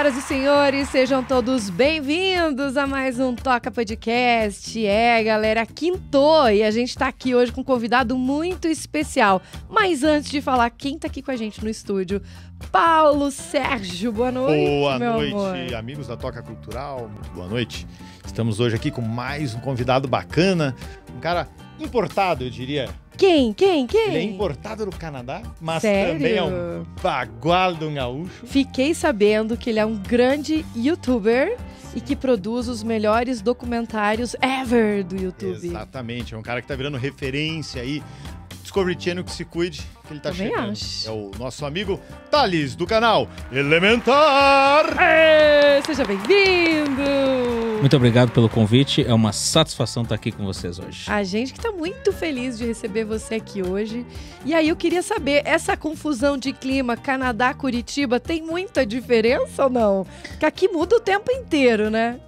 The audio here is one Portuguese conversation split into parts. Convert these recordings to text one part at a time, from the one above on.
senhoras e senhores, sejam todos bem-vindos a mais um Toca Podcast. É, galera, quintou e a gente tá aqui hoje com um convidado muito especial. Mas antes de falar quem tá aqui com a gente no estúdio, Paulo Sérgio, boa noite. Boa noite, amor. amigos da Toca Cultural, muito boa noite. Estamos hoje aqui com mais um convidado bacana, um cara importado, eu diria quem? Quem? Quem? Ele é importado do Canadá, mas Sério? também é um bagual do gaúcho. Fiquei sabendo que ele é um grande youtuber e que produz os melhores documentários ever do YouTube. Exatamente, é um cara que tá virando referência aí Discovery Channel que se cuide, que ele tá Também chegando. Acho. É o nosso amigo Thales, do canal Elementar! seja bem-vindo! Muito obrigado pelo convite, é uma satisfação estar aqui com vocês hoje. A gente que tá muito feliz de receber você aqui hoje. E aí eu queria saber, essa confusão de clima Canadá-Curitiba tem muita diferença ou não? Que aqui muda o tempo inteiro, né?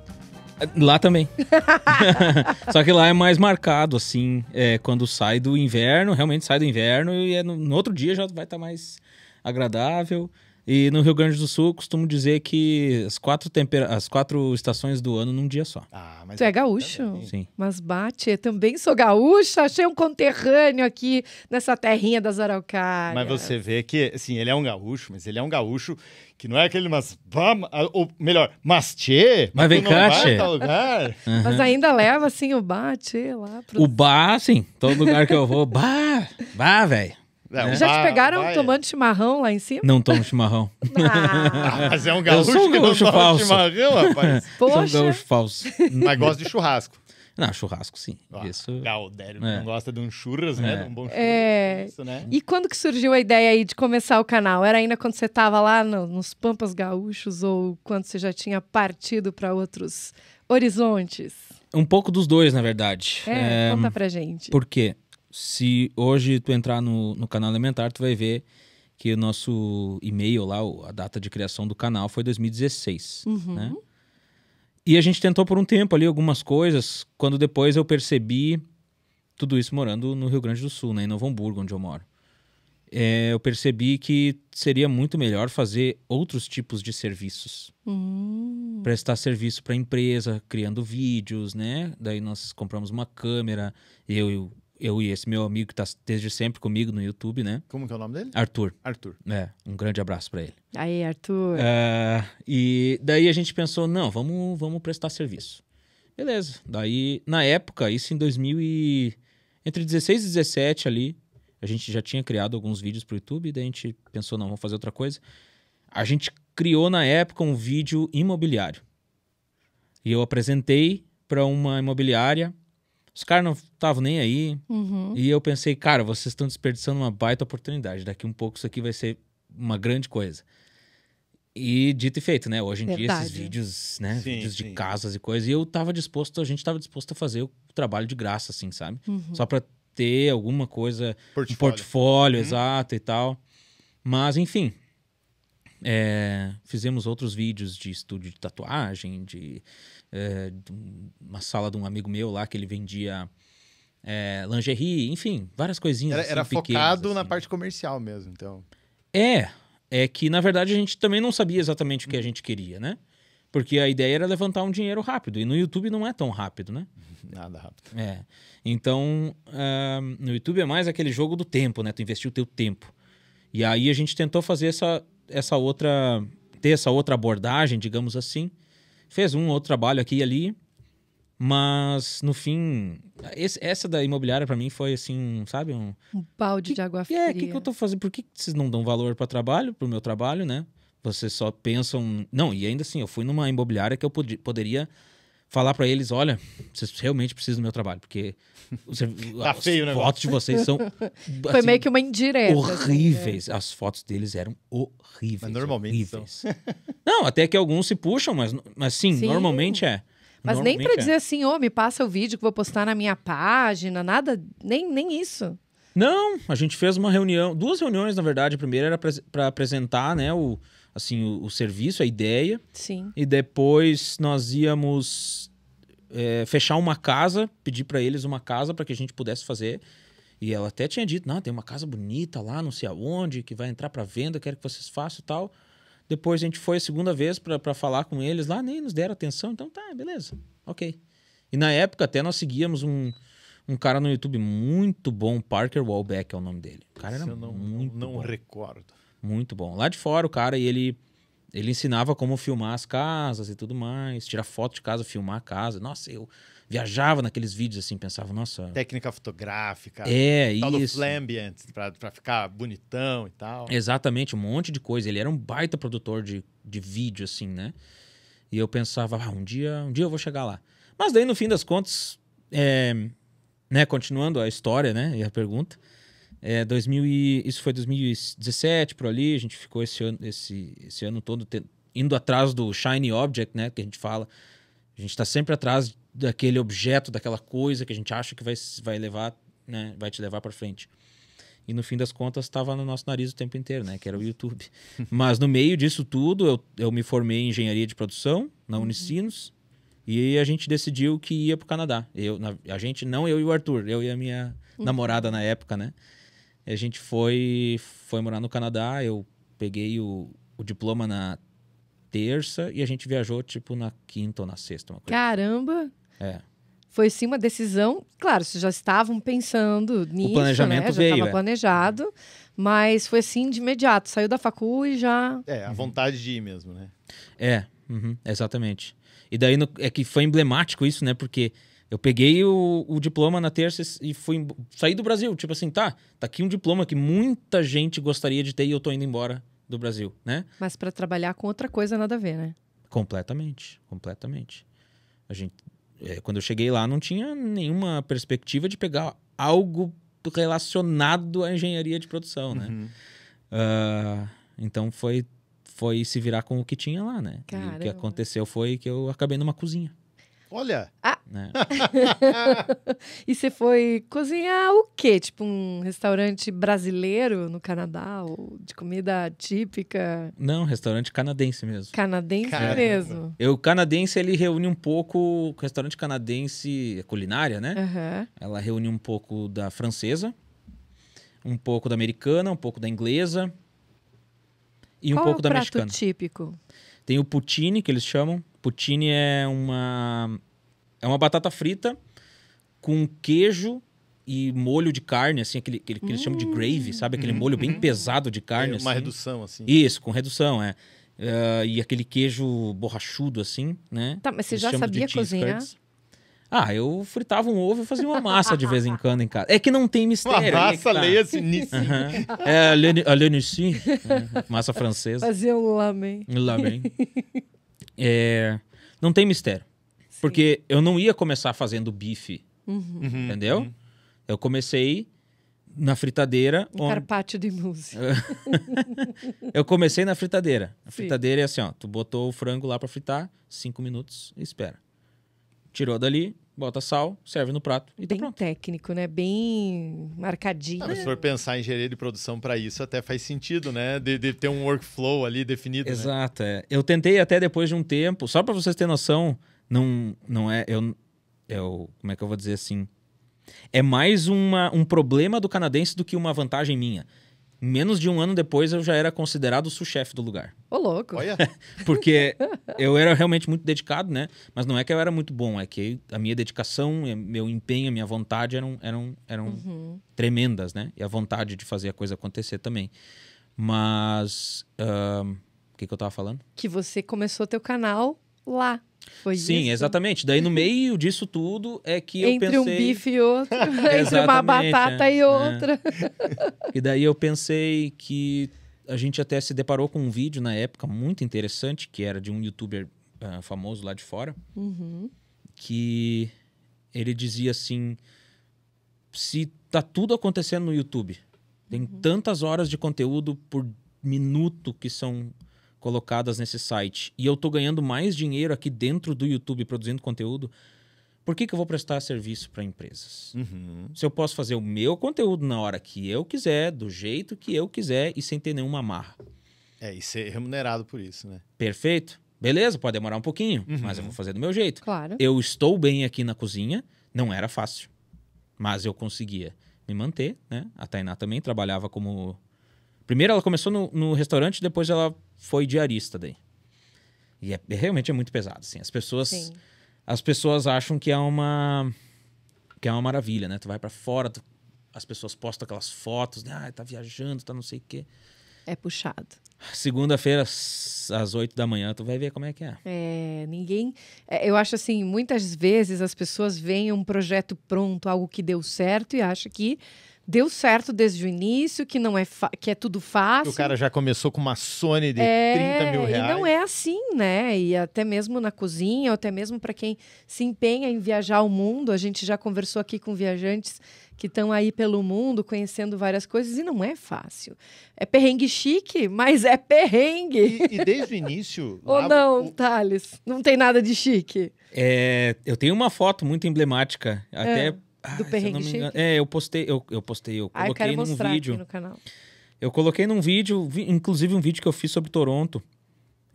Lá também. Só que lá é mais marcado, assim. É, quando sai do inverno, realmente sai do inverno e é no, no outro dia já vai estar tá mais agradável. E no Rio Grande do Sul, eu costumo dizer que as quatro, tempera as quatro estações do ano num dia só. Ah, mas tu é, é gaúcho? Também. Sim. Mas bate, eu também sou gaúcho. achei um conterrâneo aqui nessa terrinha das Araucárias. Mas você vê que, assim, ele é um gaúcho, mas ele é um gaúcho que não é aquele mas ah, ou melhor, mas tchê, mas, mas vem cá, Lugar. Uhum. Mas ainda leva assim o bate lá pro... O bá, sim, todo lugar que eu vou, bá, bá, velho. É, Já te pegaram tomando chimarrão lá em cima? Não tomo chimarrão. Ah. ah. mas é um gaúcho, eu sou um gaúcho falso. chimarrão, rapaz. Poxa. Sou um gaúcho falso. Mas gosta de churrasco. Não, churrasco, sim. Ah, Isso... Galdério é. não gosta de um churras, né? É. De um bom é. churras. É... Isso, né? E quando que surgiu a ideia aí de começar o canal? Era ainda quando você estava lá no, nos Pampas Gaúchos ou quando você já tinha partido para outros horizontes? Um pouco dos dois, na verdade. É, é, conta pra gente. Por quê? se hoje tu entrar no, no canal Elementar, tu vai ver que o nosso e-mail lá, a data de criação do canal foi 2016, uhum. né? E a gente tentou por um tempo ali algumas coisas, quando depois eu percebi tudo isso morando no Rio Grande do Sul, né, em Novo Hamburgo, onde eu moro. É, eu percebi que seria muito melhor fazer outros tipos de serviços. Hum. Prestar serviço para empresa, criando vídeos, né? Daí nós compramos uma câmera, eu e o eu e esse meu amigo que tá desde sempre comigo no YouTube, né? Como que é o nome dele? Arthur. Arthur. É, um grande abraço para ele. Aí, Arthur. É, e daí a gente pensou, não, vamos, vamos prestar serviço. Beleza. Daí, na época, isso em 2000 e... Entre 16 e 17 ali, a gente já tinha criado alguns vídeos pro YouTube, daí a gente pensou, não, vamos fazer outra coisa. A gente criou na época um vídeo imobiliário. E eu apresentei para uma imobiliária os caras não estavam nem aí. Uhum. E eu pensei, cara, vocês estão desperdiçando uma baita oportunidade. Daqui um pouco isso aqui vai ser uma grande coisa. E dito e feito, né? Hoje em Verdade. dia, esses vídeos, né? Sim, vídeos sim. de casas e coisas. E eu tava disposto, a gente tava disposto a fazer o trabalho de graça, assim, sabe? Uhum. Só pra ter alguma coisa, portfólio. um portfólio, uhum. exato e tal. Mas, enfim. É, fizemos outros vídeos de estúdio de tatuagem, de é, uma sala de um amigo meu lá que ele vendia é, lingerie, enfim, várias coisinhas. Era, assim, era pequenas, focado assim. na parte comercial mesmo, então. É, é que na verdade a gente também não sabia exatamente o que a gente queria, né? Porque a ideia era levantar um dinheiro rápido. E no YouTube não é tão rápido, né? Nada rápido. É. Então, uh, no YouTube é mais aquele jogo do tempo, né? Tu investiu o teu tempo. E aí a gente tentou fazer essa, essa outra. ter essa outra abordagem, digamos assim Fez um outro trabalho aqui e ali, mas no fim, esse, essa da imobiliária para mim foi assim, sabe? Um, um balde que, de água é, fria. É, o que, que eu tô fazendo? Por que vocês não dão valor para trabalho, para o meu trabalho, né? Vocês só pensam. Não, e ainda assim, eu fui numa imobiliária que eu podia, poderia falar para eles, olha, vocês realmente precisam do meu trabalho, porque você, tá as feio, né, fotos de vocês são assim, Foi meio que uma indireta. Assim, né? Horríveis. As fotos deles eram horríveis. Mas normalmente horríveis. Não, até que alguns se puxam, mas, mas sim, sim. normalmente é. Mas normalmente nem para é. dizer assim, ô, oh, me passa o vídeo que vou postar na minha página, nada, nem, nem isso. Não, a gente fez uma reunião, duas reuniões, na verdade. A primeira era para apresentar, né, o assim, o, o serviço, a ideia. Sim. E depois nós íamos é, fechar uma casa, pedir para eles uma casa para que a gente pudesse fazer. E ela até tinha dito, não, tem uma casa bonita lá, não sei aonde, que vai entrar para venda, quero que vocês façam e tal. Depois a gente foi a segunda vez para falar com eles lá, nem nos deram atenção, então tá, beleza, ok. E na época até nós seguíamos um, um cara no YouTube muito bom, Parker Wallbeck é o nome dele. O cara era eu não, muito não bom. recordo. Muito bom. Lá de fora o cara, e ele, ele ensinava como filmar as casas e tudo mais, tirar foto de casa, filmar a casa. Nossa, eu viajava naqueles vídeos assim, pensava, nossa. Técnica fotográfica. É, tal isso. Do ambient, pra, pra ficar bonitão e tal. Exatamente, um monte de coisa. Ele era um baita produtor de, de vídeo, assim, né? E eu pensava, ah, um dia, um dia eu vou chegar lá. Mas daí, no fim das contas, é, né, continuando a história, né, e a pergunta, é, 2000 e, isso foi 2017 por ali, a gente ficou esse ano, esse, esse ano todo te, indo atrás do shiny object, né, que a gente fala. A gente está sempre atrás daquele objeto, daquela coisa que a gente acha que vai, vai levar, né, vai te levar para frente. E no fim das contas estava no nosso nariz o tempo inteiro, né, que era o YouTube. Mas no meio disso tudo, eu, eu me formei em engenharia de produção na uhum. Unicinos. E a gente decidiu que ia para o Canadá. Eu, na, a gente, não eu e o Arthur, eu e a minha uhum. namorada na época, né? a gente foi, foi morar no Canadá. Eu peguei o, o diploma na terça e a gente viajou, tipo, na quinta ou na sexta. Assim. Caramba! É. Foi sim uma decisão. Claro, vocês já estavam pensando nisso. O planejamento né? já estava é. planejado, mas foi assim de imediato. Saiu da facu e já. É, a uhum. vontade de ir mesmo, né? É, uhum, exatamente. E daí no, é que foi emblemático isso, né? Porque eu peguei o, o, diploma na terça e fui saí do Brasil. Tipo assim, tá, tá aqui um diploma que muita gente gostaria de ter e eu tô indo embora do Brasil, né? Mas para trabalhar com outra coisa nada a ver, né? Completamente, completamente. A gente, é, quando eu cheguei lá, não tinha nenhuma perspectiva de pegar algo relacionado à engenharia de produção, né? Uhum. Uh, então foi foi se virar com o que tinha lá, né? o que aconteceu foi que eu acabei numa cozinha. Olha! Ah. É. e você foi cozinhar o quê? Tipo um restaurante brasileiro no Canadá? Ou de comida típica? Não, restaurante canadense mesmo. Canadense Caramba. mesmo. Eu, o canadense, ele reúne um pouco... O restaurante canadense, é culinária, né? Uhum. Ela reúne um pouco da francesa, um pouco da americana, um pouco da inglesa e Qual um é pouco é o da prato mexicana. típico? Tem o poutine, que eles chamam Poutine é uma é uma batata frita com queijo e molho de carne, assim, aquele, aquele que eles hum. chamam de gravy, hum. sabe? Aquele hum, molho bem uhum. pesado de carne. É, uma assim. redução, assim. Isso, com redução, é. Uh, e aquele queijo borrachudo, assim, né? Tá, mas você eles já sabia cozinhar? Curds. Ah, eu fritava um ovo e fazia uma massa de vez em quando em casa. É que não tem mistério. É uma massa, é tá. leia-se nisso. É, a Lenici, né? massa francesa. Fazia um lamen. Lamen. É, não tem mistério. Sim. Porque eu não ia começar fazendo bife, uhum. uhum. entendeu? Uhum. Eu comecei na fritadeira. Um onde... carpaccio de mousse. eu comecei na fritadeira. A fritadeira Sim. é assim, ó. Tu botou o frango lá para fritar, cinco minutos e espera. Tirou dali, bota sal, serve no prato e tá Bem tá pronto. técnico, né? Bem marcadinho. Ah, se for pensar em engenharia de produção para isso, até faz sentido, né? De, de, ter um workflow ali definido. Né? Exato. Né? É. Eu tentei até depois de um tempo, só para vocês terem noção, não, não é. Eu, eu, como é que eu vou dizer assim? É mais uma, um problema do canadense do que uma vantagem minha. Menos de um ano depois, eu já era considerado o sous-chefe do lugar. Ô, louco! Olha! Porque eu era realmente muito dedicado, né? Mas não é que eu era muito bom, é que a minha dedicação, meu empenho, a minha vontade eram, eram, eram uhum. tremendas, né? E a vontade de fazer a coisa acontecer também. Mas... Uh, o que, que eu tava falando? Que você começou teu canal lá. Foi Sim, isso? exatamente. Daí no uhum. meio disso tudo é que entre eu pensei... Entre um bife e outro, entre uma batata é, e outra. É. E daí eu pensei que a gente até se deparou com um vídeo na época muito interessante, que era de um youtuber uh, famoso lá de fora, uhum. que ele dizia assim, se tá tudo acontecendo no YouTube, tem uhum. tantas horas de conteúdo por minuto que são colocadas nesse site e eu tô ganhando mais dinheiro aqui dentro do YouTube produzindo conteúdo, por que, que eu vou prestar serviço para empresas? Uhum. Se eu posso fazer o meu conteúdo na hora que eu quiser, do jeito que eu quiser e sem ter nenhuma amarra. É, e ser remunerado por isso, né? Perfeito. Beleza, pode demorar um pouquinho, uhum. mas eu vou fazer do meu jeito. Claro. Eu estou bem aqui na cozinha, não era fácil, mas eu conseguia me manter, né? A Tainá também trabalhava como. Primeiro ela começou no, no restaurante, depois ela foi diarista daí. E é, é, realmente é muito pesado, assim. As pessoas, Sim. as pessoas acham que é uma que é uma maravilha, né? Tu vai para fora, tu, as pessoas postam aquelas fotos, né? Ah, tá viajando, tá não sei o quê. É puxado. Segunda-feira, às oito da manhã, tu vai ver como é que é. É, ninguém. É, eu acho assim, muitas vezes as pessoas veem um projeto pronto, algo que deu certo, e acham que deu certo desde o início, que não é que é tudo fácil. O cara já começou com uma Sony de é, 30 mil reais. E não é assim, né? E até mesmo na cozinha, ou até mesmo para quem se empenha em viajar ao mundo, a gente já conversou aqui com viajantes que estão aí pelo mundo conhecendo várias coisas e não é fácil. É perrengue chique, mas é perrengue. E, e desde o início. Ou lá, não, o... Thales? Não tem nada de chique. É, eu tenho uma foto muito emblemática, até é. Ah, Do ah, perrengue shake? É, eu postei, eu, eu postei, eu ah, coloquei num vídeo. no canal. Eu coloquei num vídeo, vi, inclusive um vídeo que eu fiz sobre Toronto,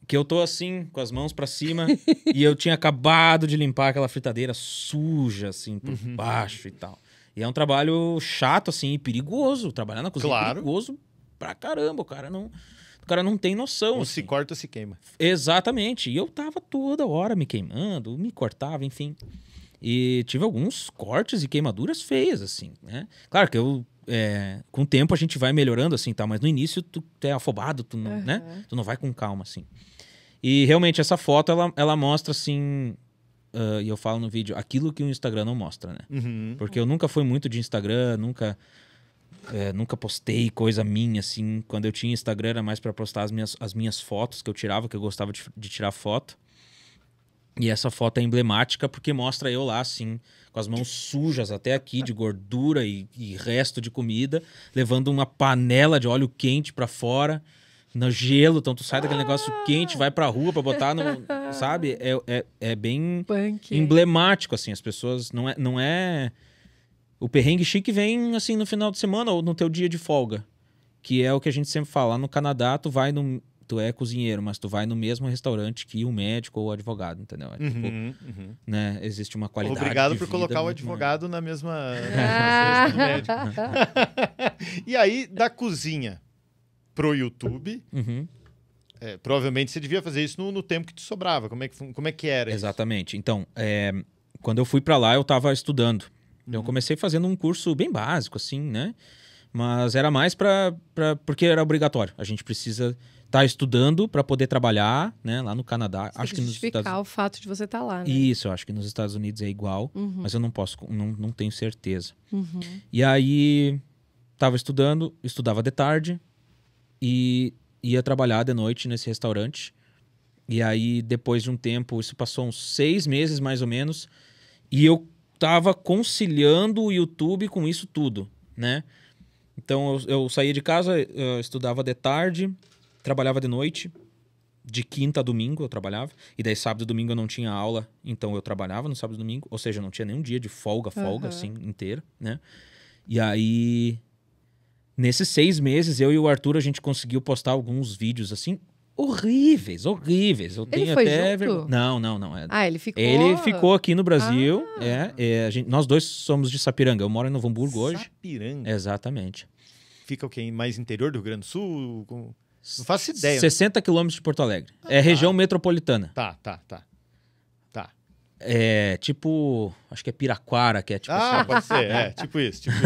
que eu tô assim, com as mãos para cima, e eu tinha acabado de limpar aquela fritadeira suja, assim, por uhum. baixo e tal. E é um trabalho chato, assim, e perigoso. Trabalhar na cozinha é claro. é perigoso pra caramba. O cara não, o cara não tem noção. Ou assim. se corta ou se queima. Exatamente. E eu tava toda hora me queimando, me cortava, enfim. E tive alguns cortes e queimaduras feias, assim, né? Claro que eu é, com o tempo a gente vai melhorando, assim, tá? Mas no início tu é afobado, tu não, uhum. né? Tu não vai com calma, assim. E realmente essa foto, ela, ela mostra, assim... Uh, e eu falo no vídeo, aquilo que o Instagram não mostra, né? Uhum. Porque eu nunca fui muito de Instagram, nunca... É, nunca postei coisa minha, assim. Quando eu tinha Instagram era mais para postar as minhas, as minhas fotos que eu tirava, que eu gostava de, de tirar foto. E essa foto é emblemática porque mostra eu lá, assim, com as mãos sujas até aqui, de gordura e, e resto de comida, levando uma panela de óleo quente para fora, no gelo. Então tu sai daquele negócio quente, vai pra rua pra botar no. Sabe? É, é, é bem Punk. emblemático, assim. As pessoas. Não é, não é. O perrengue chique vem, assim, no final de semana ou no teu dia de folga. Que é o que a gente sempre fala. Lá no Canadá, tu vai No tu é cozinheiro, mas tu vai no mesmo restaurante que o médico ou o advogado, entendeu? É, tipo, uhum, uhum. Né, existe uma qualidade. Obrigado por colocar o advogado maior. na mesma. médico. e aí, da cozinha pro YouTube. Uhum. É, provavelmente você devia fazer isso no, no, tempo que te sobrava. Como é que, como é que era? Exatamente. Isso? Então, é, quando eu fui para lá, eu estava estudando. Então, eu uhum. comecei fazendo um curso bem básico, assim, né? Mas era mais para. Porque era obrigatório. A gente precisa tá estudando para poder trabalhar, né, lá no Canadá. Você acho que, nos Estados... o fato de você estar tá lá, né? Isso, eu acho que nos Estados Unidos é igual, uhum. mas eu não posso, não, não tenho certeza. Uhum. E aí tava estudando, estudava de tarde e ia trabalhar de noite nesse restaurante. E aí depois de um tempo, isso passou uns seis meses mais ou menos, e eu tava conciliando o YouTube com isso tudo, né? Então eu, eu saía de casa, eu estudava de tarde, trabalhava de noite, de quinta a domingo eu trabalhava, e daí sábado e domingo eu não tinha aula, então eu trabalhava no sábado e domingo, ou seja, não tinha nenhum dia de folga, folga uhum. assim, inteira, né? E aí, nesses seis meses, eu e o Arthur, a gente conseguiu postar alguns vídeos assim, horríveis, horríveis. Eu ele tenho até Não, não, não. É... Ah, ele ficou. Ele ficou aqui no Brasil. Ah. É, é gente... nós dois somos de Sapiranga. Eu moro em Novo Hamburgo Sapiranga. hoje. Sapiranga. Exatamente. Fica o que quê? Mais interior do Rio Grande do Sul? Com... Não faço ideia. 60 né? quilômetros de Porto Alegre. É ah, é tá. região metropolitana. Tá, tá, tá. Tá. É tipo. Acho que é Piraquara, que é tipo. Ah, assim. pode ser. É, tipo isso. Tipo,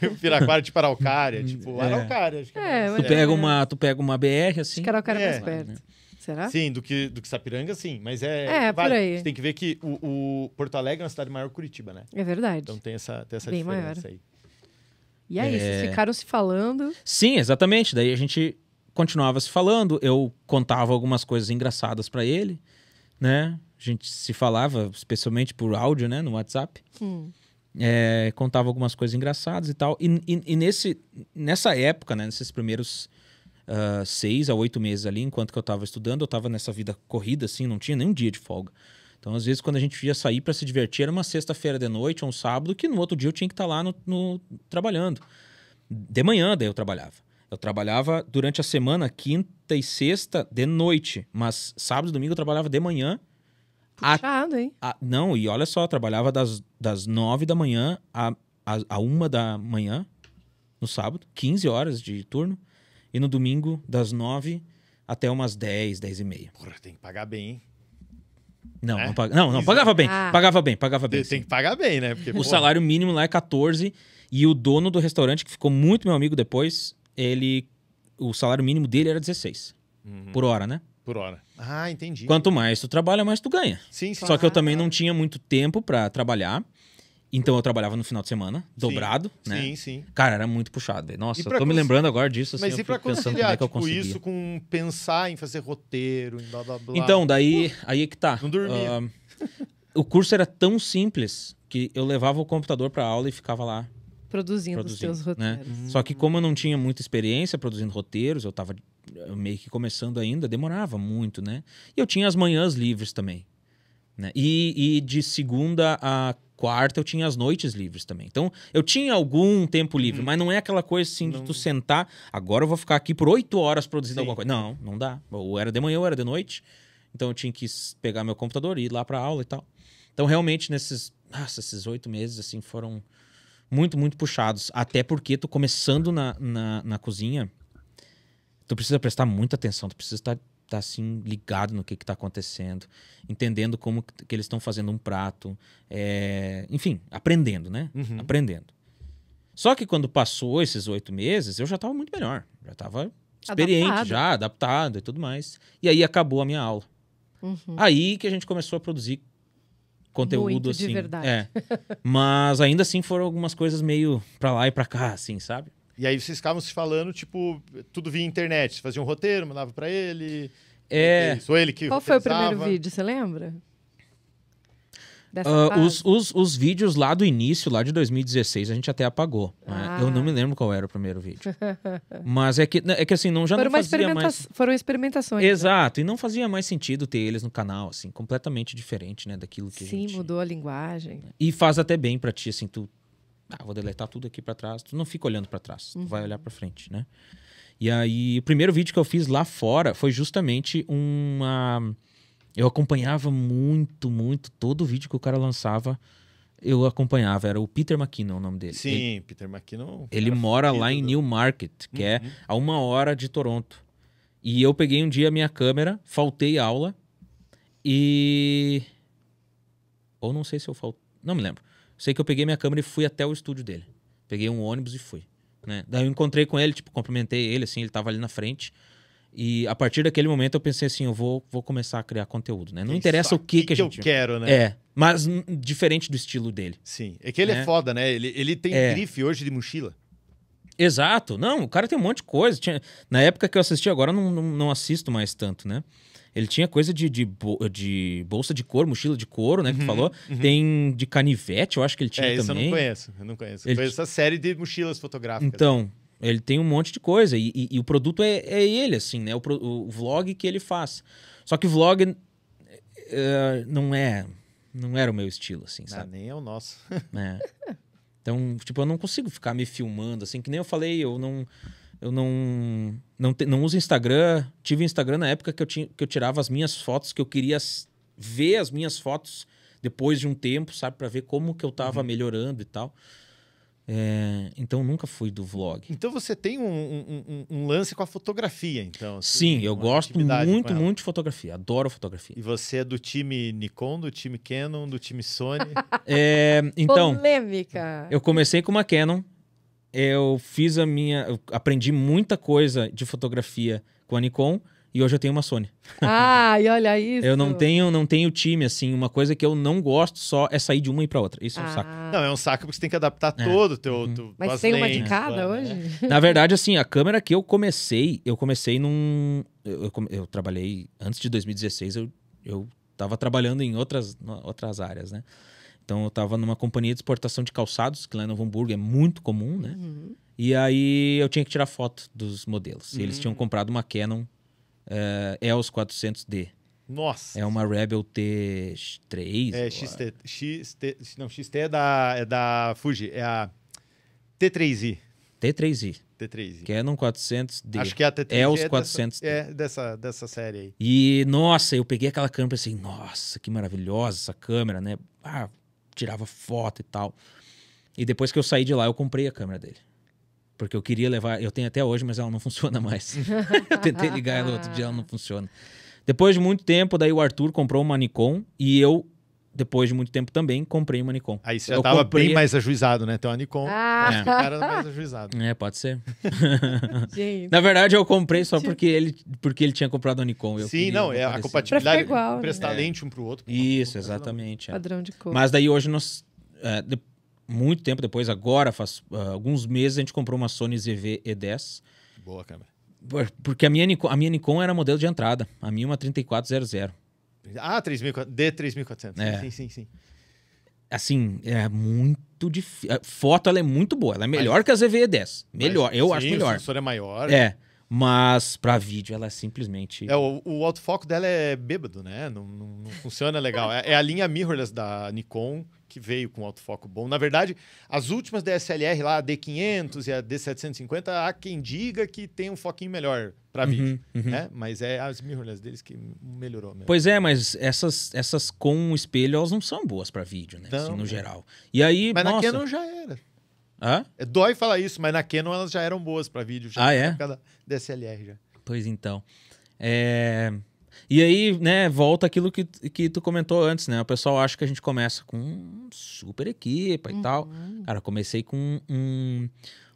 tipo Piraquara, tipo Araucária. Tipo é. Araucária, acho que é. é tu, assim. pega é. uma, tu pega uma BR assim. Acho que Araucária é mais é. perto. Será? Sim, do que, do que Sapiranga, sim. Mas é. É, vale. por aí. Você tem que ver que o, o, Porto Alegre é uma cidade maior que Curitiba, né? É verdade. Então tem essa, tem essa Bem diferença maior. aí. E aí, é... vocês ficaram se falando. Sim, exatamente. Daí a gente continuava se falando, eu contava algumas coisas engraçadas para ele, né? A gente se falava, especialmente por áudio, né? No WhatsApp. Hum. É, contava algumas coisas engraçadas e tal. E, e, e nesse, nessa época, né? Nesses primeiros uh, seis a oito meses ali, enquanto que eu tava estudando, eu tava nessa vida corrida, assim, não tinha nem um dia de folga. Então, às vezes, quando a gente ia sair para se divertir, era uma sexta-feira de noite ou um sábado, que no outro dia eu tinha que estar tá lá no, no, trabalhando. De manhã, daí eu trabalhava. Eu trabalhava durante a semana, quinta e sexta, de noite. Mas sábado e domingo eu trabalhava de manhã. Puxado, a, hein? A, não, e olha só, eu trabalhava das, das nove da manhã a, a, a uma da manhã, no sábado, 15 horas de turno. E no domingo, das nove até umas dez, dez e meia. Porra, tem que pagar bem, hein? Não, é? não, pag... não, não, pagava bem, ah. pagava bem, pagava bem. Tem, que pagar bem, né? Porque, o porra... salário mínimo lá é 14 e o dono do restaurante, que ficou muito meu amigo depois, ele o salário mínimo dele era 16 uhum. por hora, né? Por hora. Ah, entendi. Quanto mais tu trabalha, mais tu ganha. Sim, sim. Só que eu também não tinha muito tempo para trabalhar. Então eu trabalhava no final de semana, dobrado, sim, né? Sim, sim. Cara, era muito puxado. Nossa, eu tô cons... me lembrando agora disso, assim, Mas e pra é conciliar, é tipo, isso com pensar em fazer roteiro, em blá, blá, blá. Então, daí, uh! aí é que tá. Não dormia. Uh, o curso era tão simples que eu levava o computador pra aula e ficava lá produzindo, produzindo os seus né? roteiros. Né? Uhum. Só que como eu não tinha muita experiência produzindo roteiros, eu estava meio que começando ainda, demorava muito, né? E eu tinha as manhãs livres também. Né? E, e, de segunda a quarta eu tinha as noites livres também. Então eu tinha algum tempo livre, uhum. mas não é aquela coisa assim não. de tu sentar, agora eu vou ficar aqui por oito horas produzindo Sim. alguma coisa. Não, não dá. Ou era de manhã ou era de noite. Então eu tinha que pegar meu computador e ir lá para aula e tal. Então realmente nesses, nossa, esses oito meses assim foram muito, muito puxados. Até porque tu começando na, na, na cozinha, tu precisa prestar muita atenção, tu precisa estar, tá, tá, assim, ligado no que está acontecendo, entendendo como que eles estão fazendo um prato. É... Enfim, aprendendo, né? Uhum. Aprendendo. Só que quando passou esses oito meses, eu já estava muito melhor. Já estava experiente, adaptado. já adaptado e tudo mais. E aí acabou a minha aula. Uhum. Aí que a gente começou a produzir conteúdo Muito, assim. De verdade. É. Mas ainda assim foram algumas coisas meio para lá e para cá, assim, sabe? E aí vocês ficavam se falando, tipo, tudo via internet. Você fazia um roteiro, mandava para ele. É. Ou ele que Qual foi o primeiro vídeo, você lembra? Uh, os, os, os, vídeos lá do início, lá de 2016, a gente até apagou. Né? Ah. Né? Eu não me lembro qual era o primeiro vídeo. Mas é que, né, é que assim, não, já foram não fazia mais... Foram experimentações. Né? Exato, né? e não fazia mais sentido ter eles no canal, assim, completamente diferente, né, daquilo que Sim, a gente... mudou a linguagem. E faz até bem pra ti, assim, tu... Ah, vou deletar tudo aqui para trás. Tu não fica olhando para trás, uhum. tu vai uhum. olhar para frente, né? E aí, o primeiro vídeo que eu fiz lá fora foi justamente uma eu acompanhava muito, muito todo o vídeo que o cara lançava. Eu acompanhava, era o Peter McKinnon o nome dele. Sim, ele, Peter McKinnon. É ele mora lá em do... Newmarket, que é uhum. é a uma hora de Toronto. E eu peguei um dia a minha câmera, faltei aula e. Ou não sei se eu faltei. Não me lembro. Sei que eu peguei minha câmera e fui até o estúdio dele. Peguei um ônibus e fui. Né? Daí eu encontrei com ele, tipo, cumprimentei ele, assim, ele tava ali na frente. E a partir daquele momento eu pensei assim, eu vou, vou começar a criar conteúdo, né? Não Isso interessa o que que a gente... Que eu quero, né? É, mas diferente do estilo dele. Sim, é que ele é né? é foda, né? Ele, ele tem é. grife hoje de mochila. Exato, não, o cara tem um monte de coisa. Tinha... Na época que eu assisti, agora não, não, não assisto mais tanto, né? Ele tinha coisa de, de, de, bolsa de couro, mochila de couro, né? Que uhum, falou. Uhum. Tem de canivete, eu acho que ele é, tinha é, também. eu não conheço. Eu não conheço. Ele... essa série de mochilas fotográficas. Então, ele tem um monte de coisa. E, e, e o produto é, é, ele, assim, né? O, o, vlog que ele faz. Só que vlog uh, não é. Não era o meu estilo, assim, não, sabe? nem é o nosso. É. Então, tipo, eu não consigo ficar me filmando, assim, que nem eu falei, eu não. Eu não. Não, te, não uso Instagram. Tive Instagram na época que eu, tinha, que eu tirava as minhas fotos, que eu queria ver as minhas fotos depois de um tempo, sabe? para ver como que eu tava uhum. melhorando e tal. É, então nunca fui do vlog. Então você tem um, um, um lance com a fotografia, então? Assim, Sim, eu gosto muito, muito de fotografia. Adoro fotografia. E você é do time Nikon, do time Canon, do time Sony? é, então. Polêmica. Eu comecei com uma Canon. Eu fiz a minha. Eu aprendi muita coisa de fotografia com a Nikon e hoje eu tenho uma Sony. Ah, e olha isso. Eu não tenho, não tenho time, assim. Uma coisa que eu não gosto só é sair de uma e ir para outra. Isso ah. é um saco. Ah. Não, é um saco porque você tem que adaptar é. todo o teu, uhum. teu. Mas tem lentes, uma de cada né? hoje? Na verdade, assim, a câmera que eu comecei, eu comecei num. Eu, eu, eu trabalhei. Antes de 2016, eu, eu tava trabalhando em outras, outras áreas, né? Então eu estava numa companhia de exportação de calçados, que lá em Novo Hamburgo é muito comum, né? Uhum. E aí eu tinha que tirar foto dos modelos. Uhum. Eles hum. tinham comprado uma Canon uh, os 400D. Nossa. É uma Rebel T3. É, XT, XT, não, XT é da, é da Fuji, é a T3i. T3i. T3i. Que é num 400D. Acho que é a T3i. É os é 400 dessa, É, dessa, dessa série aí. E, nossa, eu peguei aquela câmera assim, nossa, que maravilhosa essa câmera, né? Ah, tirava foto e tal. E depois que eu saí de lá, eu comprei a câmera dele. Porque eu queria levar, eu tenho até hoje, mas ela não funciona mais. eu tentei ligar ela outro dia, ela não funciona. Depois de muito tempo, daí o Arthur comprou uma Nikon e eu depois de muito tempo também, comprei uma Nikon. Aí você já estava comprei... bem mais ajuizado, né? Tem uma Nikon, ah. é. o cara mais ajuizado. É, pode ser. Na verdade, eu comprei só porque ele, porque ele tinha comprado a Nikon. Eu Sim, não, é a compatibilidade, igual, emprestar né? lente um para o outro. Isso, exatamente. É. Padrão de cor. Mas daí hoje nós... É, muito tempo depois, agora faz uh, alguns meses, a gente comprou uma Sony ZV E10. Boa câmera. Porque a minha, Nikon, a minha Nikon era modelo de entrada, a minha é uma 3400. Ah, 3400, D3400. É. Sim, sim, sim. Assim, é muito difícil. A foto ela é muito boa, ela é melhor mas, que a ZV-E10. Melhor, mas, eu sim, acho melhor. O sensor é maior. É. Mas para vídeo ela é simplesmente. É, o, o autofoco dela é bêbado, né? Não, não, não funciona legal. é, é, a linha mirrorless da Nikon que veio com autofoco bom. Na verdade, as últimas DSLR lá, a D500 e a D750, há quem diga que tem um foquinho melhor para uhum, vídeo, uhum. né? Mas é as mirrorless deles que melhorou mesmo. Pois é, mas essas essas com espelho elas não são boas para vídeo, né? assim, no é. geral. E aí, Mas nossa... na Canon já era. Hã? É, dói falar isso, mas na Canon elas já eram boas para vídeo. Já ah, é? DSLR já. Pois então. É... E aí, né, volta aquilo que, que tu comentou antes, né? O pessoal acha que a gente começa com super equipa e uhum. tal. Cara, comecei com um,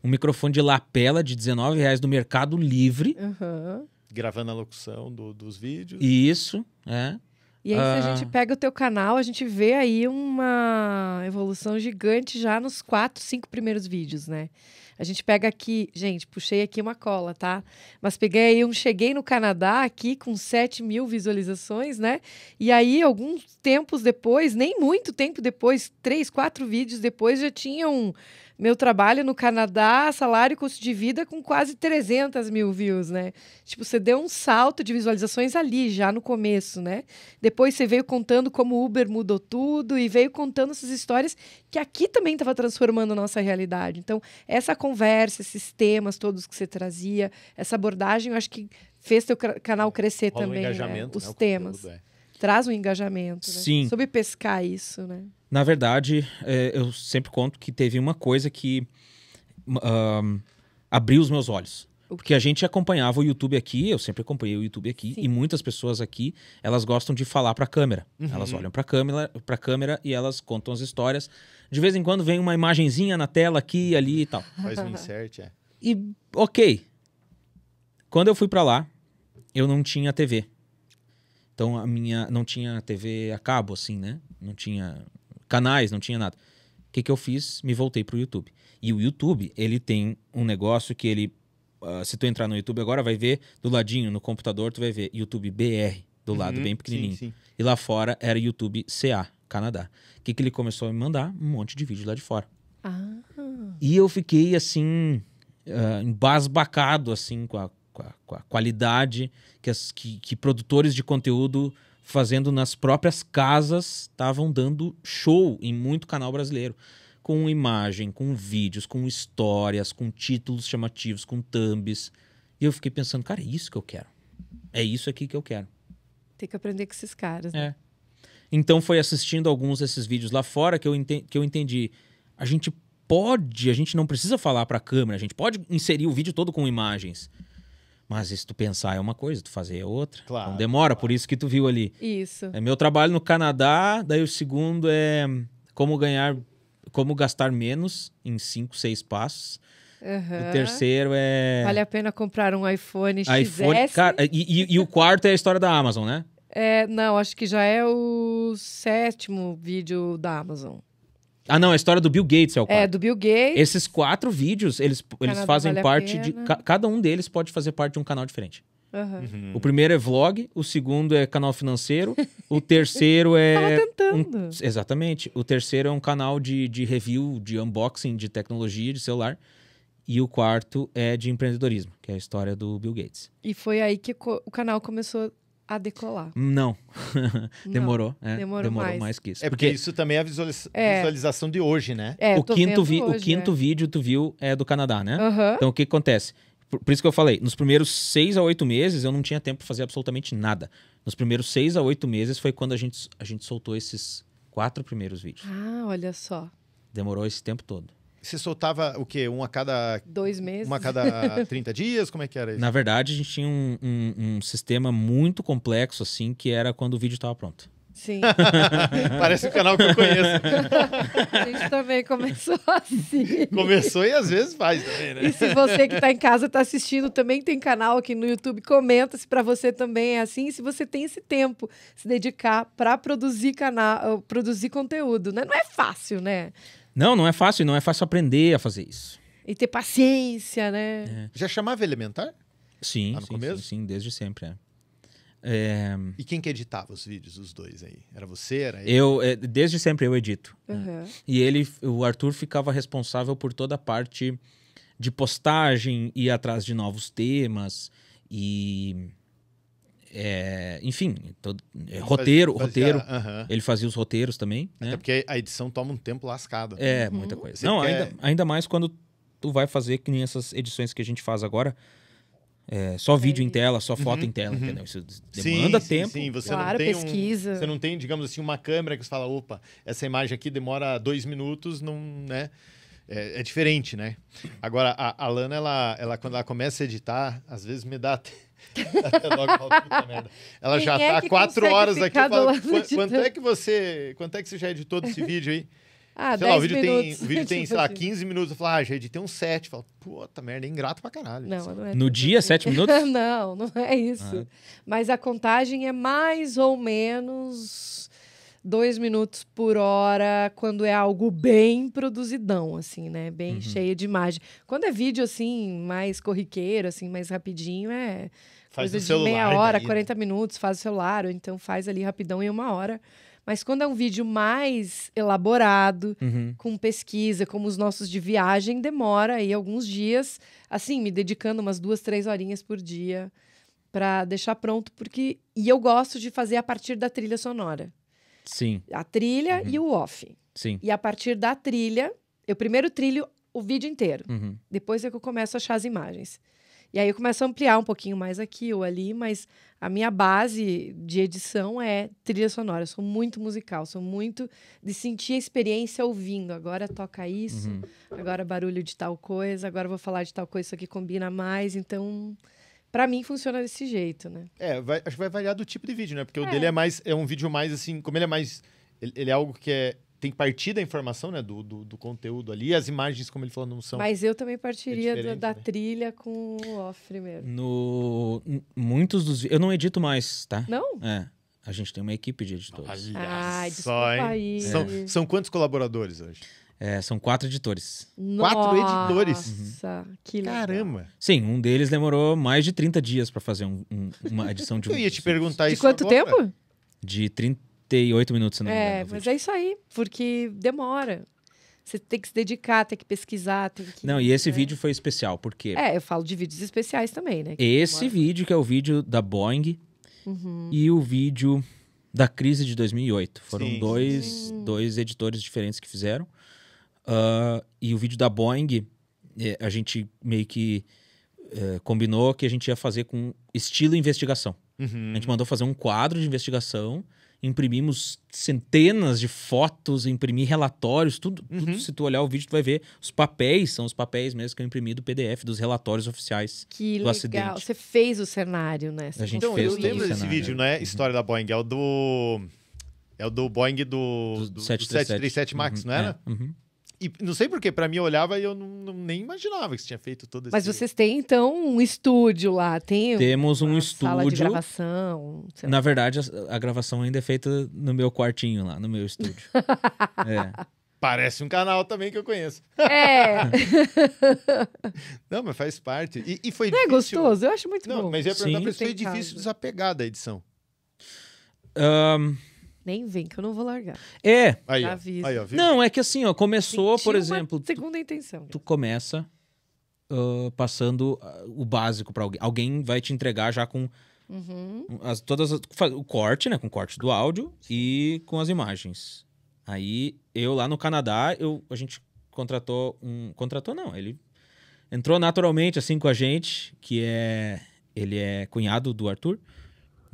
um microfone de lapela de 19 reais do Mercado Livre. Uhum. Gravando a locução do, dos vídeos. Isso, é. E aí, se a gente ah. pega o teu canal, a gente vê aí uma evolução gigante já nos quatro, cinco primeiros vídeos, né? A gente pega aqui, gente, puxei aqui uma cola, tá? Mas peguei aí um Cheguei no Canadá aqui com 7 mil visualizações, né? E aí, alguns tempos depois, nem muito tempo depois, três, quatro vídeos depois, já tinham meu trabalho no Canadá, salário e custo de vida com quase 300 mil views, né? Tipo, você deu um salto de visualizações ali, já no começo, né? Depois você veio contando como o Uber mudou tudo e veio contando essas histórias que aqui também estava transformando a nossa realidade. Então, essa conversa, esses temas todos que você trazia, essa abordagem, eu acho que fez teu canal crescer Rola também, um né? né? Os né? temas. é. Traz um engajamento, né? Sim. Sobre pescar isso, né? Na verdade, é, eu sempre conto que teve uma coisa que hum, abriu os meus olhos. Porque a gente acompanhava o YouTube aqui, eu sempre acompanhei o YouTube aqui, Sim. e muitas pessoas aqui, elas gostam de falar para a câmera. Uhum. Elas olham para câmera, para câmera e elas contam as histórias. De vez em quando vem uma imagenzinha na tela aqui e ali e tal. Faz um insert, é. E OK. Quando eu fui para lá, eu não tinha TV. Então a minha não tinha TV a cabo assim, né? Não tinha canais, não tinha nada. O que, que eu fiz? Me voltei pro YouTube. E o YouTube, ele tem um negócio que ele. Uh, se tu entrar no YouTube agora, vai ver do ladinho, no computador, tu vai ver YouTube BR, do lado, uhum. bem pequenininho. Sim, sim. E lá fora era YouTube CA, Canadá. O que, que ele começou a me mandar? Um monte de vídeo lá de fora. Ah. E eu fiquei assim, uh, embasbacado assim, com a, com a, com a qualidade que, as, que, que produtores de conteúdo fazendo nas próprias casas, estavam dando show em muito canal brasileiro. Com imagem, com vídeos, com histórias, com títulos chamativos, com thumbs. E eu fiquei pensando, cara, é isso que eu quero. É isso aqui que eu quero. Tem que aprender com esses caras, né? É. Então foi assistindo alguns desses vídeos lá fora que eu, que eu entendi. A gente pode, a gente não precisa falar para a câmera, a gente pode inserir o vídeo todo com imagens. Mas se tu pensar é uma coisa, tu fazer é outra. Então claro. Então demora, por isso que tu viu ali. Isso. É meu trabalho no Canadá, daí o segundo é como ganhar, como gastar menos em cinco, seis passos. Uhum. O terceiro é. Vale a pena comprar um iPhone XS. IPhone, cara, e, e, e o quarto é a história da Amazon, né? É, não, acho que já é o sétimo vídeo da Amazon. Ah, não, é a história do Bill Gates é o é, quarto. É, do Bill Gates. Esses quatro vídeos, eles, eles fazem vale parte de. Ca, cada um deles pode fazer parte de um canal diferente. Uhum. O primeiro é vlog, o segundo é canal financeiro, o terceiro é. Tava tentando. Um, exatamente. O terceiro é um canal de, de review, de unboxing de tecnologia, de celular. E o quarto é de empreendedorismo, que é a história do Bill Gates. E foi aí que o canal começou a decolar. Não. demorou, não. É, demorou. demorou mais. mais. que isso. É porque, porque isso também é a visualiza é. visualização de hoje, né? É, o quinto, vi hoje, o quinto é. vídeo tu viu é do Canadá, né? Então o que acontece? Por, por, isso que eu falei, nos primeiros seis a oito meses eu não tinha tempo para fazer absolutamente nada. Nos primeiros seis a oito meses foi quando a gente, a gente soltou esses quatro primeiros vídeos. Ah, olha só. Demorou esse tempo todo. Você soltava o quê? Um a cada. Dois meses? Uma a cada 30 dias? Como é que era isso? Na verdade, a gente tinha um, um, um sistema muito complexo, assim, que era quando o vídeo estava pronto. Sim. Parece o um canal que eu conheço. a gente também começou assim. Começou e às vezes faz também, né? E se você que está em casa está assistindo, também tem canal aqui no YouTube, comenta se para você também é assim, se você tem esse tempo se dedicar para produzir canal, produzir conteúdo, né? Não é fácil, né? Não, não é fácil, não é fácil aprender a fazer isso. E ter paciência, né? É. Já chamava elementar? Sim, sim, sim, sim, desde sempre. É. É... E quem que editava os vídeos, os dois aí? Era você? Era ele? Eu, é, desde sempre eu edito. Uhum. E ele, o Arthur ficava responsável por toda a parte de postagem, ir atrás de novos temas e é, enfim, todo, é, roteiro, fazia, roteiro. Uh -huh. Ele fazia os roteiros também. Até né? porque a edição toma um tempo lascado. É, uhum. muita coisa. Você Não, quer... ainda, ainda mais quando tu vai fazer que nem essas edições que a gente faz agora. É, só vídeo em tela, só foto uhum, em tela, uhum. entendeu? Isso demanda sim, tempo. Sim, sim. Você claro, não tem pesquisa. Um, você não tem, digamos assim, uma câmera que você fala, opa, essa imagem aqui demora dois minutos, não, né? É, é diferente, né? Agora, a, a Lana, ela, ela, quando ela começa a editar, às vezes me dá... Ela já está é tá quatro horas aqui. Fala, quanto, é que você, quanto é que você já editou desse vídeo aí? Ah, sei lá, o vídeo minutos. tem, o vídeo tem sei lá, 15 minutos. Eu falo, ah, já editei um 7. Fala, puta merda, é ingrato pra caralho. Não, não é no dia, 7 assim. minutos? não, não é isso. Ah. Mas a contagem é mais ou menos dois minutos por hora quando é algo bem produzidão, assim, né? Bem uhum. cheio de imagem. Quando é vídeo, assim, mais corriqueiro, assim, mais rapidinho, é faz coisa de celular, meia hora, daí... 40 né? minutos, faz o celular, ou então faz ali rapidão em uma hora. Mas quando é um vídeo mais elaborado, uhum. com pesquisa, como os nossos de viagem, demora aí alguns dias, assim, me dedicando umas duas, três horinhas por dia para deixar pronto, porque. E eu gosto de fazer a partir da trilha sonora. Sim. A trilha uhum. e o off. Sim. E a partir da trilha, eu primeiro trilho o vídeo inteiro. Uhum. Depois é que eu começo a achar as imagens. E aí eu começo a ampliar um pouquinho mais aqui ou ali, mas a minha base de edição é trilha sonora. Eu sou muito musical, sou muito de sentir a experiência ouvindo. Agora toca isso, uhum. agora barulho de tal coisa, agora vou falar de tal coisa, isso aqui combina mais. Então, Pra mim funciona desse jeito, né? É, vai, acho que vai variar do tipo de vídeo, né? Porque é. o dele é mais. É um vídeo mais assim. Como ele é mais. Ele, ele é algo que é. Tem partida da informação, né? Do, do, do, conteúdo ali. As imagens, como ele falou, não são. Mas eu também partiria é da, da né? trilha com o off primeiro. No. Muitos dos. Eu não edito mais, tá? Não? É. A gente tem uma equipe de editores. Olha Ai, só, hein? Aí. São, são quantos colaboradores hoje? É, são quatro editores. Nossa, quatro editores? Nossa, uhum. que legal. Caramba. Sim, um deles demorou mais de 30 dias para fazer um, um, uma edição de um. Eu ia te perguntar isso. De quanto agora? tempo? De 38 minutos, se não É, engano, mas é isso aí, porque demora. Você tem que se dedicar, tem que pesquisar, tem que. Não, e esse né? vídeo foi especial, porque. É, eu falo de vídeos especiais também, né? Esse demora. vídeo, que é o vídeo da Boeing, uhum. e o vídeo da crise de 2008. Foram sim, dois, sim. dois editores diferentes que fizeram. Uh, e o vídeo da Boeing, é, a gente meio que é, combinou que a gente ia fazer com estilo investigação. Uhum. A gente mandou fazer um quadro de investigação, imprimimos centenas de fotos, imprimir relatórios, tudo, uhum. tudo, Se tu olhar o vídeo, tu vai ver os papéis, são os papéis mesmo que eu imprimi do PDF, dos relatórios oficiais que do legal. acidente. Você fez o cenário, né? a gente então, fez eu lembro desse vídeo, né? Uhum. História da Boeing, é o do... É o do Boeing do, do, do 737, 737 Max, uhum, não era? É. Uhum. E não sei porquê, para mim eu olhava e eu não, não, nem imaginava que você tinha feito todo esse... Mas vocês têm, então, um estúdio lá? Tem Temos um estúdio. Sala de gravação. Na lá. verdade, a, a, gravação ainda é feita no meu quartinho lá, no meu estúdio. é. Parece um canal também que eu conheço. É. não, mas faz parte. E, e foi não é difícil. é gostoso? Eu acho muito não, bom. Mas eu ia perguntar Sim, pra você, foi difícil desapegar da edição. Um, nem vem, que eu não vou largar. É. Aí, Aí, ó, Não, é que assim, ó, começou, Sentiu por exemplo. segunda intenção. Tu começa uh, passando uh, o básico para alguém. Alguém vai te entregar já com uhum. as, todas as, o corte, né? Com o corte do áudio e com as imagens. Aí eu lá no Canadá, eu, a gente contratou um. Contratou, não. Ele entrou naturalmente assim com a gente, que é. Ele é cunhado do Arthur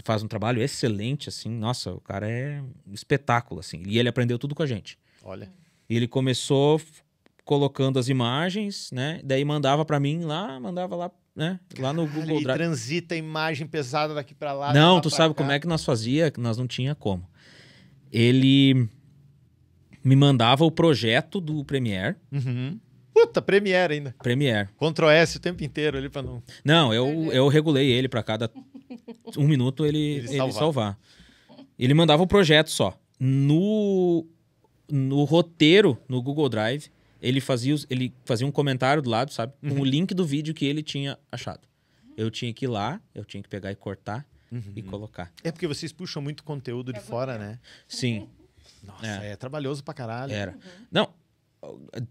faz um trabalho excelente, assim. Nossa, o cara é um espetáculo, assim. E ele aprendeu tudo com a gente. Olha. ele começou colocando as imagens, né? Daí mandava para mim lá, mandava lá, né? Lá no Google Drive. transita imagem pesada daqui para lá. Não, tu sabe cá. como é que nós fazia? Nós não tinha como. Ele me mandava o projeto do Premiere. Uhum. Puta, Premiere ainda. Premiere. Ctrl S o tempo inteiro ali pra não. Não, eu, eu regulei ele pra cada um minuto ele, ele, ele salvar. Ele mandava o projeto só. No, no roteiro, no Google Drive, ele fazia, os, ele fazia um comentário do lado, sabe? Com uhum. o link do vídeo que ele tinha achado. Eu tinha que ir lá, eu tinha que pegar e cortar uhum. e colocar. É porque vocês puxam muito conteúdo de é fora, né? Sim. Nossa, é. é. trabalhoso pra caralho. Era. Uhum. Não,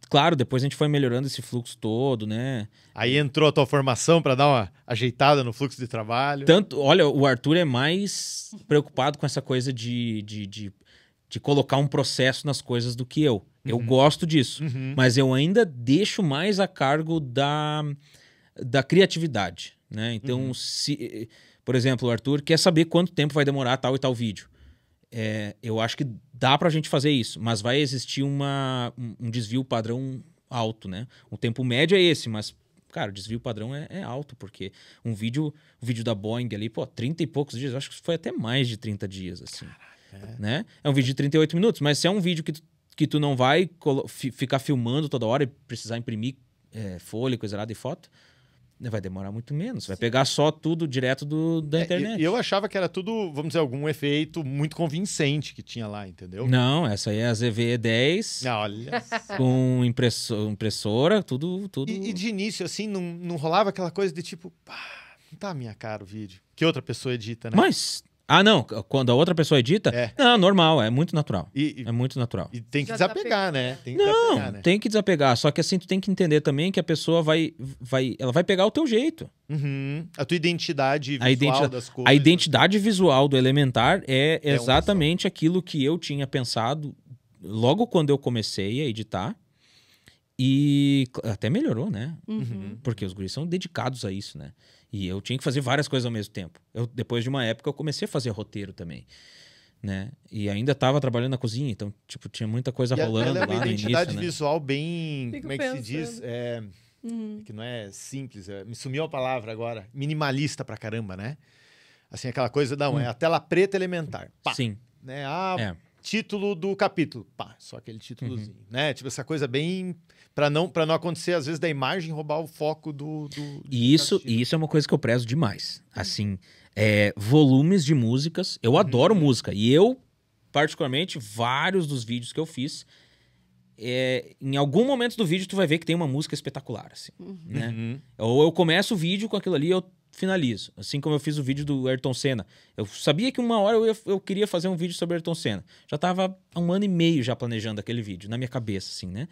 Claro, depois a gente foi melhorando esse fluxo todo, né? Aí entrou a tua formação para dar uma ajeitada no fluxo de trabalho. Tanto, olha, o Arthur é mais preocupado com essa coisa de, de, de, de colocar um processo nas coisas do que eu. Uhum. Eu gosto disso, uhum. mas eu ainda deixo mais a cargo da, da criatividade, né? Então, uhum. se, por exemplo, o Arthur quer saber quanto tempo vai demorar tal e tal vídeo. É, eu acho que dá para a gente fazer isso, mas vai existir uma, um desvio padrão alto, né? O tempo médio é esse, mas, cara, o desvio padrão é, é alto, porque um vídeo, o vídeo da Boeing ali, pô, 30 e poucos dias, acho que foi até mais de 30 dias, assim. Caraca. É. Né? É um vídeo de 38 minutos, mas se é um vídeo que tu, que tu não vai ficar filmando toda hora e precisar imprimir é, folha, coisa lá de foto, Vai demorar muito menos. Vai Sim. pegar só tudo direto do, da é, internet. E eu, eu achava que era tudo, vamos dizer, algum efeito muito convincente que tinha lá, entendeu? Não, essa aí é a ZVE10. Ah, olha. Com impressora, impressora tudo. tudo... E, e, de início, assim, não, não rolava aquela coisa de tipo, pá, não tá a minha cara o vídeo. Que outra pessoa edita, né? Mas ah, não, quando a outra pessoa edita? É. Não, normal, é muito natural. E, é muito natural. E tem que desapegar, né? Tem que não, desapegar, né? tem que desapegar. Só que assim, tu tem que entender também que a pessoa vai. vai ela vai pegar o teu jeito. Uhum. A tua identidade visual a identidade, das coisas. A identidade visual do elementar é, é exatamente aquilo que eu tinha pensado logo quando eu comecei a editar. E até melhorou, né? Uhum. Porque os guris são dedicados a isso, né? E eu tinha que fazer várias coisas ao mesmo tempo. Eu, depois de uma época, eu comecei a fazer roteiro também. Né? E ainda estava trabalhando na cozinha, então, tipo, tinha muita coisa e rolando lá é uma identidade né? visual né? bem... Fico como é que se diz? É, uhum. Que não é simples, é, me sumiu a palavra agora. Minimalista pra caramba, né? Assim, aquela coisa, não, é hum. é a tela preta elementar. Pá, Sim. Né? Ah, é. título do capítulo. Pá, só aquele títulozinho, uhum. né? Tipo, essa coisa bem para não para não acontecer às vezes da imagem roubar o foco do, do e isso e isso é uma coisa que eu prezo demais assim é, volumes de músicas eu uhum. adoro música e eu particularmente vários dos vídeos que eu fiz é, em algum momento do vídeo tu vai ver que tem uma música espetacular assim uhum. né uhum. ou eu começo o vídeo com aquilo ali eu finalizo assim como eu fiz o vídeo do Ayrton Senna eu sabia que uma hora eu, ia, eu queria fazer um vídeo sobre Ayrton Senna já tava há um ano e meio já planejando aquele vídeo na minha cabeça assim né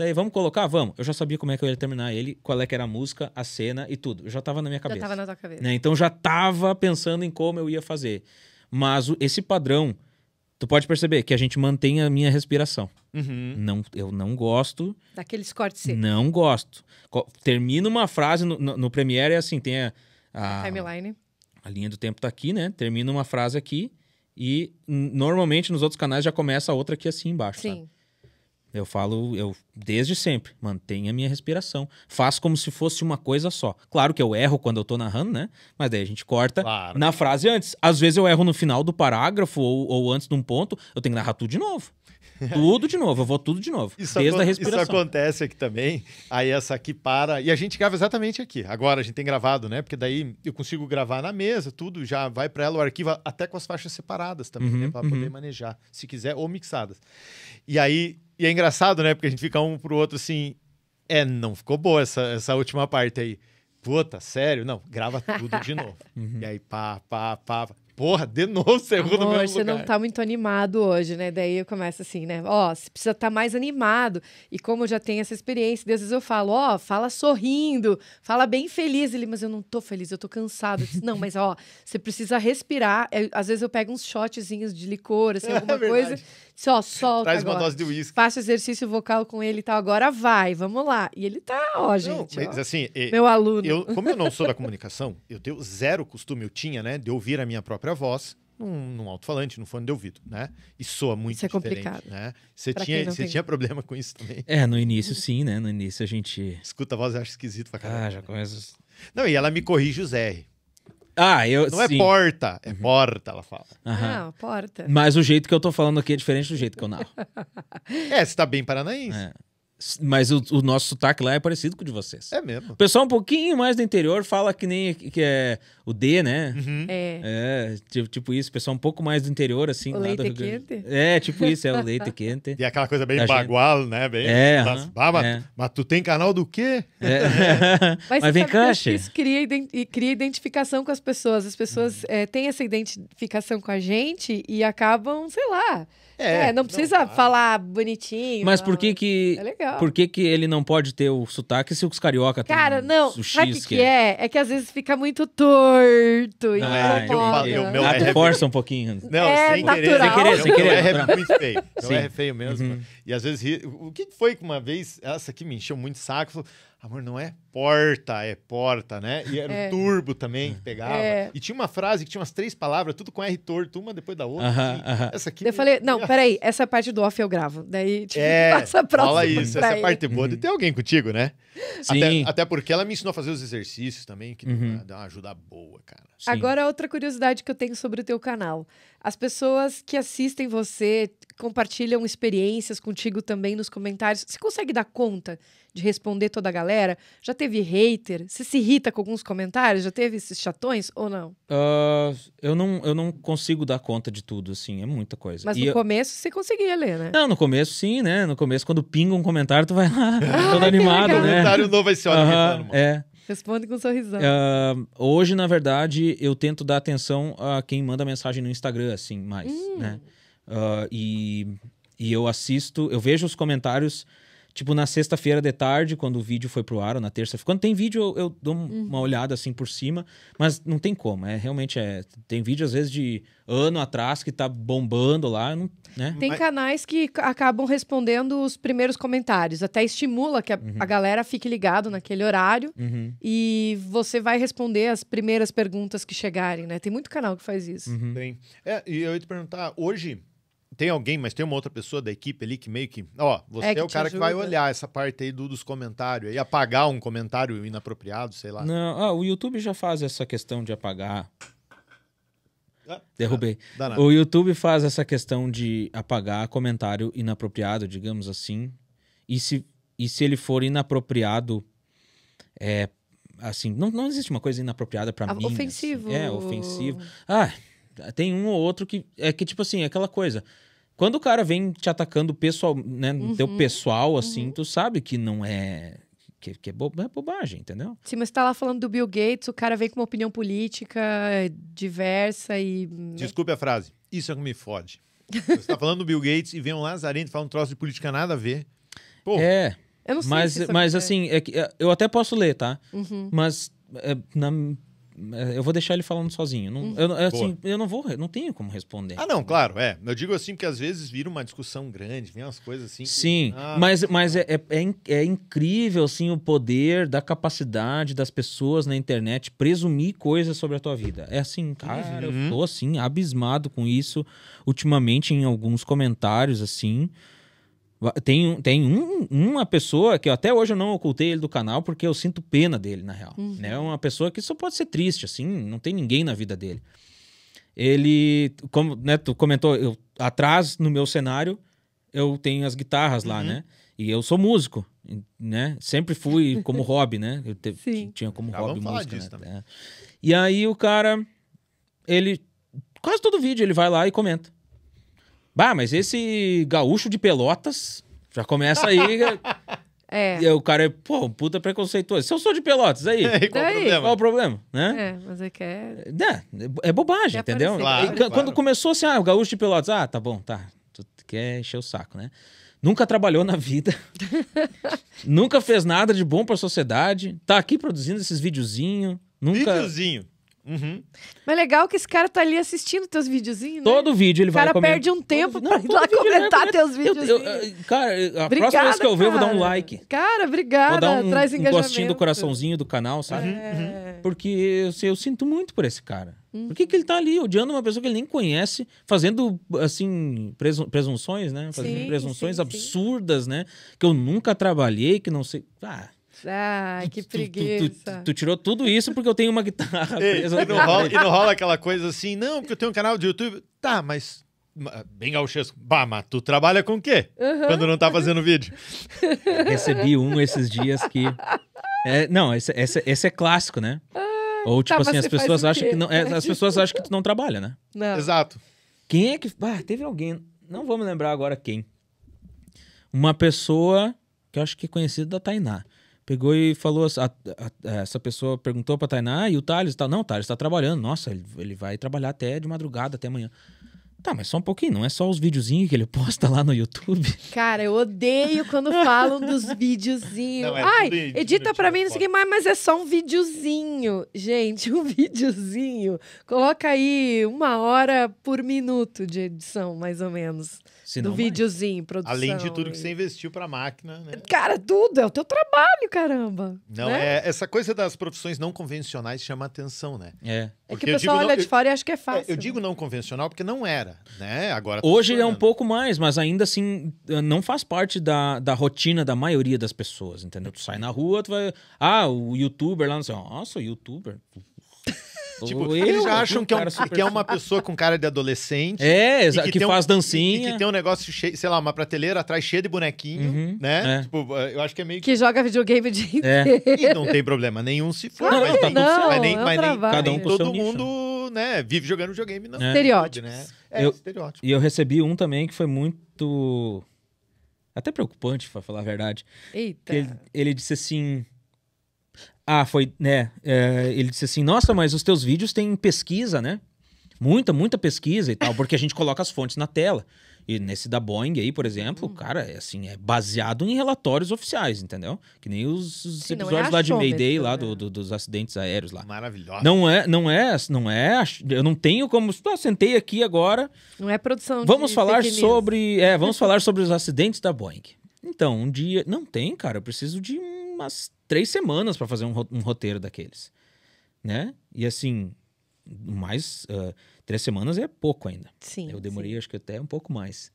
Daí, vamos colocar? Vamos. Eu já sabia como é que eu ia terminar ele, qual é que era a música, a cena e tudo. já tava na minha cabeça. Já tava na tua cabeça. Né? Então, já tava pensando em como eu ia fazer. Mas o, esse padrão, tu pode perceber que a gente mantém a minha respiração. Uhum. Não, eu não gosto. Daqueles cortes secos. Não gosto. Termina uma frase no, no, no Premiere, é assim, tem a, a, timeline. A linha do tempo tá aqui, né? Termina uma frase aqui. E normalmente nos outros canais já começa outra aqui assim embaixo. Sim. Eu falo, eu desde sempre, mantenha a minha respiração. Faz como se fosse uma coisa só. Claro que eu erro quando eu tô narrando, né? Mas daí a gente corta claro. na frase antes. Às vezes eu erro no final do parágrafo ou, ou antes de um ponto, eu tenho que narrar tudo de novo. Tudo de novo, eu vou tudo de novo. Isso desde a respiração. Isso acontece aqui também. Aí essa aqui para. E a gente grava exatamente aqui. Agora a gente tem gravado, né? Porque daí eu consigo gravar na mesa, tudo já vai para ela, o arquivo até com as faixas separadas também, né? uhum, né? Para uhum. poder manejar, se quiser, ou mixadas. E aí e é engraçado, né? Porque a gente fica um pro outro assim. É, não ficou boa essa, essa última parte aí. Puta, sério? Não, grava tudo de novo. Uhum. E aí, pá, pá, pá. Porra, de novo você errou no mesmo você não tá muito animado hoje, né? Daí eu começo assim, né? Ó, você precisa estar tá mais animado. E como eu já tenho essa experiência, às vezes eu falo, ó, fala sorrindo, fala bem feliz. Ele, mas eu não tô feliz, eu tô cansado. Eu disse, não, mas ó, você precisa respirar. Eu, é, às vezes eu pego uns shotzinhos de licor, assim, é alguma é, coisa. Só solta. Traz agora. uma dose de uísque. Faça exercício vocal com ele e tal. Agora vai, vamos lá. E ele tá, ó, gente. Não, mas ó, assim, meu aluno. Eu, como eu não sou da comunicação, eu tenho zero costume, eu tinha, né, de ouvir a minha própria voz num, num alto-falante, num fone de ouvido, né? E soa muito isso é complicado. né? Você tinha, você tinha problema com isso também? É, no início sim, né? No início a gente... Escuta a voz e acha esquisito pra caramba. Ah, já começa... Não, e ela me corrige os R. Ah, eu. Não é sim. é porta, é uhum. porta, ela fala. Não, porta. Mas o jeito que eu tô falando aqui é diferente do jeito que eu narro. é, você tá bem paranaense. É. Mas o, o, nosso sotaque lá é parecido com o de vocês. É mesmo. O pessoal um pouquinho mais do interior fala que nem que é o D, né? Uhum. É. é. tipo, isso, pessoal um pouco mais do interior, assim. O leite do... quente? É, tipo isso, é o leite quente. E aquela coisa bem da bagual, gente... né? Bem, é, das... uhum. mas, é. mas, tu tem canal do quê? É. mas, mas vem caixa. Isso cria, cria identificação com as pessoas. As pessoas uhum. Eh, têm essa identificação com a gente e acabam, sei lá... É, é não precisa não, falar bonitinho. Mas por que que, é legal. por que que ele não pode ter o sotaque se os carioca Cara, tem não, o X sabe que, que é? é? É que às vezes fica muito torto morto. E ah, eu falo, eu, meu ah, é força um pouquinho. Não, é sem, querer, sem querer. Sem querer, sem é muito feio. Meu é feio mesmo. Uhum. E às vezes, o que foi que uma vez, essa aqui me encheu muito saco, falou, Amor, não é porta, é porta, né? E era é. o turbo também que pegava. É. E tinha uma frase que tinha umas três palavras, tudo com R torto, uma depois da outra. Uh -huh, assim. uh -huh. Essa aqui. Eu falei, não, peraí, essa parte do off eu gravo. Daí, tipo, é, passa a próxima. Fala isso, essa ele. parte boa de ter alguém contigo, né? Sim. Até, até, porque ela me ensinou a fazer os exercícios também, que uh -huh. dá uma ajuda boa, cara. Sim. Agora, outra curiosidade que eu tenho sobre o teu canal. As pessoas que assistem você compartilham experiências contigo também nos comentários. Você consegue dar conta de responder toda a galera? Já teve hater? Você se irrita com alguns comentários? Já teve esses chatões ou não? Uh, eu não? Eu não consigo dar conta de tudo, assim. É muita coisa. Mas e no eu... começo você conseguia ler, né? Não, no começo sim, né? No começo, quando pinga um comentário, tu vai lá, ah, todo animado, né? O comentário novo vai ser, uh -huh, É. Responde com um sorrisão. Uh, hoje, na verdade, eu tento dar atenção a quem manda mensagem no Instagram, assim, mais, né? hum. né? Uh, e, e eu assisto, eu vejo os comentários Tipo, na sexta-feira de tarde, quando o vídeo foi pro ar, ou na terça-feira. Quando tem vídeo, eu, eu dou uhum. uma olhada assim por cima, mas não tem como. É realmente é. Tem vídeo, às vezes, de ano atrás que tá bombando lá. Não, né? Tem canais que acabam respondendo os primeiros comentários. Até estimula que a, uhum. a galera fique ligado naquele horário uhum. e você vai responder as primeiras perguntas que chegarem, né? Tem muito canal que faz isso. Uhum. Tem. É, e eu ia te perguntar, hoje tem alguém, mas tem uma outra pessoa da equipe ali que meio que. Ó, você é, é o cara ajuda. que vai olhar essa parte aí do, dos comentários, aí apagar um comentário inapropriado, sei lá. Não, ah, o YouTube já faz essa questão de apagar. Ah, Derrubei. O YouTube faz essa questão de apagar comentário inapropriado, digamos assim. E se, e se ele for inapropriado, é, assim, não, não existe uma coisa inapropriada para ah, mim. Assim. Ofensivo. Assim. É, ofensivo. Ah, tem um ou outro que. É que, tipo assim, é aquela coisa. Quando o cara vem te atacando pessoal, né, no uhum, teu pessoal, assim, uhum. tu sabe que não é que, que é, bo é, bobagem, entendeu? Sim, mas você tá lá falando do Bill Gates, o cara vem com uma opinião política diversa e. Hum, Desculpe a frase. Isso é que me fode. você tá falando do Bill Gates e vem um Lazarento falar um troço de política nada a ver. Pô. É. Eu não sei mas, se é mas assim, é que, é, eu até posso ler, tá? Uhum. Mas é, na eu vou deixar ele falando sozinho. Não, eu, assim, eu, não vou, não tenho como responder. Ah, não, claro, é. Eu digo assim porque às vezes vira uma discussão grande, vem umas coisas assim. Sim, que... ah, mas, mas é, é, é, é, incrível assim, o poder da capacidade das pessoas na internet presumir coisas sobre a tua vida. É assim, cara, eu uhum. tô assim, abismado com isso ultimamente em alguns comentários, assim. Tem, tem um, uma pessoa que até hoje eu não ocultei ele do canal porque eu sinto pena dele, na real. Uhum. Né? É né? uma pessoa que só pode ser triste, assim, não tem ninguém na vida dele. Ele, como né, tu comentou, eu, atrás no meu cenário eu tenho as guitarras uhum. lá, né? E eu sou músico, né? Sempre fui como hobby, né? Eu te, tinha como Já hobby música. né? É. E aí o cara, ele quase todo vídeo ele vai lá e comenta. Bah, mas esse gaúcho de pelotas já começa aí. é. E o cara é, pô, puta preconceituoso. Se eu sou de pelotas, aí. É, qual, Daí? O problema? qual o problema? Né? É, você quer. É, é-, né? é bobagem, entendeu? Claro, e, claro. Quando começou assim, ah, o gaúcho de pelotas, ah, tá bom, tá. Tu quer encher o saco, né? nunca trabalhou na vida, nunca fez nada de bom para a sociedade, tá aqui produzindo esses videozinhos, nunca... Videozinho? Uhum. Mas legal que esse cara tá ali assistindo teus videozinhos, né? Todo vídeo ele vai comentar. O cara perde um tempo todo, pra ir lá comentar teus vídeos. Eh, cara, eh, a obrigada, próxima vez que eu ver, eu vou dar um like. Cara, obrigada. Vou dar um, Traz um gostinho do coraçãozinho do canal, sabe? É. Uhum. Porque eu, eu, sinto muito por esse cara. Uhum. Por que, que ele tá ali odiando uma pessoa que ele nem conhece, fazendo, assim, presun presunções, né? Fazendo sim, presunções sim, absurdas, sim. né? Que eu nunca trabalhei, que não sei... Ah... Ah, que preguiça. Tu, tu, tu, tu, tirou tudo isso porque eu tenho uma guitarra Ei, presa. E não, rola, e não rola aquela coisa assim, não, porque eu tenho um canal de YouTube. Tá, mas bem gauchesco. Bah, mas tu trabalha com o quê? Uhum. Quando não tá fazendo vídeo. Recebi um esses dias que. É, não, esse, esse, esse, é clássico, né? Ah, Ou, tipo tá, assim, as pessoas acham que não. É, as pessoas acham que tu não trabalha, né? Não. Exato. Quem é que. Ah, teve alguém. Não vou me lembrar agora quem. Uma pessoa que eu acho que é conhecida da Tainá pegou e falou: a, a, a, essa pessoa perguntou pra Tainá ah, e o Thales tal. Tá? Não, o Thales tá trabalhando. Nossa, ele, ele vai trabalhar até de madrugada, até amanhã. Tá, mas só um pouquinho, não é só os videozinhos que ele posta lá no YouTube. Cara, eu odeio quando falam dos videozinhos. é Ai, edita para mim, não sei o que mais, mas é só um videozinho. Gente, um videozinho. Coloca aí uma hora por minuto de edição, mais ou menos. Senão, do videozinho, produção. Além de tudo que você investiu pra máquina, né? Cara, tudo, é o teu trabalho, caramba. Não, né? é essa coisa das profissões não convencionais chama atenção, né? É. Porque é que o pessoal olha não, de fora e acha que é, é fácil. Eu, digo né? não convencional porque não era, né? Agora Hoje é um pouco mais, mas ainda assim eh, não faz parte da, da rotina da maioria das pessoas, entendeu? Tu sai na rua, tu vai... Ah, o youtuber lá, não sei, nossa, youtuber, tipo, eu, eles já acham que é, um, que é, uma pessoa com cara de adolescente. É, exato. Que, que faz um, dancinha. E, que tem um negócio cheio, sei lá, uma prateleira atrás cheia de bonequinho, uhum, né? É. Tipo, eh, eu acho que é meio. Que joga videogame de. É. E não tem problema nenhum se for. Não, mas, tá não, mas nem, é mas nem, cada um todo mundo. Nicho. Né? né, vive jogando videogame, não. É. estereótipo Né? É, eu, estereótipo. E eu recebi um também que foi muito. Até preocupante, pra falar a verdade. Eita. Ele, ele disse assim: ah, foi, né? É, ele disse assim: Nossa, mas os teus vídeos têm pesquisa, né? Muita, muita pesquisa e tal, porque a gente coloca as fontes na tela. E nesse da Boeing aí, por exemplo, hum. cara, é assim, é baseado em relatórios oficiais, entendeu? Que nem os, os Sim, é episódios é lá de Mayday, lá né? do, do, dos acidentes aéreos lá. Maravilhoso. Não é, não é, não é, eu não tenho como, ah, sentei aqui agora. Não é produção Vamos falar sobre, é, vamos falar sobre os acidentes da Boeing. Então, um dia, não tem, cara, eu preciso de um umas três semanas para fazer um, um, roteiro daqueles, né? E assim, mais uh, três semanas é pouco ainda. Sim. Eu demorei, sim. acho que até um pouco mais.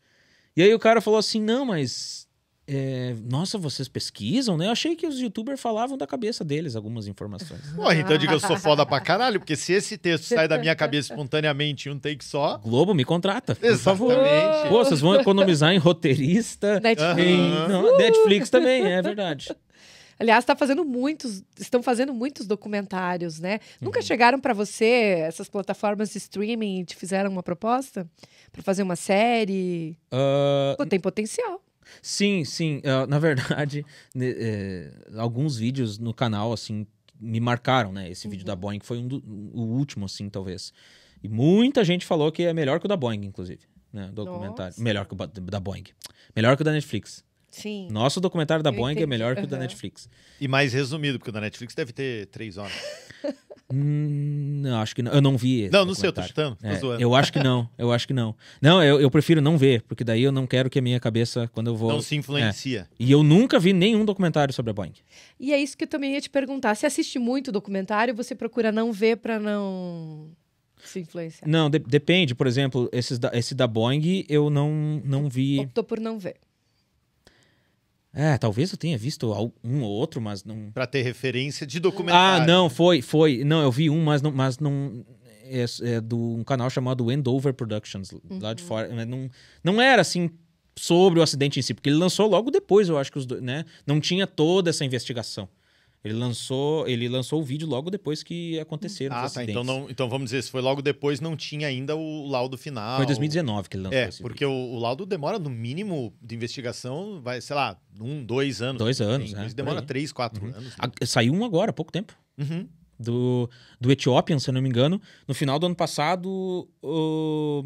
E aí o cara falou assim, não, mas é, nossa, vocês pesquisam, né? Eu achei que os youtubers falavam da cabeça deles algumas informações. Pô, então diga eu sou foda pra caralho, porque se esse texto sai da minha cabeça espontaneamente em um take só. Globo me contrata. Exatamente. Por favor. Pô, vocês vão economizar em roteirista. Netflix. Em... Não, Netflix também, é verdade. Aliás, está fazendo muitos, estão fazendo muitos documentários, né? Uhum. Nunca chegaram para você essas plataformas de streaming e te fizeram uma proposta para fazer uma série? Uh... Pô, tem potencial. Sim, sim. Uh, na verdade, né, é, alguns vídeos no canal, assim, me marcaram, né? Esse uhum. vídeo da uhum. Boeing foi um do, o último, assim, talvez. E muita gente falou que é melhor que o da Boeing, inclusive. Né? Documentário. Nossa. Melhor que o da Boeing. Melhor que o da Netflix. Sim. Nosso documentário da eu Boeing é entendi. é melhor que o da Netflix. E mais resumido, porque o da Netflix deve ter três horas. hum, não, acho que não. Eu não vi. não, não sei, eu tô chutando. é, Eu acho que não, eu acho que não. Não, eu, eu, prefiro não ver, porque daí eu não quero que a minha cabeça, quando eu vou. Não se é, influencia. É. E eu nunca vi nenhum documentário sobre a Boeing. E é isso que eu também ia te perguntar. Se assiste muito documentário, você procura não ver para não se influenciar? Não, de depende. Por exemplo, esses da, esse da Boeing eu não, não vi. Optou por não ver. É, talvez eu tenha visto um ou outro, mas não. Para ter referência de ah, documentário. Ah, não, foi, foi. Não, eu vi um, mas não. Mas não é, é do um canal chamado Endover Productions, uhum. lá de uhum. fora. Né, não, não era assim sobre o acidente em si, porque ele lançou logo depois, eu acho que os dois, né? Não tinha toda essa investigação. Ele lançou, ele lançou o vídeo logo depois que aconteceram ah, os acidentes. Tá, então, não, então vamos dizer, se foi logo depois, não tinha ainda o laudo final. Foi em 2019 que ele lançou. É, porque o, o, laudo demora no mínimo de investigação, vai, sei lá, um, dois anos. Dois anos, né? Demora três, quatro uhum. anos. Né? A, saiu um agora, há pouco tempo. Uhum. Do, do Ethiopian, se eu não me engano. No final do ano passado, o,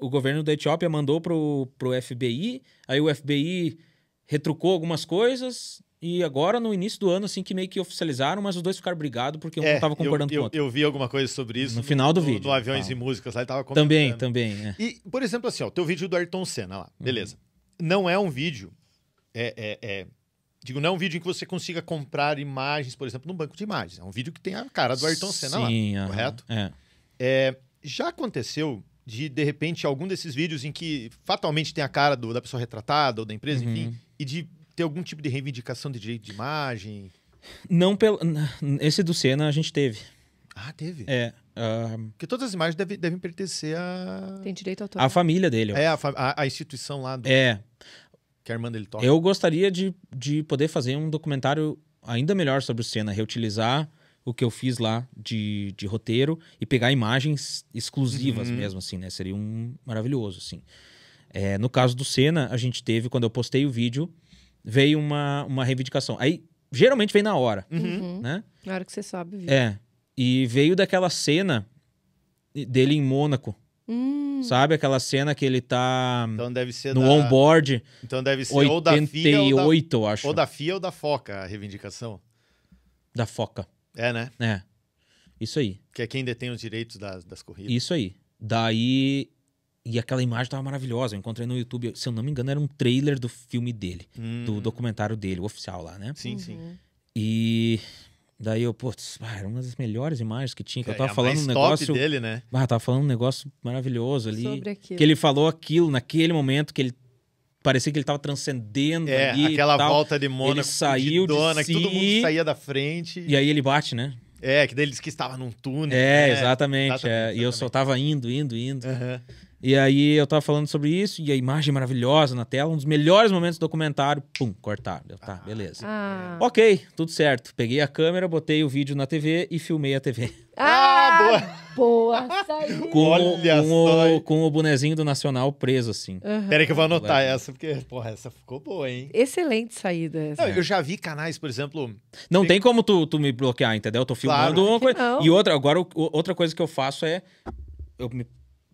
o governo da Etiópia mandou pro, pro FBI, aí o FBI retrucou algumas coisas, e agora, no início do ano, assim, que meio que oficializaram, mas os dois ficaram brigados porque um é, não tava concordando eu, com o outro. Eu vi alguma coisa sobre isso. No, no final do no, vídeo. Do Aviões tá. e Músicas, lá ele tava comentando. Também, também. É. E, por exemplo, assim, ó, o teu vídeo do Ayrton Senna lá, uhum. beleza. Uhum. Não é um vídeo. É, é, é, digo, não é um vídeo em que você consiga comprar imagens, por exemplo, num banco de imagens. É um vídeo que tem a cara do Ayrton Senna Sim, lá, uhum, correto? É. é. Já aconteceu de, de repente, algum desses vídeos em que fatalmente tem a cara do, da pessoa retratada ou da empresa, uhum. enfim, e de ter algum tipo de reivindicação de direito de imagem? Não pelo. Esse do Senna a gente teve. Ah, teve? É. Uh... Porque todas as imagens devem pertencer a. Tem direito autoral. A família dele. É, a, a, a instituição lá. Do... É. Que a irmã dele toca. Eu gostaria de, de poder fazer um documentário ainda melhor sobre o Senna, reutilizar o que eu fiz lá de, de roteiro e pegar imagens exclusivas uhum. mesmo, assim, né? Seria um maravilhoso, assim. É, no caso do Senna, a gente teve, quando eu postei o vídeo, veio uma, uma reivindicação. Aí, geralmente vem na hora, uhum. uhum. né? Na hora que você sobe. Viu? É. E veio daquela cena dele em Mônaco. Hum. Sabe aquela cena que ele tá então deve ser no da... onboard? Então deve ser 88, ou da FIA ou da... acho. Ou da FIA ou da FOCA a reivindicação. Da FOCA. É, né? É. Isso aí. Que é quem detém os direitos das, das corridas. Isso aí. Daí e aquela imagem estava maravilhosa. Eu encontrei no YouTube, se eu não me engano, era um trailer do filme dele, hum. do documentário dele, oficial lá, né? Sim, uhum. sim. E daí eu, putz, era uma das melhores imagens que tinha. Que eu é, tava é, falando um negócio. dele, né? Ah, tava falando um negócio maravilhoso ali. Sobre aquilo. Que ele falou aquilo naquele momento que ele parecia que ele estava transcendendo é, ali aquela volta de Mônaco ele saiu de, dona, de si, que todo mundo saía da frente e aí ele bate né é que daí ele disse que estava num túnel é, né? exatamente, exatamente, é, exatamente, e eu só tava indo indo indo uhum. E aí eu tava falando sobre isso, e a imagem maravilhosa na tela, um dos melhores momentos do documentário, pum, cortaram. Eu, tá, ah, beleza. Ah. Ok, tudo certo. Peguei a câmera, botei o vídeo na TV e filmei a TV. Ah, ah boa! Boa! com, Olha com só. O, com o bonezinho do Nacional preso, assim. Uhum. Peraí que eu vou anotar essa, porque, porra, essa ficou boa, hein? Excelente saída essa. Não, é. Eu já vi canais, por exemplo... Não tem, tem como tu, tu me bloquear, entendeu? Eu tô filmando claro. uma coisa... Não. E outra, agora, outra coisa que eu faço é... Eu me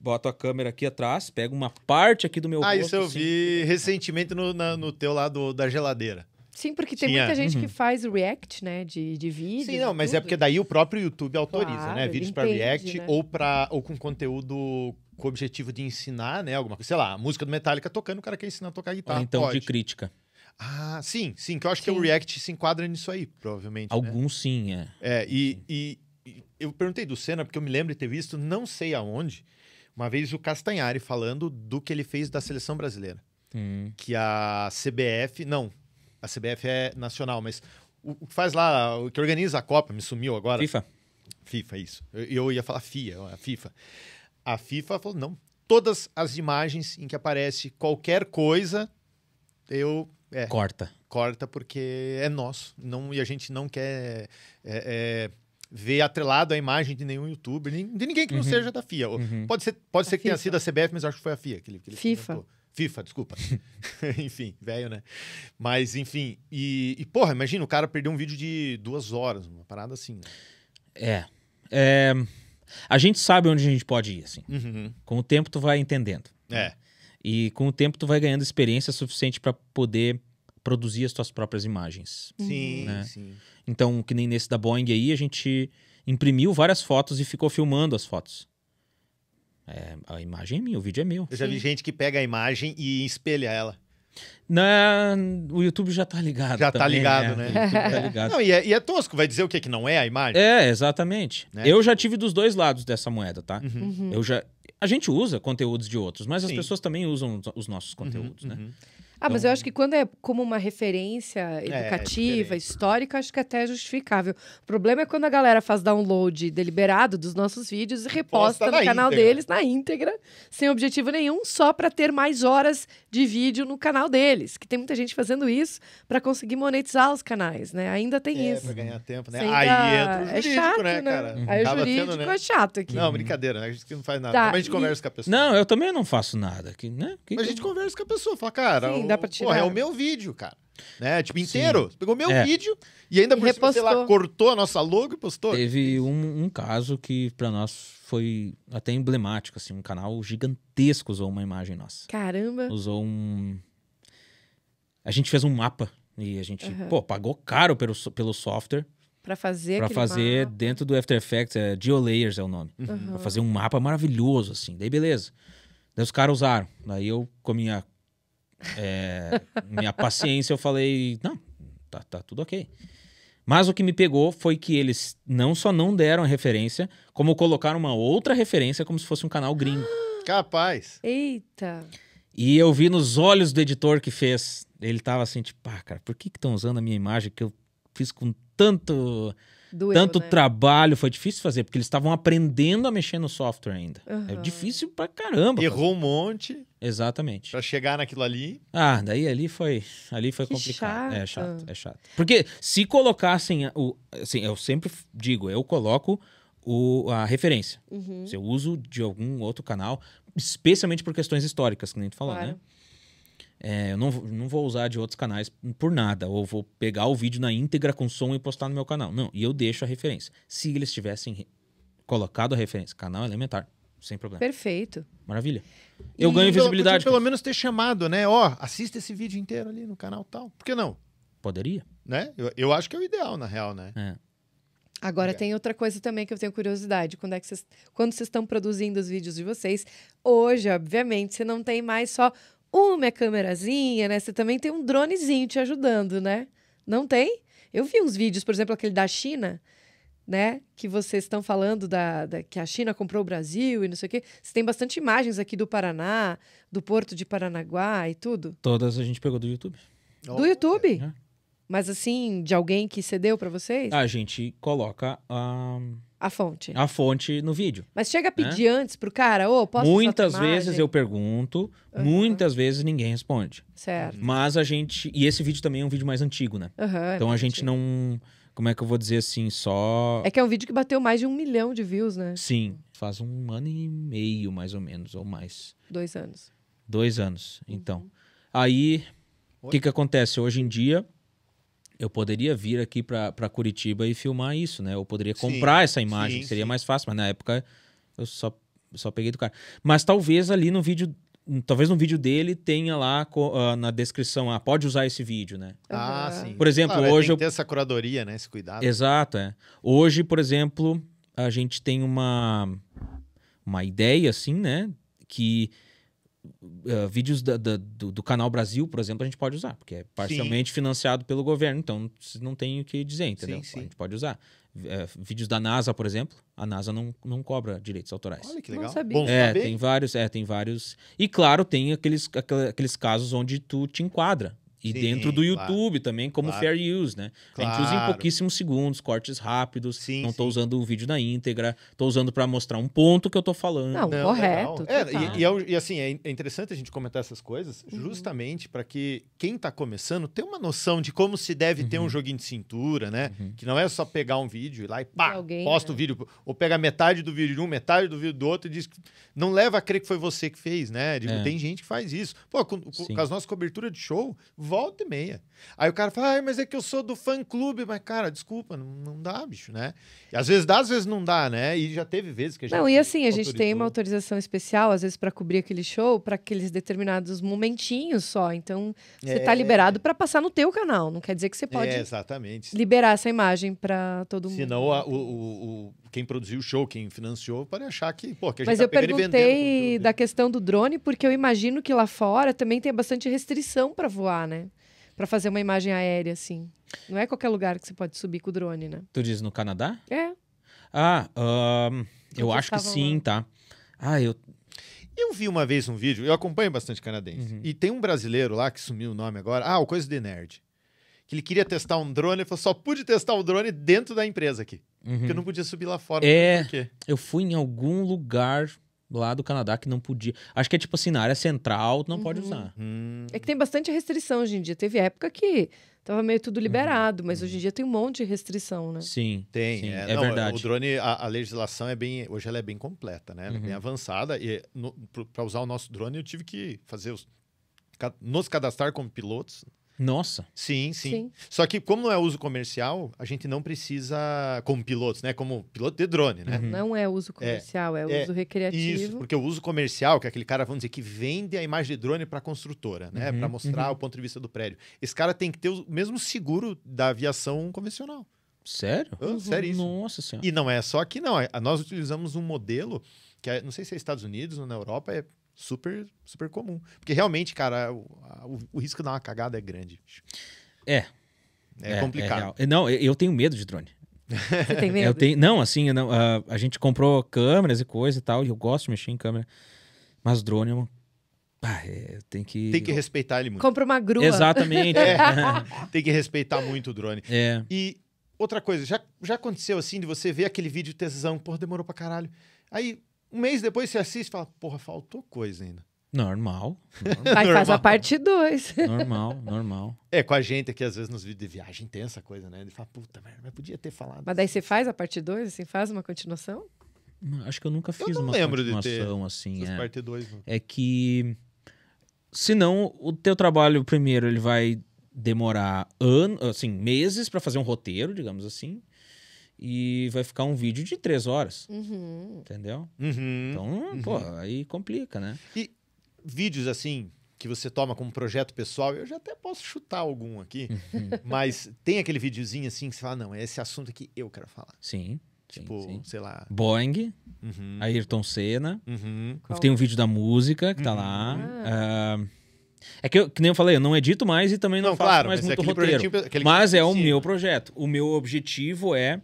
boto a câmera aqui atrás, pego uma parte aqui do meu ah, rosto. Ah, isso eu assim. vi recentemente no, na, no teu lado da geladeira. Sim, porque tem Sim, muita é. gente uhum. que faz react, né, de, de vídeo. Sim, não, mas é tudo. é porque daí o próprio YouTube autoriza, claro, né, vídeos para react né? ou para ou com conteúdo com o objetivo de ensinar, né, alguma coisa, sei lá, a música do Metallica tocando, o cara quer ensinar a tocar guitarra, ou então pode. de crítica. Ah, sim, sim, que eu acho sim. que o React se enquadra nisso aí, provavelmente. Né? Alguns né? sim, é. É, e, e, e, eu perguntei do Senna, porque eu me lembro de ter visto, não sei aonde, uma vez o Castanhari falando do que ele fez da seleção brasileira. Que a CBF. Não, a CBF é nacional, mas o que faz lá, o que organiza a Copa, me sumiu agora. FIFA. FIFA, isso. Eu, eu ia falar FIA, a FIFA. A FIFA falou: não, todas as imagens em que aparece qualquer coisa, eu. É, corta. Corta, porque é nosso. Não, e a gente não quer. É, é, ver atrelado à imagem de nenhum youtuber, de ninguém que não uhum. seja da FIA. Uhum. Pode ser, pode ser que FIFA. tenha sido a CBF, mas acho que foi a FIA que ele, que ele FIFA. Comentou. FIFA, desculpa. enfim, velho, né? Mas, enfim. E, e, porra, imagina, o cara perder um vídeo de duas horas, uma parada assim. Né? É. é. A gente sabe onde a gente pode ir, assim. Uhum. Com o tempo, tu vai entendendo. É. E com o tempo, tu vai ganhando experiência suficiente para poder produzir as tuas próprias imagens. Sim, né? sim. Então, que nem nesse da Boeing aí, a gente imprimiu várias fotos e ficou filmando as fotos. É, a imagem é minha, o vídeo é meu. Eu já vi gente que pega a imagem e espelha ela. Na... O YouTube já tá ligado. Já tá também, tá ligado, né? né? tá ligado. Não, e, é, e, é, tosco, vai dizer o que Que não é a imagem? É, exatamente. Né? Eu já tive dos dois lados dessa moeda, tá? Uhum. uhum. Eu já... A gente usa conteúdos de outros, mas Sim. as pessoas também usam os nossos uhum, conteúdos, uhum, né? Uhum. Ah, mas eu então acho que quando é como uma referência é, é educativa, é, histórica, acho que até é justificável. O problema é quando a galera faz download deliberado dos nossos vídeos e reposta no canal íntegra. deles na íntegra, sem objetivo nenhum, só para ter mais horas de vídeo no canal deles. Que tem muita gente fazendo isso para conseguir monetizar os canais, né? Ainda tem é, isso. É, pra ganhar tempo, né? Ainda... Aí entra o é jurídico, é chato, né, cara? Aí o Tava jurídico tendo, né? é chato aqui. Não, brincadeira, né? A gente não faz nada. Tá, a gente e... conversa com a pessoa. Não, eu também não faço nada aqui, né? Que mas a gente conversa com a pessoa, fala, cara, Sim nem dá pra tirar. Porra, é o meu vídeo, cara. Né? Tipo, inteiro. Sim. Pegou meu é. vídeo e ainda por cima, sei lá, cortou a nossa logo e postou. Teve um, um caso que para nós foi até emblemático, assim. Um canal gigantesco usou uma imagem nossa. Caramba! Usou um... A gente fez um mapa e a gente, uhum. pô, pagou caro pelo, pelo software. Pra fazer Pra fazer mapa. dentro do After Effects, é layers é o nome. Uhum. Pra fazer um mapa maravilhoso, assim. Daí, beleza. Daí os caras usaram. Daí eu, com a minha é, minha paciência, eu falei, não, tá, tá tudo ok. Mas o que me pegou foi que eles não só não deram a referência, como colocaram uma outra referência como se fosse um canal gringo. Capaz. Eita. E eu vi nos olhos do editor que fez. Ele tava assim, tipo, ah, cara, por que estão usando a minha imagem que eu fiz com tanto Doeu, tanto né? trabalho, foi difícil fazer, porque eles estavam aprendendo a mexer no software ainda. Uhum. É difícil pra caramba. Errou fazer. um monte. Exatamente. Pra chegar naquilo ali. Ah, daí ali foi, ali foi que complicado. É chato. É chato, é chato. Porque se colocassem o, assim, eu sempre digo, eu coloco o, a referência. Uhum. Se eu uso de algum outro canal, especialmente por questões históricas, que nem tu falou, né? claro. né? É, eu não, não vou usar de outros canais por nada, ou vou pegar o vídeo na íntegra com som e postar no meu canal. Não, e eu deixo a referência. Se eles tivessem colocado a referência, canal elementar, sem problema. Perfeito. Maravilha. Eu e ganho pelo, visibilidade. Pelo menos ter chamado, né? Ó, oh, assista esse vídeo inteiro ali no canal tal. Por que não? Poderia. Né? Eu, eu acho que é o ideal, na real, né? É. Agora é. tem outra coisa também que eu tenho curiosidade. Quando é que vocês, quando vocês estão produzindo os vídeos de vocês, hoje, obviamente, você não tem mais só uma é câmerazinha, né? Você também tem um dronezinho te ajudando, né? Não tem? Eu vi uns vídeos, por exemplo, aquele da China, né? Que vocês estão falando da, da, que a China comprou o Brasil e não sei o quê. Você tem bastante imagens aqui do Paraná, do Porto de Paranaguá e tudo. Todas a gente pegou do YouTube. Do oh, YouTube? É. Mas assim, de alguém que cedeu para vocês? A gente coloca a. Ah, a fonte. A fonte no vídeo. Mas chega a né? pedir né? antes pro cara, ô, oh, posso Muitas vezes eu pergunto, uhum. muitas vezes ninguém responde. Certo. Mas a gente. E esse vídeo também é um vídeo mais antigo, né? Uhum, então a gente antigo. não. Como é que eu vou dizer assim, só. É que é um vídeo que bateu mais de um milhão de views, né? Sim. Faz um ano e meio, mais ou menos, ou mais. Dois anos. Dois anos, então. Uhum. Aí, o que, que acontece? Hoje em dia, eu poderia vir aqui para Curitiba e filmar isso, né? Eu poderia comprar sim, essa imagem, sim, seria sim. mais fácil, mas na época eu só, só peguei do cara. Mas talvez ali no vídeo, hum, talvez no vídeo dele tenha lá uh, na descrição, ah, pode usar esse vídeo, né? Ah, ah sim. Por exemplo, ah, hoje tem eu essa curadoria, né, esse cuidado. Exato, é. Hoje, por exemplo, a gente tem uma uma ideia assim, né, que Uh, vídeos da, da, do, do, Canal Brasil, por exemplo, a gente pode usar, porque é parcialmente sim. financiado pelo governo, então não tem o que dizer, entendeu? Sim, sim. A gente pode usar. Eh, vídeos da NASA, por exemplo, a NASA não, não cobra direitos autorais. Olha que legal. Bom é, tem vários, é, tem vários. E claro, tem aqueles, aqueles casos onde tu te enquadra. E Sim, dentro do YouTube claro. também, como claro. fair use, né? Claro. A gente usa em pouquíssimos segundos, cortes rápidos. Sim, não estou usando o vídeo na íntegra, estou usando para mostrar um ponto que eu estou falando. Não, não correto. É, e, e, é e, assim, é, é interessante a gente comentar essas coisas uhum. justamente para que quem está começando tenha uma noção de como se deve uhum. ter um uhum. joguinho de cintura, né? Uhum. Que não é só pegar um vídeo e lá e pá, alguém, posta né? o vídeo. Ou pega metade do vídeo de um, metade do vídeo do outro e diz que não leva a crer que foi você que fez, né? Digo, é. tem gente que faz isso. Pô, com, com, com as nossas coberturas de show, volta e meia. Aí o cara fala, mas é que eu sou do fã-clube. Mas, cara, desculpa, não, não dá, bicho, né? E às vezes dá, às vezes não dá, né? E já teve vezes que a gente. Não, e assim, a gente autorizou. tem uma autorização especial, às vezes, para cobrir aquele show, para aqueles determinados momentinhos só. Então, você tá é... tá liberado para passar no teu canal. Não quer dizer que você pode é, exatamente. liberar essa imagem para todo mundo. Senão, não o, o quem produziu o show, quem financiou, pode achar que, pô, que a gente Mas tá eu perguntei né? da questão do drone, porque eu imagino que lá fora também tem bastante restrição para voar, né? Para fazer uma imagem aérea, assim. Não é qualquer lugar que você pode subir com o drone, né? Tu diz no Canadá? É. Ah, um, eu acho que sim, lá. tá. Ah, eu. Eu vi uma vez um vídeo, eu acompanho bastante canadense, uhum. e tem um brasileiro lá que sumiu o nome agora. Ah, o Coisa de Nerd que ele queria testar um drone, ele falou, só pude testar o drone dentro da empresa aqui. Uhum. Porque eu não podia subir lá fora. É, eu fui em algum lugar lá do Canadá que não podia. Acho que é tipo assim, na área central, não uhum. pode usar. Hum. É que tem bastante restrição hoje em dia. Teve época que tava meio tudo uhum. liberado, uhum. mas hoje em uhum. dia tem um monte de restrição, né? Sim, tem. Sim, é, é não, verdade. O drone, a, a, legislação é bem, hoje ela é bem completa, né? Uhum. É bem uhum. avançada. E para usar o nosso drone, eu tive que fazer os, nos cadastrar como pilotos nossa. Sim, sim, sim, Só que como não é uso comercial, a gente não precisa, como pilotos, né? Como piloto de drone, né? Uhum. Não é uso comercial, é, é, é uso é, recreativo. Isso, porque o uso comercial, que é aquele cara, vamos dizer, que vende a imagem de drone para a construtora, né? Uhum, para mostrar uhum. o ponto de vista do prédio. Esse cara tem que ter o mesmo seguro da aviação convencional. Sério? Oh, sério isso. Nossa senhora. E não é só aqui, não. É, nós utilizamos um modelo que, é, não sei se é Estados Unidos ou na Europa, é super, super comum. Porque realmente, cara, o, o, o risco de dar uma cagada é grande. É. é. É, é complicado. É não, eu tenho medo de drone. Você tem medo? Eu tenho, não, assim, não, a, a, gente comprou câmeras e coisa e tal, e eu gosto de mexer em câmera. Mas drone é uma. Ah, é, tem que. Tem que respeitar ele muito. Compra uma grua. Exatamente. é, tem que respeitar muito o drone. É. E outra coisa, já, já aconteceu assim de você ver aquele vídeo tesão, por demorou para caralho. Aí um mês depois você assiste e fala, porra, faltou coisa ainda. Normal. normal. Vai fazer a parte 2. normal, normal. É, com a gente aqui, às vezes, nos vídeos de viagem tem essa coisa, né? Ele fala, puta merda, mas podia ter falado. Mas daí você faz a parte 2, assim, faz uma continuação? Acho que eu nunca fiz eu uma continuação assim. É. Parte dois, é que. Senão, o teu trabalho, primeiro, ele vai demorar anos, assim, meses para fazer um roteiro, digamos assim e vai ficar um vídeo de três horas. Uhum. Entendeu? Uhum. Então, uhum. pô, aí complica, né? E vídeos assim que você toma como projeto pessoal, eu já até posso chutar algum aqui, uhum. mas tem aquele videozinho assim que você fala, não, é esse assunto que eu quero falar. Sim. Tipo, sim, sim. sei lá. Boeing, uhum. Ayrton Senna. Uhum. Tem um vídeo da música que tá lá. Ah. É que, eu, que nem eu falei, eu não edito mais e também não, não faço claro, mais muito roteiro. Mas é o meu projeto. O meu objetivo é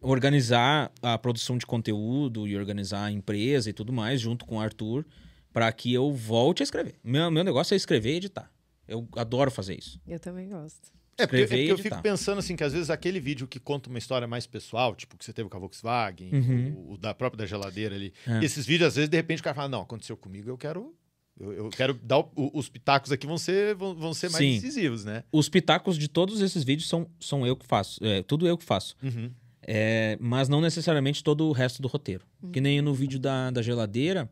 organizar a produção de conteúdo e organizar a empresa e tudo mais, junto com o Arthur, para que eu volte a escrever. Meu, meu negócio é escrever e editar. Eu adoro fazer isso. Eu também gosto. É porque, é porque eu fico pensando assim, que às vezes aquele vídeo que conta uma história mais pessoal, tipo que você teve com a Volkswagen, uhum. o, o, da própria da geladeira ali, é. esses vídeos, às vezes, de repente, o cara fala, não, aconteceu comigo, eu quero eu, eu, quero dar o, os pitacos aqui vão ser vão, vão ser mais Sim. decisivos, né? Os pitacos de todos esses vídeos são, são eu que faço, é tudo eu que faço. Uhum. É, mas não necessariamente todo o resto do roteiro. Uhum. Que nem no vídeo da, da geladeira,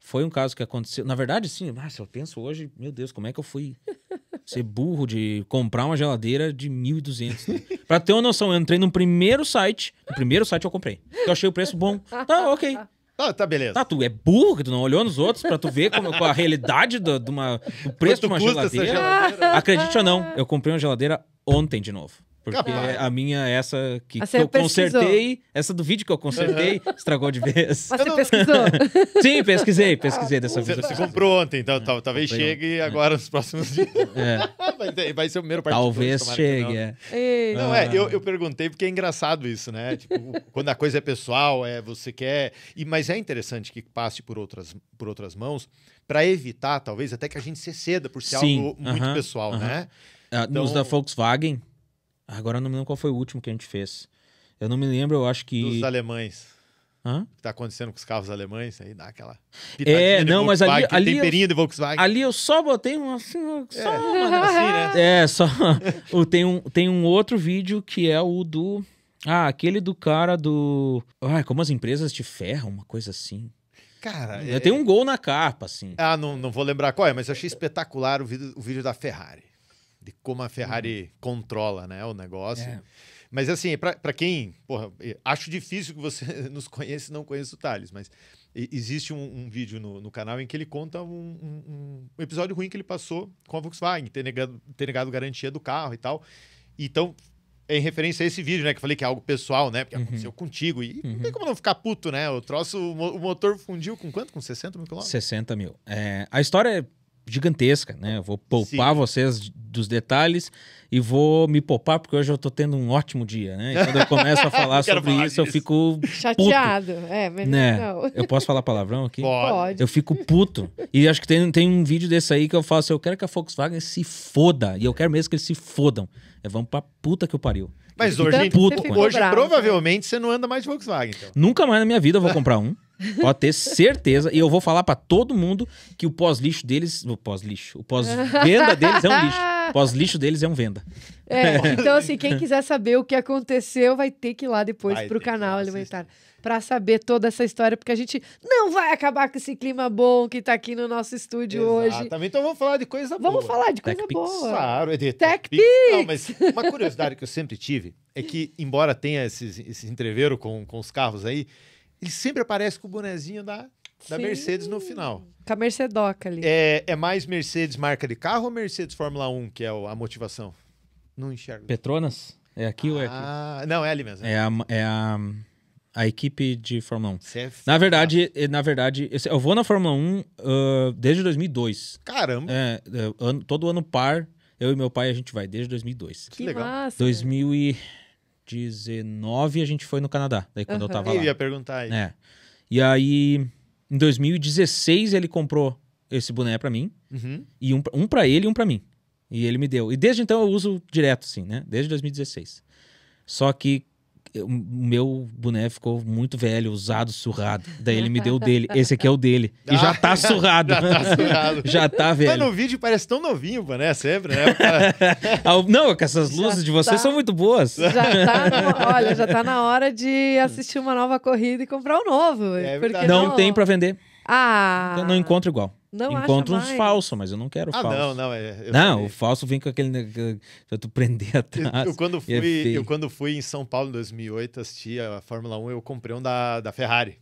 foi um caso que aconteceu. Na verdade, sim, ah, se eu penso hoje, meu Deus, como é que eu fui ser burro de comprar uma geladeira de 1.200? Né? pra ter uma noção, eu entrei no primeiro site, no primeiro site eu comprei. Eu achei o preço bom. Tá, ok. Ah, tá, beleza. Tá, tu é burro que tu não olhou nos outros pra tu ver como, qual a realidade do, do, uma, do preço Quanto de uma geladeira. geladeira? Acredite ou não, eu comprei uma geladeira ontem de novo. Porque a minha, essa que, ah, que eu consertei, essa do vídeo que eu consertei, estragou de vez. Mas você não... pesquisou? Sim, pesquisei, pesquisei ah, dessa vez. Você, comprou ontem, então é, talvez chegue agora é. nos próximos dias. É. Vai, vai, ser o primeiro partido. Talvez chegue, não. é. Não, é, eu, ah. eu perguntei porque é engraçado isso, né? Tipo, quando a coisa é pessoal, é você quer. E, mas é interessante que passe por outras, por outras mãos para evitar, talvez, até que a gente se ceda por ser Sim, algo muito pessoal, né? Uh, então... Nos da Volkswagen Agora eu não me lembro qual foi o último que a gente fez. Eu não me lembro, eu acho que. Dos alemães. Hã? O que tá acontecendo com os carros alemães, aí dá aquela. É, não, mas ali. ali temperinho eu, de Volkswagen. Ali eu só botei uma. Assim, só é, uma, assim, né? É, só. Assim, né? É, tem, um, tem um outro vídeo que é o do. Ah, aquele do cara do. Ah, como as empresas te ferram, uma coisa assim. Cara. É... Tem um gol na capa, assim. Ah, não, não vou lembrar qual é, mas eu achei espetacular o vídeo, o vídeo da Ferrari de como a Ferrari uhum. controla né, o negócio. É. Mas assim, para quem. Porra, acho difícil que você nos conheça e não conheça o Thales, mas existe um, um vídeo no, no, canal em que ele conta um, um, um, episódio ruim que ele passou com a Volkswagen, ter negado, ter negado garantia do carro e tal. Então, em referência a esse vídeo, né? Que eu falei que é algo pessoal, né? Porque uhum. aconteceu contigo. E uhum. não tem uhum. como não ficar puto, né? O troço, o motor fundiu com quanto? Com 60 mil quilômetros? 60 mil. É, a história é gigantesca, né? Eu vou poupar Sim. vocês dos detalhes e vou me poupar porque hoje eu tô tendo um ótimo dia, né? E quando eu começo a falar sobre falar isso, disso. eu fico chateado. Puto, é, mas né? não. Eu posso falar palavrão aqui? Pode. Eu fico puto. E acho que tem, tem um vídeo desse aí que eu falo assim, eu quero que a Volkswagen se foda e eu quero mesmo que eles se fodam. É, vamos pra puta que eu pariu. Mas hoje, puto, hoje provavelmente, você não anda mais de Volkswagen. Então. Nunca mais na minha vida eu vou comprar um. Pode ter certeza. e eu vou falar para todo mundo que o pós-lixo deles. O pós-lixo. O pós-venda deles é um lixo. O pós-lixo deles é um venda. É, então, assim, quem quiser saber o que aconteceu, vai ter que ir lá depois vai pro canal alimentar para saber toda essa história, porque a gente não vai acabar com esse clima bom que tá aqui no nosso estúdio Exatamente. hoje. Exatamente. Então vamos falar de coisa boa. Vamos falar de Tech coisa Pix. boa. Claro, é de Tech, Tech Pix. Não, mas uma curiosidade que eu sempre tive é que, embora tenha esses, esse entreveiro com, com os carros aí, ele sempre aparece com o bonezinho da, da Mercedes no final. Com a Mercedoca ali. É, é mais Mercedes marca de carro ou Mercedes Fórmula 1, que é a motivação? Não enxergo. Petronas? É aqui ah, ou é aqui? Ah, não, é ali mesmo. É, é a... É a a equipe de Fórmula 1. É na verdade, é, na verdade, eu vou na Fórmula 1 uh, ah, desde 2002. Caramba! É, é, ano, todo ano par, eu e meu pai a gente vai desde 2002. Que legal. Massa. 2000 e 2019 a gente foi no Canadá, daí quando uhum. eu tava lá. Eu ia perguntar aí. É. E aí, em 2016 ele comprou esse boné para mim, uhum. e um, um para ele e um para mim. E ele me deu. E desde então eu uso direto, assim né? Desde 2016. Só que o meu boné ficou muito velho, usado, surrado. Daí ele me deu o dele. Esse aqui é o dele. E ah, já tá ah, surrado. Já tá surrado. já tá velho. Mas no vídeo parece tão novinho, né? Sempre, né? Não, que essas luzes já de vocês tá... são muito boas. Já tá no... Olha, já tá na hora de assistir uma nova corrida e comprar um novo. É não, não tem para vender. Ah. Então, não encontro igual. Não encontro uns falsos, mas eu não quero ah, falso. Não, é, não, é, não o falso vem com aquele. Pra tu prender atrás. Eu, eu quando é fui, é eu quando fui em São Paulo em 2008 assistir a Fórmula 1, eu comprei um da, da Ferrari.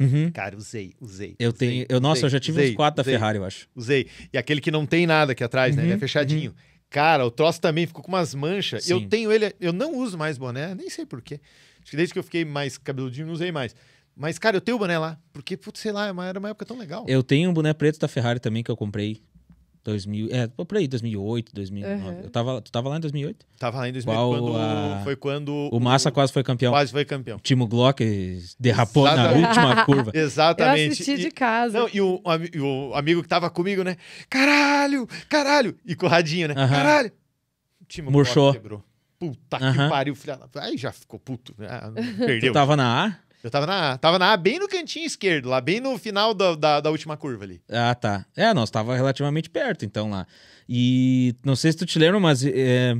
Uhum. Cara, usei, usei. Eu usei, tenho. Eu, nossa, usei, eu já tive usei, uns quatro da Ferrari, eu acho. Usei. E aquele que não tem nada aqui atrás, uhum, né? Ele é uhum, fechadinho. Uhum. Cara, o troço também ficou com umas manchas. Sim. Eu tenho ele, eu não uso mais boné, nem sei porquê. Acho que desde que eu fiquei mais cabeludinho, não usei mais. Mas, cara, eu tenho o boné lá. Porque, putz, sei lá, é era uma época tão legal. Eu tenho um boné preto da Ferrari também que eu comprei. 2000, é, por aí, 2008, 2009. Uhum. Eu tava, tu tava lá em 2008? Tava lá em 2008, Qual, quando, a... foi quando... O Massa o... quase foi campeão. Quase foi campeão. Timo Glock derrapou Exatamente. na última curva. Exatamente. Eu assisti e, de casa. Não, e, o, e o amigo que tava comigo, né? Caralho, caralho! E corradinho, né? Uhum. Caralho! Timo Murchou. Glock quebrou. Puta uhum. que pariu, filha. Aí já ficou puto. Né? Ah, perdeu. Tu tava na A? Eu tava na, tava na A, bem no cantinho esquerdo, lá bem no final da, da, da última curva ali. Ah, tá. É, nós tava relativamente perto, então, lá. E não sei se tu te lembra, mas... É...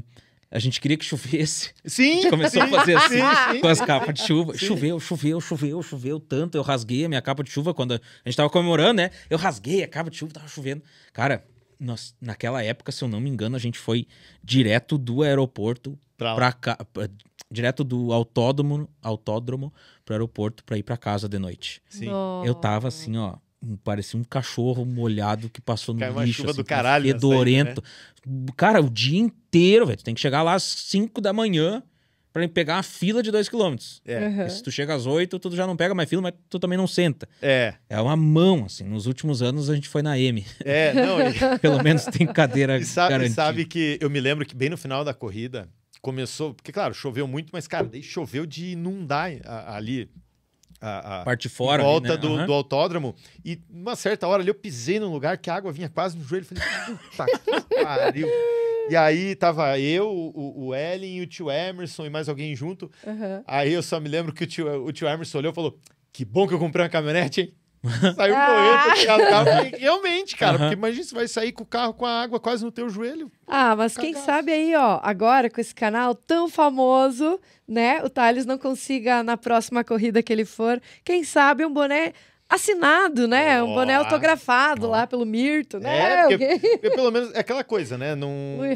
A gente queria que chovesse. Sim. A gente começou sim, a fazer assim, sim, com as capas de chuva. Sim. Choveu, choveu, choveu, choveu tanto. Eu rasguei a minha capa de chuva quando a gente tava comemorando, né? Eu rasguei a capa de chuva, tava chovendo. Cara, nós, naquela época, se eu não me engano, a gente foi direto do aeroporto pra, pra cá. Pra, eh, direto do autódromo, autódromo pro aeroporto para ir para casa de noite. Sim. Eu tava assim, ó, parecia um cachorro molhado que passou no Caiu uma lixo, chuva assim, do caralho fedorento. né? Cara, o dia inteiro, velho, tu tem que chegar lá às 5 da manhã para pegar a fila de 2 km. É. Uhum. Se tu chega às 8, tu já não pega mais fila, mas tu também não senta. É. É uma mão, assim. Nos últimos anos a gente foi na M. É, não. E... Pelo menos tem cadeira e sabe, garantida. sabe que eu me lembro que bem no final da corrida, começou, porque claro, choveu muito, mas cara, daí choveu de inundar ali a, a parte fora, volta ali, né? do, uhum. do, autódromo. E uma certa hora ali eu pisei num lugar que a água vinha quase no joelho. Falei, puta que pariu. E aí tava eu, o, o Ellen, o tio Emerson e mais alguém junto. Uhum. Aí eu só me lembro que o tio, o tio Emerson olhou e falou: Que bom que eu comprei uma caminhonete, hein? Saiu ah. correndo, assim, porque realmente, cara, porque imagina você vai sair com o carro com a água quase no teu joelho. Ah, mas Cagaço. quem sabe aí, ó, agora com esse canal tão famoso, né, o Thales não consiga na próxima corrida que ele for, quem sabe um boné assinado, né? Oh. Um boné autografado oh. lá pelo Mirto, né? É, porque, porque pelo menos é aquela coisa, né? Não,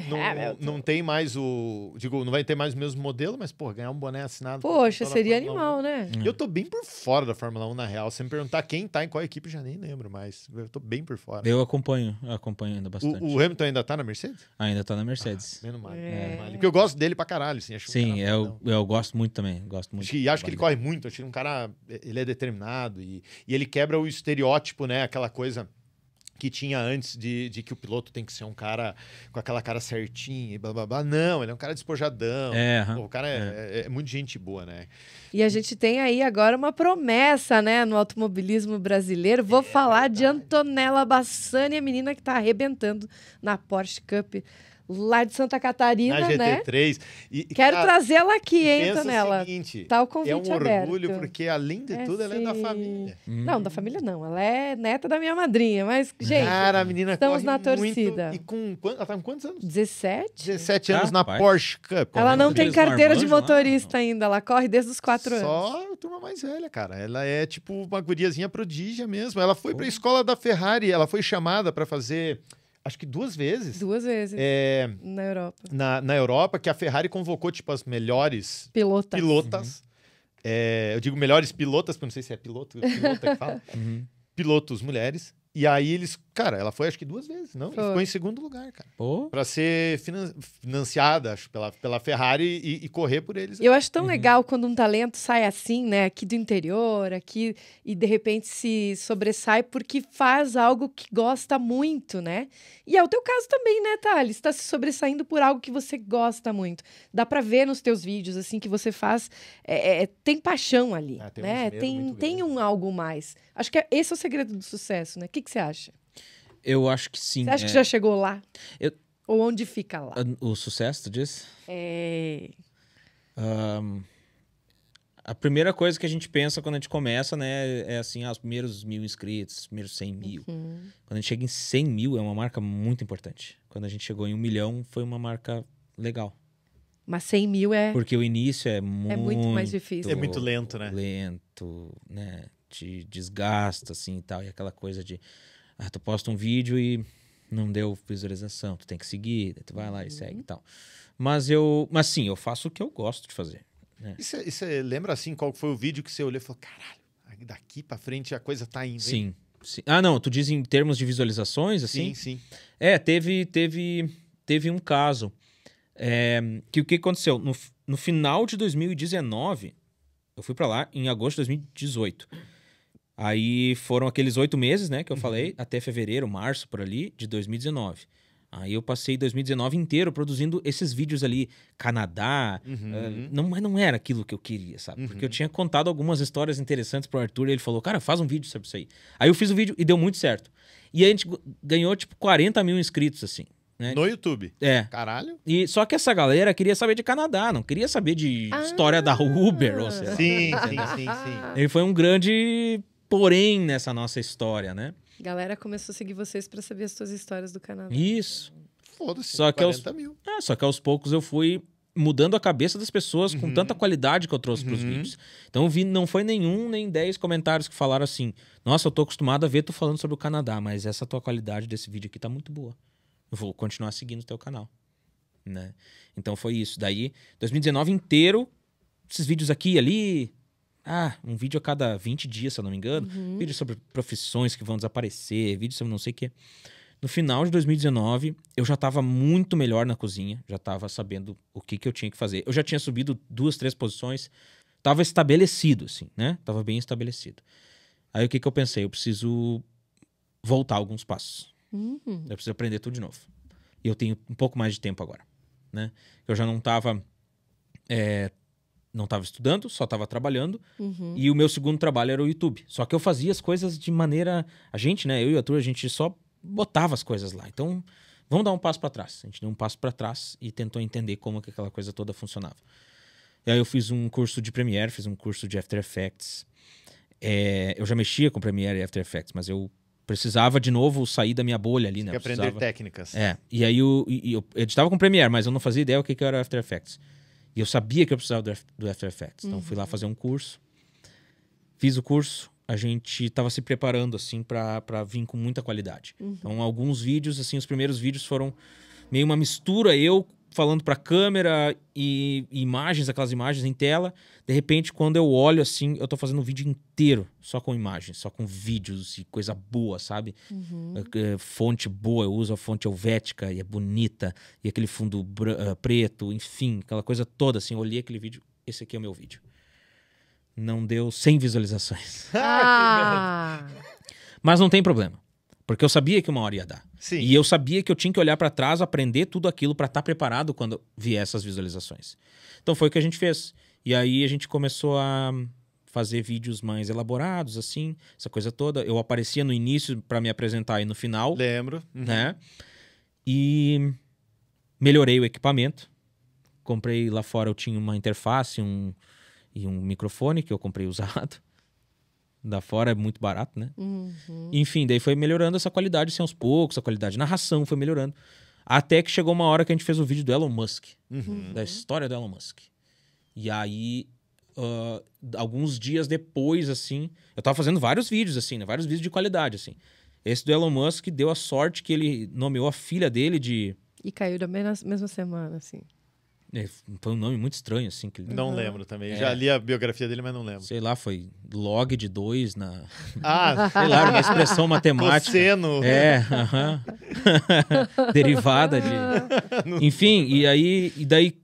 não, é, não, tem mais o. Digo, não vai ter mais o mesmo modelo, mas, pô, ganhar um boné assinado. Poxa, seria animal, 1. né? Eu tô bem por fora da Fórmula 1, na real. Se me perguntar quem tá em qual equipe, já nem lembro, mas eu tô bem por fora. Eu acompanho, acompanho ainda bastante. O, o Hamilton ainda tá na Mercedes? Ainda tá na Mercedes. Ah, menos mal. É. Porque eu gosto dele pra caralho, assim. Acho Sim, um cara eu, eu gosto muito também. Gosto muito. E acho que ele corre muito, acho que é um cara. Ele é determinado e, e ele ele quebra o estereótipo, né? Aquela coisa que tinha antes de, de, que o piloto tem que ser um cara com aquela cara certinha e blá blá blá. Não, ele é um cara despojadão. É, uhum, o cara é, é. É, é, muito gente boa, né? E a gente tem aí agora uma promessa, né, no automobilismo brasileiro. Vou é falar verdade. de Antonella Bassani, a menina que está arrebentando na Porsche Cup lá de Santa Catarina, na GT3. Né? E, Quero cara, trazer ela aqui, hein, Antonella? Seguinte, tá o convite É um aberto. orgulho, porque além de é tudo, sim. ela é da família. Hum. Não, da família não. Ela é neta da minha madrinha, mas, gente, cara, a menina estamos na torcida. e com, ela tá com quantos anos? 17. 17 anos ah, na Porsche Cup. Ela não tem carteira de motorista ainda, ela corre desde os 4 anos. Só turma mais velha, cara. Ela é tipo uma guriazinha prodígia mesmo. Ela foi oh. para a escola da Ferrari, ela foi chamada para fazer acho que duas vezes. Duas vezes. É, na Europa. Na, na Europa, que a Ferrari convocou, tipo, as melhores pilotas. pilotas. Uhum. É, eu digo melhores pilotas, porque não sei se é piloto, pilota que fala. Uhum. Pilotos mulheres. E aí eles Cara, ela foi acho que duas vezes, não? Foi. Ficou em segundo lugar, cara. Pô. Pra ser finan financiada, acho, pela, pela Ferrari e, e, correr por eles. Eu acho tão uhum. legal quando um talento sai assim, né? Aqui do interior, aqui, e de repente se sobressai porque faz algo que gosta muito, né? E é o teu caso também, né, Thales? Está se sobressaindo por algo que você gosta muito. Dá pra ver nos teus vídeos, assim, que você faz. É, é, é tem paixão ali. Ah, tem né? Um tem, tem um algo mais. Acho que é, esse é o segredo do sucesso, né? O que, que você acha? Eu acho que sim. Você acha é... que já chegou lá? Eu... Ou onde fica lá? O sucesso, tu diz? É. Um, a primeira coisa que a gente pensa quando a gente começa, né, é assim, ah, os primeiros mil inscritos, os primeiros cem mil. Uhum. Quando a gente chega em cem mil, é uma marca muito importante. Quando a gente chegou em um milhão, foi uma marca legal. Mas cem mil é... Porque o início é muito... É muito mais difícil. É muito lento, né? Lento, né? Te desgasta, assim, e tal. E aquela coisa de ah, tu posta um vídeo e não deu visualização, tu tem que seguir, tu vai lá e uhum. segue e tal. Mas eu, mas sim, eu faço o que eu gosto de fazer. Né? E você lembra assim qual foi o vídeo que você olhou e falou, caralho, daqui para frente a coisa tá indo? Sim, sim. Ah, não, tu diz em termos de visualizações, assim? Sim, sim. É, teve, teve, teve um caso é, que o que aconteceu no, no final de 2019, eu fui para lá em agosto de 2018. Aí foram aqueles oito meses, né, que eu uhum. falei, até fevereiro, março, por ali, de 2019. Aí eu passei 2019 inteiro produzindo esses vídeos ali, Canadá. Uhum. Uh, não, não era aquilo que eu queria, sabe? Uhum. Porque eu uhum. tinha contado algumas histórias interessantes pro Arthur e ele falou, cara, faz um vídeo sobre isso aí. Aí eu fiz o vídeo e deu muito certo. E a gente ganhou, tipo, 40 mil inscritos, assim. Né? No YouTube? É. Caralho. E, só que essa galera queria saber de Canadá, não queria saber de ah. história da ah. Uber. Ou sei lá. Sim, sim, sim, sim. Ele foi um grande porém nessa nossa história, né? Galera começou a seguir vocês para saber as suas histórias do Canadá. Isso. Foda-se. Só, que aos... É, só que aos poucos eu fui mudando a cabeça das pessoas uhum. com tanta qualidade que eu trouxe uhum. para os vídeos. Então vi, não foi nenhum nem dez comentários que falaram assim: Nossa, eu tô acostumado a ver tu falando sobre o Canadá, mas essa tua qualidade desse vídeo aqui tá muito boa. Eu vou continuar seguindo o teu canal, né? Então foi isso. Daí, 2019 inteiro, esses vídeos aqui, ali, ah, um vídeo a cada 20 dias, se eu não me engano. Uhum. Vídeo sobre profissões que vão desaparecer, vídeo sobre não sei o quê. No final de 2019, eu já estava muito melhor na cozinha, já estava sabendo o que, que eu tinha que fazer. Eu já tinha subido duas, três posições, estava estabelecido, assim, né? Tava bem estabelecido. Aí o que, que eu pensei? Eu preciso voltar alguns passos. Uhum. Eu preciso aprender tudo de novo. E eu tenho um pouco mais de tempo agora, né? Eu já não estava é, eh, não estava estudando, só estava trabalhando. Uhum. E o meu segundo trabalho era o YouTube. Só que eu fazia as coisas de maneira. A gente, né? Eu e o Arthur, a gente só botava as coisas lá. Então, vamos dar um passo para trás. A gente deu um passo para trás e tentou entender como que aquela coisa toda funcionava. E aí eu fiz um curso de Premiere, fiz um curso de After Effects. É, eu já mexia com Premiere e After Effects, mas eu precisava de novo sair da minha bolha ali, Você né? Eu precisava... aprender técnicas. É. E aí eu, eu, editava com Premiere, mas eu não fazia ideia o que, que era After Effects. E eu sabia que eu precisava do, do After Effects. Então uhum. fui lá uhum. fazer um curso. Fiz o curso, a gente estava se preparando assim para vir com muita qualidade. Uhum. Então alguns vídeos assim, os primeiros vídeos foram meio uma mistura eu falando para câmera e, imagens, aquelas imagens em tela. De repente, quando eu olho assim, eu tô fazendo um vídeo inteiro só com imagens, só com vídeos e coisa boa, sabe? Uhum. É, é, fonte boa, eu uso a fonte helvética e é bonita, e aquele fundo uh, preto, enfim, aquela coisa toda assim. Eu olhei aquele vídeo, esse aqui é o meu vídeo. Não deu 100 visualizações. Ah, ah! Mas não tem problema. Porque eu sabia que uma hora ia dar. Sim. E eu sabia que eu tinha que olhar para trás, aprender tudo aquilo para estar tá preparado quando vier essas visualizações. Então foi o que a gente fez. E aí a gente começou a fazer vídeos mais elaborados, assim, essa coisa toda. Eu aparecia no início para me apresentar e no final. Lembro. Uhum. Né? E melhorei o equipamento. Comprei lá fora, eu tinha uma interface um, e um microfone que eu comprei usado da fora é muito barato, né? Uhum. Enfim, daí foi melhorando essa qualidade assim, aos poucos, a qualidade de narração foi melhorando. Até que chegou uma hora que a gente fez o vídeo do Elon Musk, uhum. da história do Elon Musk. E aí, uh, alguns dias depois, assim, eu tava fazendo vários vídeos, assim, né? Vários vídeos de qualidade, assim. Esse do Elon Musk deu a sorte que ele nomeou a filha dele de. E caiu da mesma semana, assim. É, foi um nome muito estranho, assim. Que Não uhum. lembro também. É. Já li a biografia dele, mas não lembro. Sei lá, foi log de 2 na. Ah, sei lá, uma expressão matemática. Seno. É, aham. Uh -huh. Derivada de. Enfim, e aí. E daí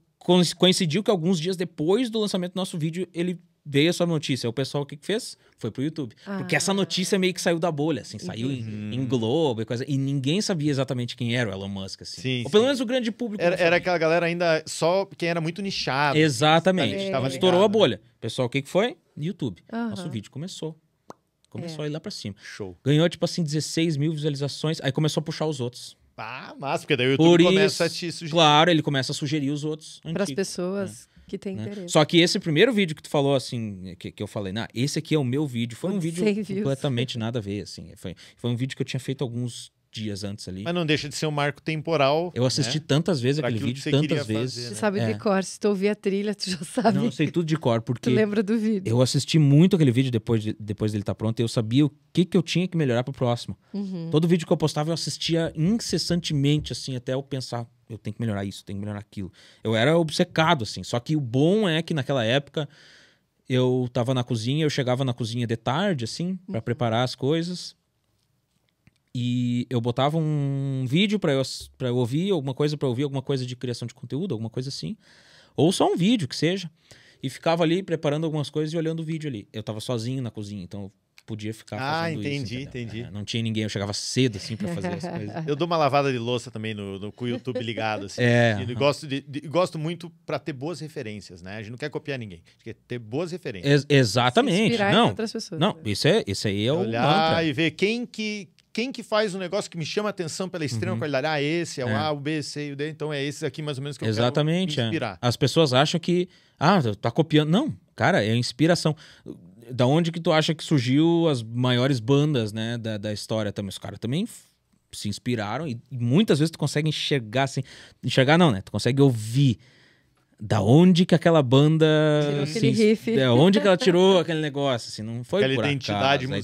coincidiu que alguns dias depois do lançamento do nosso vídeo, ele veio a sua notícia. O pessoal o que, que fez? Foi pro YouTube. Ah. Porque essa ah. notícia meio que saiu da bolha, assim, saiu uhum. em, em, Globo e coisa. E ninguém sabia exatamente quem era o Elon Musk, assim. Sim, Ou pelo sim. menos o grande público. Era, era aquela galera ainda só quem era muito nichado. Exatamente. Estourou a né? bolha. Pessoal, o que, que foi? YouTube. Uhum. Nosso vídeo começou. Começou é. a ir lá pra cima. Show. Ganhou, tipo assim, 16 mil visualizações. Aí começou a puxar os outros. Ah, massa, porque daí o YouTube Por começa a te sugerir. Claro, ele começa a sugerir os outros. Para as pessoas. É. Que tem né? interesse. Só que esse primeiro vídeo que tu falou, assim, que, que eu falei, não, esse aqui é o meu vídeo, foi um vídeo completamente nada a ver, assim. Foi, foi um vídeo que eu tinha feito alguns dias antes ali. Mas não deixa de ser um marco temporal. Eu assisti né? tantas vezes aquele vídeo, tantas vezes. Fazer, né? Tu sabe é. de cor, se tu ouvir a trilha, tu já sabe. Não, eu sei tudo de cor, porque. Tu lembra do vídeo. Eu assisti muito aquele vídeo depois, de, depois dele estar tá pronto e eu sabia o que, que eu tinha que melhorar pro próximo. Uhum. Todo vídeo que eu postava, eu assistia incessantemente, assim, até eu pensar, eu tenho que melhorar isso, tenho que melhorar aquilo. Eu era obcecado, assim. Só que o bom é que naquela época eu tava na cozinha, eu chegava na cozinha de tarde, assim, para uhum. preparar as coisas. E eu botava um vídeo para eu, pra eu ouvir, alguma coisa para ouvir, alguma coisa de criação de conteúdo, alguma coisa assim. Ou só um vídeo, que seja. E ficava ali preparando algumas coisas e olhando o vídeo ali. Eu tava sozinho na cozinha, então podia ficar ah, fazendo entendi, isso. Ah, entendi, entendi. É, não tinha ninguém, eu chegava cedo, assim, pra fazer as coisas. Eu dou uma lavada de louça também no, no com o YouTube ligado, assim. É. Uhum. gosto, de, de, gosto muito pra ter boas referências, né? A gente não quer copiar ninguém, a gente quer ter boas referências. exatamente. não, outras pessoas. Não, né? isso, é, isso aí é o Olhar e ver quem que, quem que faz um negócio que me chama a atenção pela extrema uhum. qualidade? Ah, esse é o é. A, o B, C e o D. Então é esses aqui mais ou menos que eu Exatamente, quero inspirar. É. As pessoas acham que, ah, tá copiando. Não, cara, é inspiração da onde que tu acha que surgiu as maiores bandas, né, da, da história também? Os caras também se inspiraram e, muitas vezes tu consegue enxergar assim, enxergar não, né? Tu consegue ouvir da onde que aquela banda tirou aquele riff. da é, onde que ela tirou aquele negócio assim não foi aquela por identidade acaso, musical, a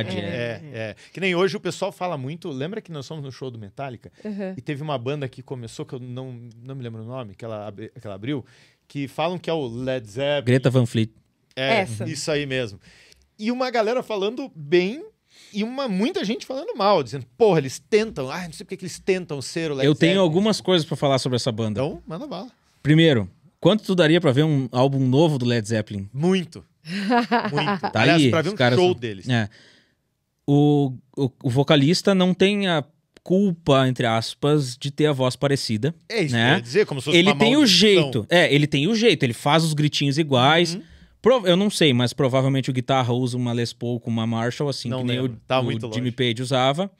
identidade é. é, é, é que nem hoje o pessoal fala muito lembra que nós somos no show do Metallica uhum. e teve uma banda que começou que eu não, não me lembro o nome que ela que ela abriu que falam que é o Led Zeppelin Greta Van Fleet é, Essa. isso aí mesmo. E uma galera falando bem e uma, muita gente falando mal, dizendo, porra, eles tentam, ah, não sei porque que eles tentam ser o Led Eu tenho algumas coisas para falar sobre essa banda. Então, manda bala. Primeiro, quanto tu daria para ver um álbum novo do Led Zeppelin? Muito. Muito. Tá Aliás, aí, pra ver um show deles. É. O, o, o, vocalista não tem a culpa, entre aspas, de ter a voz parecida. É isso né? que eu ia dizer, como se fosse Ele tem o jeito. É, ele tem o jeito, ele faz os gritinhos iguais. Uhum eu não sei, mas provavelmente o guitarra usa uma Les Paul com uma Marshall, assim, não que lembro. nem o, tá o Jimmy longe. Page usava.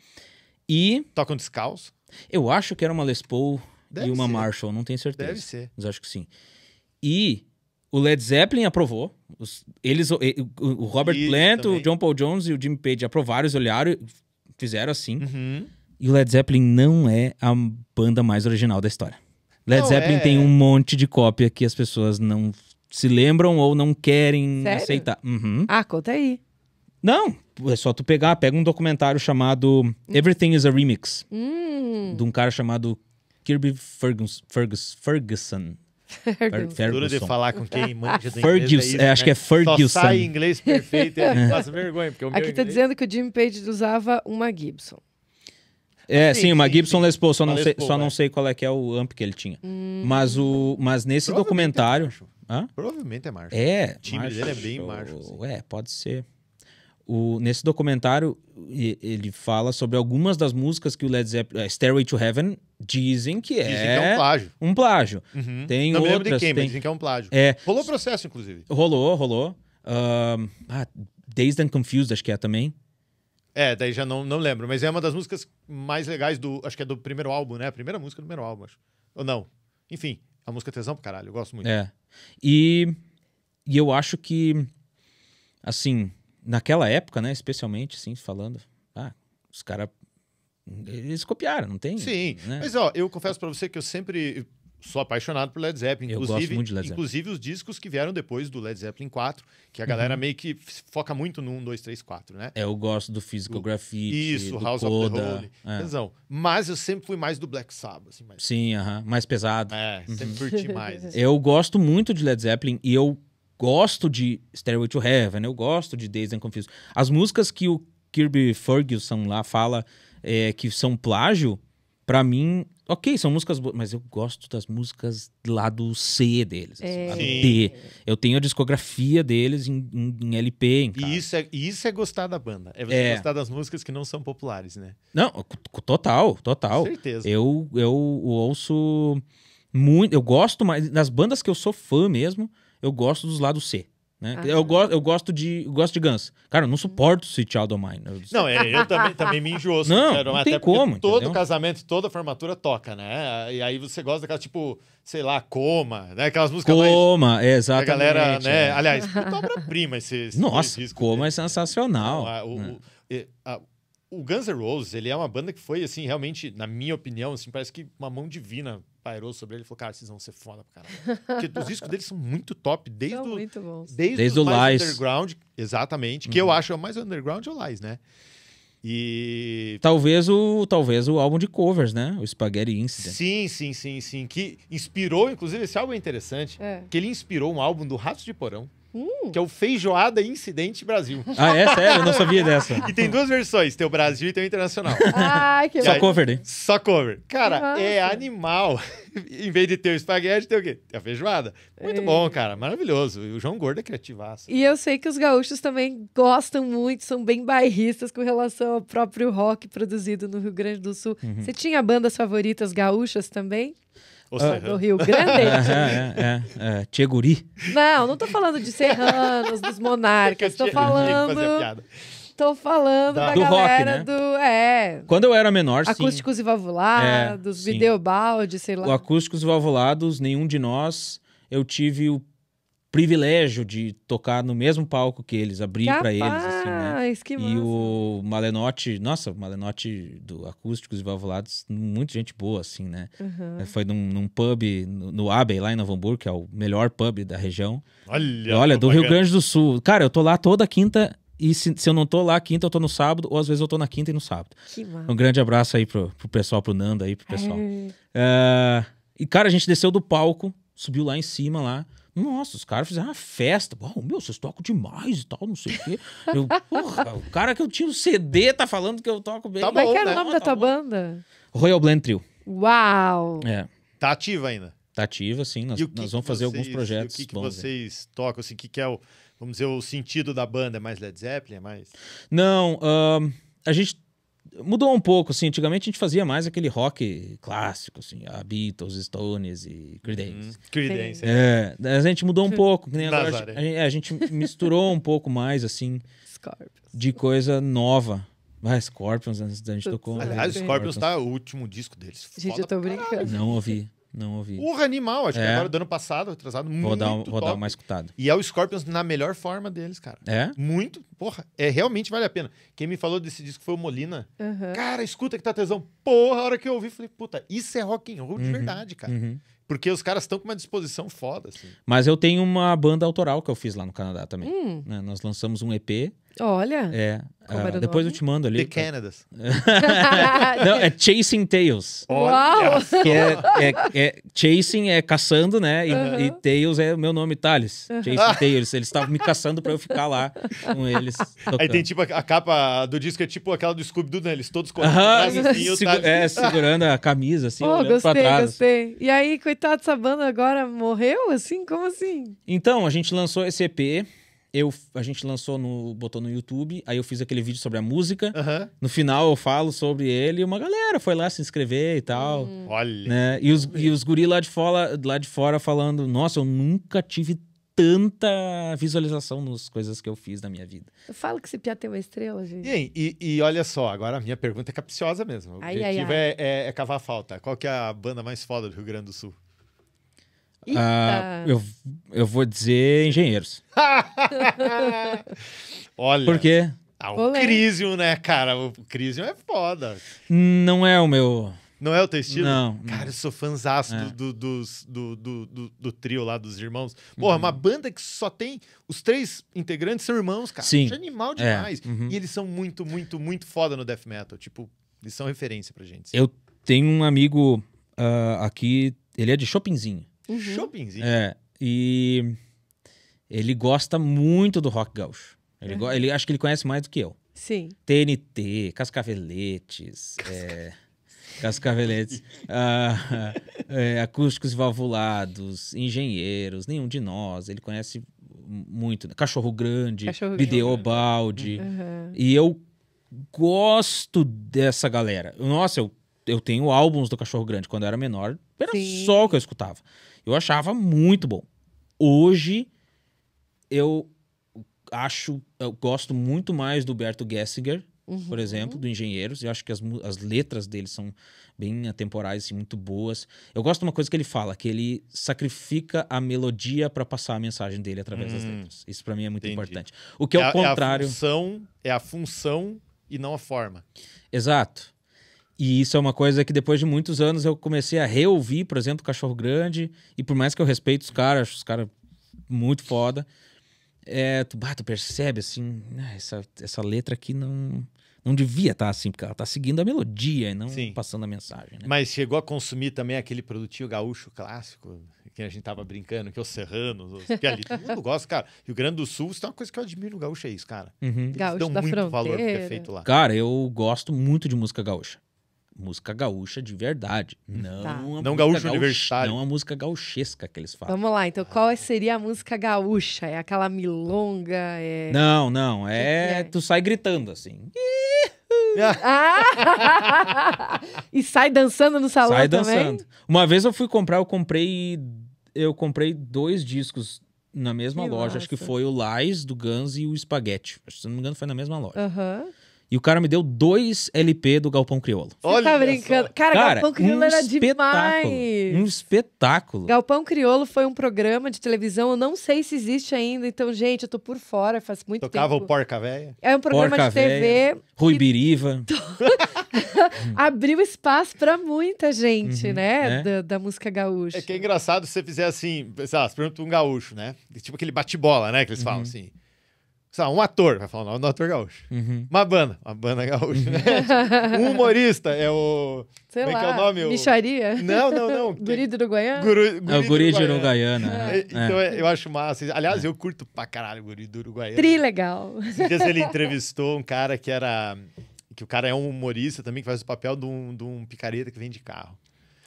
E. Tocam descalço? Eu acho que era uma Les Paul Deve e uma ser. Marshall, não tenho certeza. Deve ser. Mas acho que sim. E o Led Zeppelin aprovou. Os, eles, o, Robert Isso, Plant, também. o John Paul Jones e o Jimmy Page aprovaram, eles olharam, fizeram assim. Uhum. E o Led Zeppelin não é a banda mais original da história. Led não, Zeppelin é... tem um monte de cópia que as pessoas não se lembram ou não querem Sério? aceitar. Uhum. Ah, conta aí. Não, é só tu pegar, pega um documentário chamado Everything is a Remix, hum. de um cara chamado Kirby Fergus, Fergus, Ferguson. Ferguson. Dura Duro de falar com quem manja Fergus, É isso, é, acho né? que é né? Ferguson. Só sai inglês perfeito, é, passa vergonha. Porque o Aqui está inglês... dizendo que o Jimmy Page usava uma Gibson. É, sim, sim, uma Gibson sim. Les Paul, só, não, Les Paul, sei, só não é. sei qual é que é o amp que ele tinha. Hum. Mas, o, mas nesse é documentário... Hã? Provavelmente é Marshall. É. O time Marshall, dele é bem Marshall. Assim. É, pode ser. O, nesse documentário, ele fala sobre algumas das músicas que o Led Zeppelin, eh, Stairway to Heaven, dizem que, dizem é, que é um plágio. Um plágio. Uhum. Tem Não outras, lembro de quem, tem... dizem que é um plágio. É. Rolou processo, inclusive. Rolou, rolou. ah, Dazed and Confused, acho que é também. É, daí já não, não lembro, mas é uma das músicas mais legais do. Acho que é do primeiro álbum, né? A primeira música do primeiro álbum, acho. Ou não. Enfim, a música é tesão pra caralho, eu gosto muito. É. E, e eu acho que, assim, naquela época, né, especialmente, assim, falando, ah, os caras. Eles copiaram, não tem? Sim. Né? Mas, ó, eu confesso para você que eu sempre sou apaixonado por Led Zeppelin. Eu inclusive, gosto muito de Led Zeppelin. Inclusive os discos que vieram depois do Led Zeppelin 4, que a uhum. galera uhum. meio que foca muito no 1, 2, 3, 4, né? É, eu gosto do Physical Graffiti, Isso, do House Coda, of the Holy. É. Mas eu sempre fui mais do Black Sabbath. Assim, mais... Sim, uh -huh. mais pesado. É, uhum. sempre uhum. curti mais. Assim. Eu gosto muito de Led Zeppelin e eu gosto de Stairway to Heaven, eu gosto de Days and Confused. As músicas que o Kirby Ferguson lá fala é, que são plágio, para mim ok, são músicas boas, mas eu gosto das músicas lá do C deles, assim, é. assim, D. Eu tenho a discografia deles em, em, em LP, em E isso, é, isso é gostar da banda, é você é. gostar das músicas que não são populares, né? Não, total, total. Com certeza. Eu, eu ouço muito, eu gosto mais, nas bandas que eu sou fã mesmo, eu gosto dos lados C. Né? Ah. Eu, go eu gosto de eu gosto de Guns. Cara, eu não suporto se Child of Mine. Eu... Não, é, eu também, também me enjoo. Não, cara, não tem como. Todo entendeu? casamento, toda formatura toca, né? E aí você gosta daquela, tipo, sei lá, Coma, né? Aquelas músicas Coma, mais... é, exatamente. A galera, né? É. Aliás, puta prima esse, esse Nossa, disco Coma dele. é sensacional. Não, a, o, né? o, a, o Guns N' Roses, ele é uma banda que foi, assim, realmente, na minha opinião, assim, parece que uma mão divina pairou sobre ele e falou: Cara, vocês vão ser foda pra caralho. Porque os discos deles são muito top, desde, são o, muito bons. desde, desde o mais underground, exatamente, uhum. que eu uhum. acho é mais underground é o Lies, né? E talvez o talvez o álbum de covers, né? O Spaghetti Incident. Sim, sim, sim, sim, que inspirou, inclusive esse álbum é interessante, é. que ele inspirou um álbum do Ratos de Porão. Hum. Que é o Feijoada Incidente Brasil. Ah, é? Sério? Eu não sabia dessa. e tem duas versões: tem o Brasil e tem o Internacional. Ai, que Só aí, cover, né? Só cover. Cara, é animal. em vez de ter o espaguete, tem o quê? Tem a feijoada. Muito é. bom, cara. Maravilhoso. O João Gordo é criativaço. E eu sei que os gaúchos também gostam muito, são bem bairristas com relação ao próprio rock produzido no Rio Grande do Sul. Uhum. Você tinha bandas favoritas gaúchas também? Ou ah, do Rio Grande. é, é, é, Tcheguri. É. Não, não tô falando de serranos, dos monarcas. Tô falando... Tô falando da, da do galera rock, né? do. É. Quando eu era menor, acústicos sim. Acústicos e é, Valvulados, é, videobalde, sei lá. O acústicos e Valvulados, nenhum de nós. Eu tive o privilégio de tocar no mesmo palco que eles, abrir para eles, assim, né? Que massa. e o Malenotti, nossa, o Malenotti do Acústicos e Valvulados, muita gente boa, assim, né? Uhum. Foi num, num, pub, no, no Abbey, lá em Novo Hamburgo, que é o melhor pub da região. Olha, Olha do tá Rio Grande do Sul. Cara, eu tô lá toda quinta e se, se, eu não tô lá quinta, eu tô no sábado, ou às vezes eu tô na quinta e no sábado. Que Um grande abraço aí pro, pro pessoal, pro Nando aí, pro pessoal. É. Uh, e, cara, a gente desceu do palco, subiu lá em cima lá. Nossa, os caras fizeram uma festa. Oh, meu, vocês tocam demais e tal, não sei o quê. Eu, porra, o cara que eu tinha o CD tá falando que eu toco bem. Tá é bom, Mas que era é né? o nome ah, da tá tua bom. banda? Royal Blend Trio. Uau! É. Tá ativa ainda? Tá ativa, sim. Nós, nós vamos vocês, fazer alguns projetos. E o que, que vocês tocam? Assim, o que, que é o, vamos dizer, o sentido da banda? É mais Led Zeppelin? É mais. Não, uh, a gente mudou um pouco, assim. Antigamente a gente fazia mais aquele rock clássico, assim, a Beatles, Stones e Creedence. Hum, Creedence, é. é. A gente mudou um pouco. Agora, a, gente, a, gente misturou um pouco mais, assim, Scorpions. de coisa nova. Ah, Scorpions, antes da gente tocou. Aliás, é Scorpions tá o último disco deles. Gente, Foda eu tô brincando. Não ouvi. Não ouvi. Urra Animal, acho é. que agora do ano passado, atrasado, vou muito. Dar um, vou top. dar uma escutada. E é o Scorpions na melhor forma deles, cara. É? Muito. Porra, é realmente vale a pena. Quem me falou desse disco foi o Molina. Uhum. Cara, escuta que tá tesão. Porra, a hora que eu ouvi, falei, puta, isso é rock and roll de uhum, verdade, cara. Uhum. Porque os caras estão com uma disposição foda, assim. Mas eu tenho uma banda autoral que eu fiz lá no Canadá também. Hum. Né? Nós lançamos um EP Olha. É. Uh, depois eu te mando ali. The Canadas. Não, é Chasing Tails. Uau! Que é, é, é, Chasing é caçando, né? E, uhum. e Tails é o meu nome, Thales. Chasing Tails. Eles estavam me caçando pra eu ficar lá com eles. Tocando. Aí tem tipo a, capa do disco, é tipo aquela do Scooby-Doo, né? Eles todos com Uhum. Assim, Segu Thales. Tá é, segurando a camisa, assim, oh, gostei, pra trás. Gostei. E aí, coitado, essa banda agora morreu, assim? Como assim? Então, a gente lançou esse EP eu a gente lançou no botou no YouTube, aí eu fiz aquele vídeo sobre a música. Uhum. No final eu falo sobre ele, e uma galera foi lá se inscrever e tal. Hum. Olha. Né? E os e os guri lá de fora, lá de fora falando: "Nossa, eu nunca tive tanta visualização nas coisas que eu fiz na minha vida. Eu falo que esse piá tem uma estrela, gente. E, e, e, olha só, agora a minha pergunta é capciosa mesmo. O ai, objetivo ai, ai. É, é, é, cavar a falta. Qual que é a banda mais foda do Rio Grande do Sul? Ah, eu, eu vou dizer engenheiros. Olha. Por quê? Ah, o Olé. Crisium, né, cara? O Crisium é foda. Não é o meu. Não é o teu estilo? Não. Cara, eu sou fãzão é. do, do, do, do, do, trio lá dos irmãos. Uhum. Porra, uhum. uma banda que só tem. Os três integrantes são irmãos, cara. Sim. é animal é. demais. É. Uhum. E eles são muito, muito, muito foda no death metal. Tipo, eles são referência pra gente. Sim. Eu tenho um amigo uh, aqui, ele é de Chopinzinho. Uhum. Shoppingzinho. É. E ele gosta muito do rock gaúcho. Ele, uhum. ele acho que ele conhece mais do que eu. Sim. TNT, Cascaveletes. Casca... É, cascaveletes. Ah, é, acústicos valvulados, engenheiros, nenhum de nós. Ele conhece muito. Né? Cachorro Grande, Cachorro grande. Uhum. E eu gosto dessa galera. Nossa, eu, eu tenho álbuns do Cachorro Grande. Quando eu era menor, era Sim. só o que eu escutava. Eu achava muito bom. Hoje, eu acho, eu gosto muito mais do Berto Gessinger, uhum. por exemplo, do Engenheiros. Eu acho que as, as letras dele são bem atemporais, assim, muito boas. Eu gosto de uma coisa que ele fala, que ele sacrifica a melodia para passar a mensagem dele através hum, das letras. Isso para mim é muito entendi. importante. O que é, é o contrário. É a função, é a função e não a forma. Exato. E isso é uma coisa que depois de muitos anos eu comecei a reouvir, por exemplo, Cachorro Grande. E por mais que eu respeito os caras, os caras muito foda. É, tu, bah, tu percebe assim, né, essa, essa letra aqui não não devia estar tá assim, porque ela tá seguindo a melodia e não Sim. passando a mensagem. Né? Mas chegou a consumir também aquele produtinho gaúcho clássico, que a gente tava brincando, que é o Serrano, os Pialitos. todo mundo gosta, cara. o Grande do Sul, isso é uma coisa que eu admiro no gaúcho, é isso, cara. Uhum. Eles gaúcho dão muito fronteira. valor que é feito lá. Cara, eu gosto muito de música gaúcha música gaúcha de verdade. Não, tá. não gaúcha gaúch... universitária. Não a música gauchesca que eles falam. Vamos lá, então qual é, seria a música gaúcha? É aquela milonga? É... Não, não. É... é... Tu sai gritando assim. ah! e sai dançando no salão sai também? dançando. Uma vez eu fui comprar, eu comprei... Eu comprei dois discos na mesma que loja. Massa. Acho que foi o Lais do Guns e o Spaghetti. Se não me engano, foi na mesma loja. Aham. E o cara me deu dois LP do Galpão Criolo. Tá Olha tá brincando. Cara, cara, Galpão Criolo um era demais. Um espetáculo. Galpão Criolo foi um programa de televisão, eu não sei se existe ainda. Então, gente, eu tô por fora, faz muito Tocava tempo. Tocava o Porca Véia. É um programa Porca de TV. Véia, Rui Biriva. Abriu espaço para muita gente, uhum, né, né? Da, da, música gaúcha. É que é engraçado se você fizer assim, sei lá, você pergunta um gaúcho, né? Tipo aquele bate-bola, né? Que eles uhum. falam assim um ator, vai falar o nome do ator gaúcho. Uhum. Uma banda, uma banda gaúcha, né? um humorista é o. Sei Como é lá, que é o nome? Micharia? Não, não, não. guri do Uruguaiana? Guru... Guri é o Guri do Uruguaiana. Né? É. Então é. eu acho massa. Aliás, eu curto pra caralho o Guri do Uruguaiana. Tri legal. ele entrevistou um cara que era. Que o cara é um humorista também, que faz o papel de um, de um picareta que vende carro.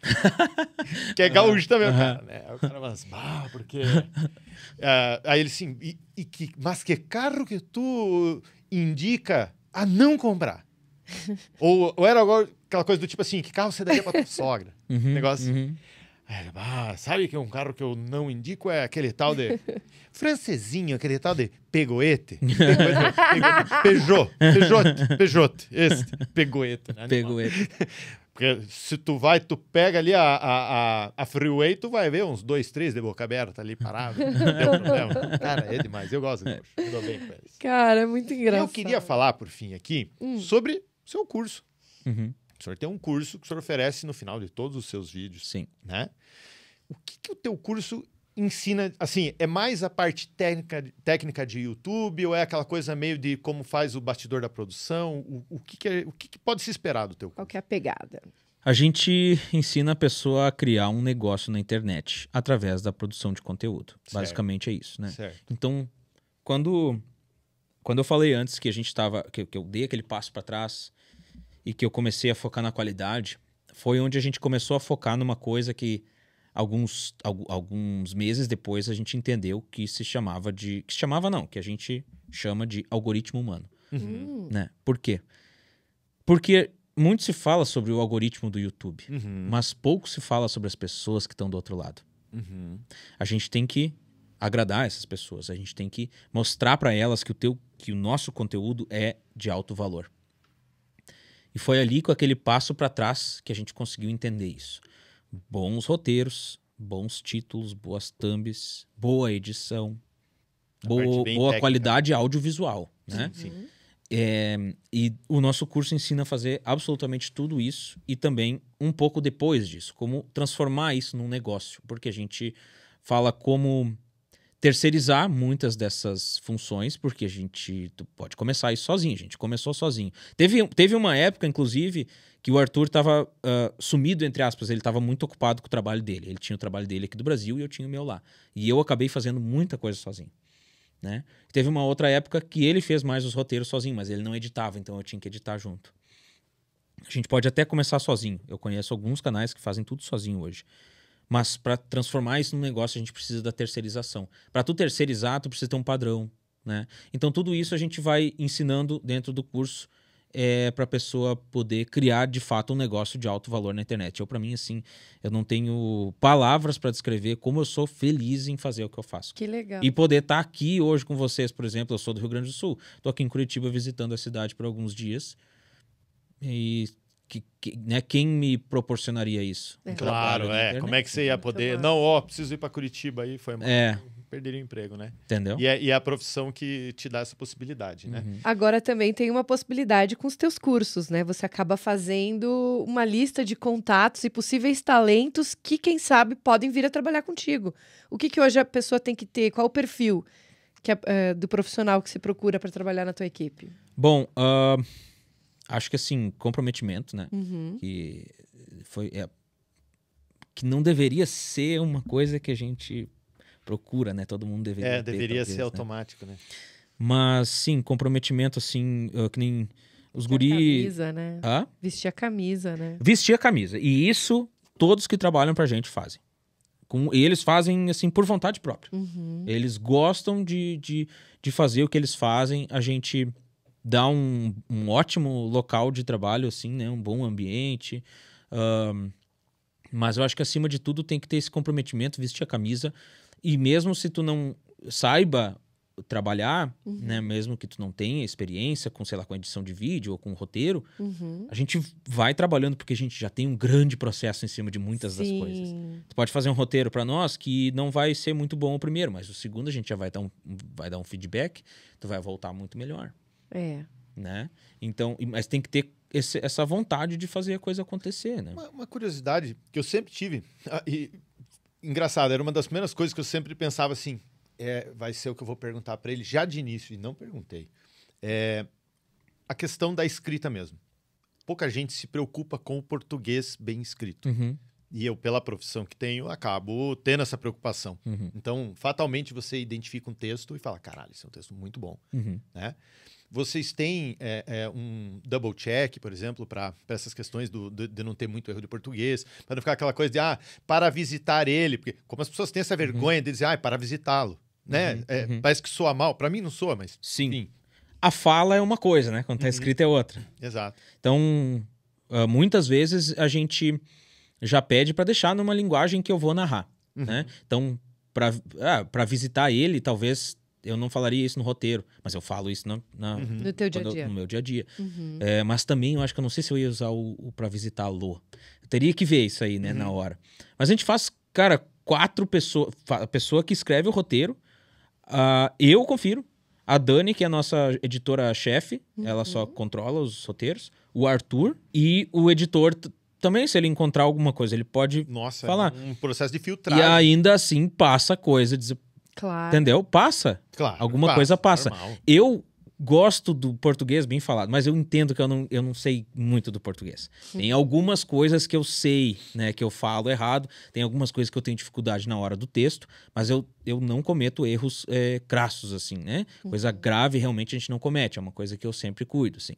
que é gaúcho também, uhum. cara, né? O cara fala assim, ah, porque... Uh, aí ele assim, e, e, que, mas que carro que tu indica a não comprar? ou, ou era agora aquela coisa do tipo assim, que carro você daria pra tua sogra? Uhum, negócio ah, sabe que um carro que eu não indico é aquele tal de... Francesinho, aquele tal de Pegoete. Pegoete, Peugeot, Peugeot, Peugeot, este, Pegoete. Né, Pegoete. Porque se tu vai, tu pega ali a, a, a, a freeway, tu vai ver uns dois, três de boca aberta ali parado. não tem problema. Cara, é demais. Eu gosto de é. Eu dou bem com eles. Cara, é muito engraçado. Eu queria falar, por fim, aqui, hum. sobre seu curso. Uhum. O senhor tem um curso que o senhor oferece no final de todos os seus vídeos. Sim. Né? O que, que o teu curso ensina, assim, é mais a parte técnica, técnica de YouTube ou é aquela coisa meio de como faz o bastidor da produção? O, o, que, que, é, o que, que, pode se esperar do teu curso? Qual que é a pegada? A gente ensina a pessoa a criar um negócio na internet através da produção de conteúdo. Certo. Basicamente é isso, né? Certo. Então, quando, quando eu falei antes que a gente estava, que, que eu dei aquele passo para trás e que eu comecei a focar na qualidade, foi onde a gente começou a focar numa coisa que alguns, alguns meses depois a gente entendeu que se chamava de. Que se chamava não, que a gente chama de algoritmo humano. Uhum. Né? Por quê? Porque muito se fala sobre o algoritmo do YouTube, uhum. mas pouco se fala sobre as pessoas que estão do outro lado. Uhum. A gente tem que agradar essas pessoas, a gente tem que mostrar para elas que o, teu, que o nosso conteúdo é de alto valor. E foi ali com aquele passo para trás que a gente conseguiu entender isso bons roteiros, bons títulos, boas thumbs, boa edição, boa, boa qualidade audiovisual, né? Sim, É, e o nosso curso ensina a fazer absolutamente tudo isso e também um pouco depois disso, como transformar isso num negócio, porque a gente fala como terceirizar muitas dessas funções, porque a gente pode começar isso sozinho, a gente começou sozinho. Teve, teve uma época, inclusive, que o Arthur estava uh, ah, sumido, entre aspas, ele estava muito ocupado com o trabalho dele. Ele tinha o trabalho dele aqui do Brasil e eu tinha o meu lá. E eu acabei fazendo muita coisa sozinho. Né? Teve uma outra época que ele fez mais os roteiros sozinho, mas ele não editava, então eu tinha que editar junto. A gente pode até começar sozinho. Eu conheço alguns canais que fazem tudo sozinho hoje. Mas para transformar isso num negócio, a gente precisa da terceirização. Para tu terceirizar, tu precisa ter um padrão, né? Então tudo isso a gente vai ensinando dentro do curso é, para a pessoa poder criar de fato um negócio de alto valor na internet. Eu para mim assim, eu não tenho palavras para descrever como eu sou feliz em fazer o que eu faço. Que legal. E poder estar tá aqui hoje com vocês, por exemplo, eu sou do Rio Grande do Sul, estou aqui em Curitiba visitando a cidade por alguns dias e que, que, né, quem me proporcionaria isso? É. claro, é. Como é que você né? ia poder. Não, ó, preciso ir para Curitiba aí, foi mal. É. Perderia o emprego, né? Entendeu? E é, e é, a profissão que te dá essa possibilidade, né? uhum. né? Agora também tem uma possibilidade com os teus cursos, né? Você acaba fazendo uma lista de contatos e possíveis talentos que, quem sabe, podem vir a trabalhar contigo. O que, que hoje a pessoa tem que ter? Qual o perfil que é, do profissional que você procura para trabalhar na tua equipe? Bom, uh acho que assim, comprometimento, né? Uhum. Que foi. É, que não deveria ser uma coisa que a gente procura, né? Todo mundo deveria. É, ter, deveria talvez, ser né? automático, né? Mas sim, comprometimento, assim, que nem. Os guris. Camisa, né? Hã? Vestir a camisa, né? Vestir a camisa. E isso todos que trabalham pra gente fazem. Com, e eles fazem, assim, por vontade própria. Uhum. Eles gostam de, de, de fazer o que eles fazem. A gente dá um, um ótimo local de trabalho, assim, né? Um bom ambiente. mas eu acho que acima de tudo tem que ter esse comprometimento, vestir a camisa. E mesmo se tu não saiba trabalhar, uhum. né, mesmo que tu não tenha experiência com, sei lá, com edição de vídeo ou com roteiro, uhum. a gente vai trabalhando porque a gente já tem um grande processo em cima de muitas Sim. das coisas. Tu pode fazer um roteiro para nós que não vai ser muito bom o primeiro, mas o segundo a gente já vai dar um, vai dar um feedback, tu vai voltar muito melhor. É. Né? Então, mas tem que ter esse, essa vontade de fazer a coisa acontecer, né? Uma, uma curiosidade que eu sempre tive, ah, e, engraçado, era uma das primeiras coisas que eu sempre pensava assim, é, vai ser o que eu vou perguntar para ele já de início, e não perguntei. É, a questão da escrita mesmo. Pouca gente se preocupa com o português bem escrito. Uhum. E eu, pela profissão que tenho, acabo tendo essa preocupação. Uhum. Então, fatalmente, você identifica um texto e fala: caralho, esse é um texto muito bom. Uhum. Né? Vocês têm é, é, um double check, por exemplo, para essas questões do, do, de não ter muito erro de português, para não ficar aquela coisa de, ah, para visitar ele, porque como as pessoas têm essa uhum. vergonha uhum. de dizer, ah, é para visitá-lo, né? Uhum, é, uhum. Parece que soa mal. Para mim não soa, mas. Sim. Enfim. A fala é uma coisa, né? Quando tá uhum. escrita é outra. Exato. Então, ah, muitas vezes a gente já pede para deixar numa linguagem que eu vou narrar, né? Uhum. Então, para ah, visitar ele, talvez eu não falaria isso no roteiro, mas eu falo isso na, na uhum. no teu dia a dia. Eu, no meu dia a dia. Uhum. É, mas também eu acho que eu não sei se eu ia usar o, o para visitar a Lua. Eu teria que ver isso aí, né, uhum. na hora. Mas a gente faz, cara, quatro pessoas, a pessoa que escreve o roteiro, uh, eu confiro, a Dani, que é a nossa editora-chefe, ela só uhum. controla os roteiros, o Arthur e o editor também, se ele encontrar alguma coisa, ele pode Nossa, é falar. É um processo de filtrar. E ainda assim passa coisa, dizer. Claro. Entendeu? Passa. Claro. Alguma passa, coisa passa. Normal. Eu gosto do português bem falado, mas eu entendo que eu não, eu não sei muito do português. Tem algumas coisas que eu sei, né, que eu falo errado, tem algumas coisas que eu tenho dificuldade na hora do texto, mas eu, eu não cometo erros é, crassos, assim, né? Uhum. Coisa grave realmente a gente não comete, é uma coisa que eu sempre cuido, assim.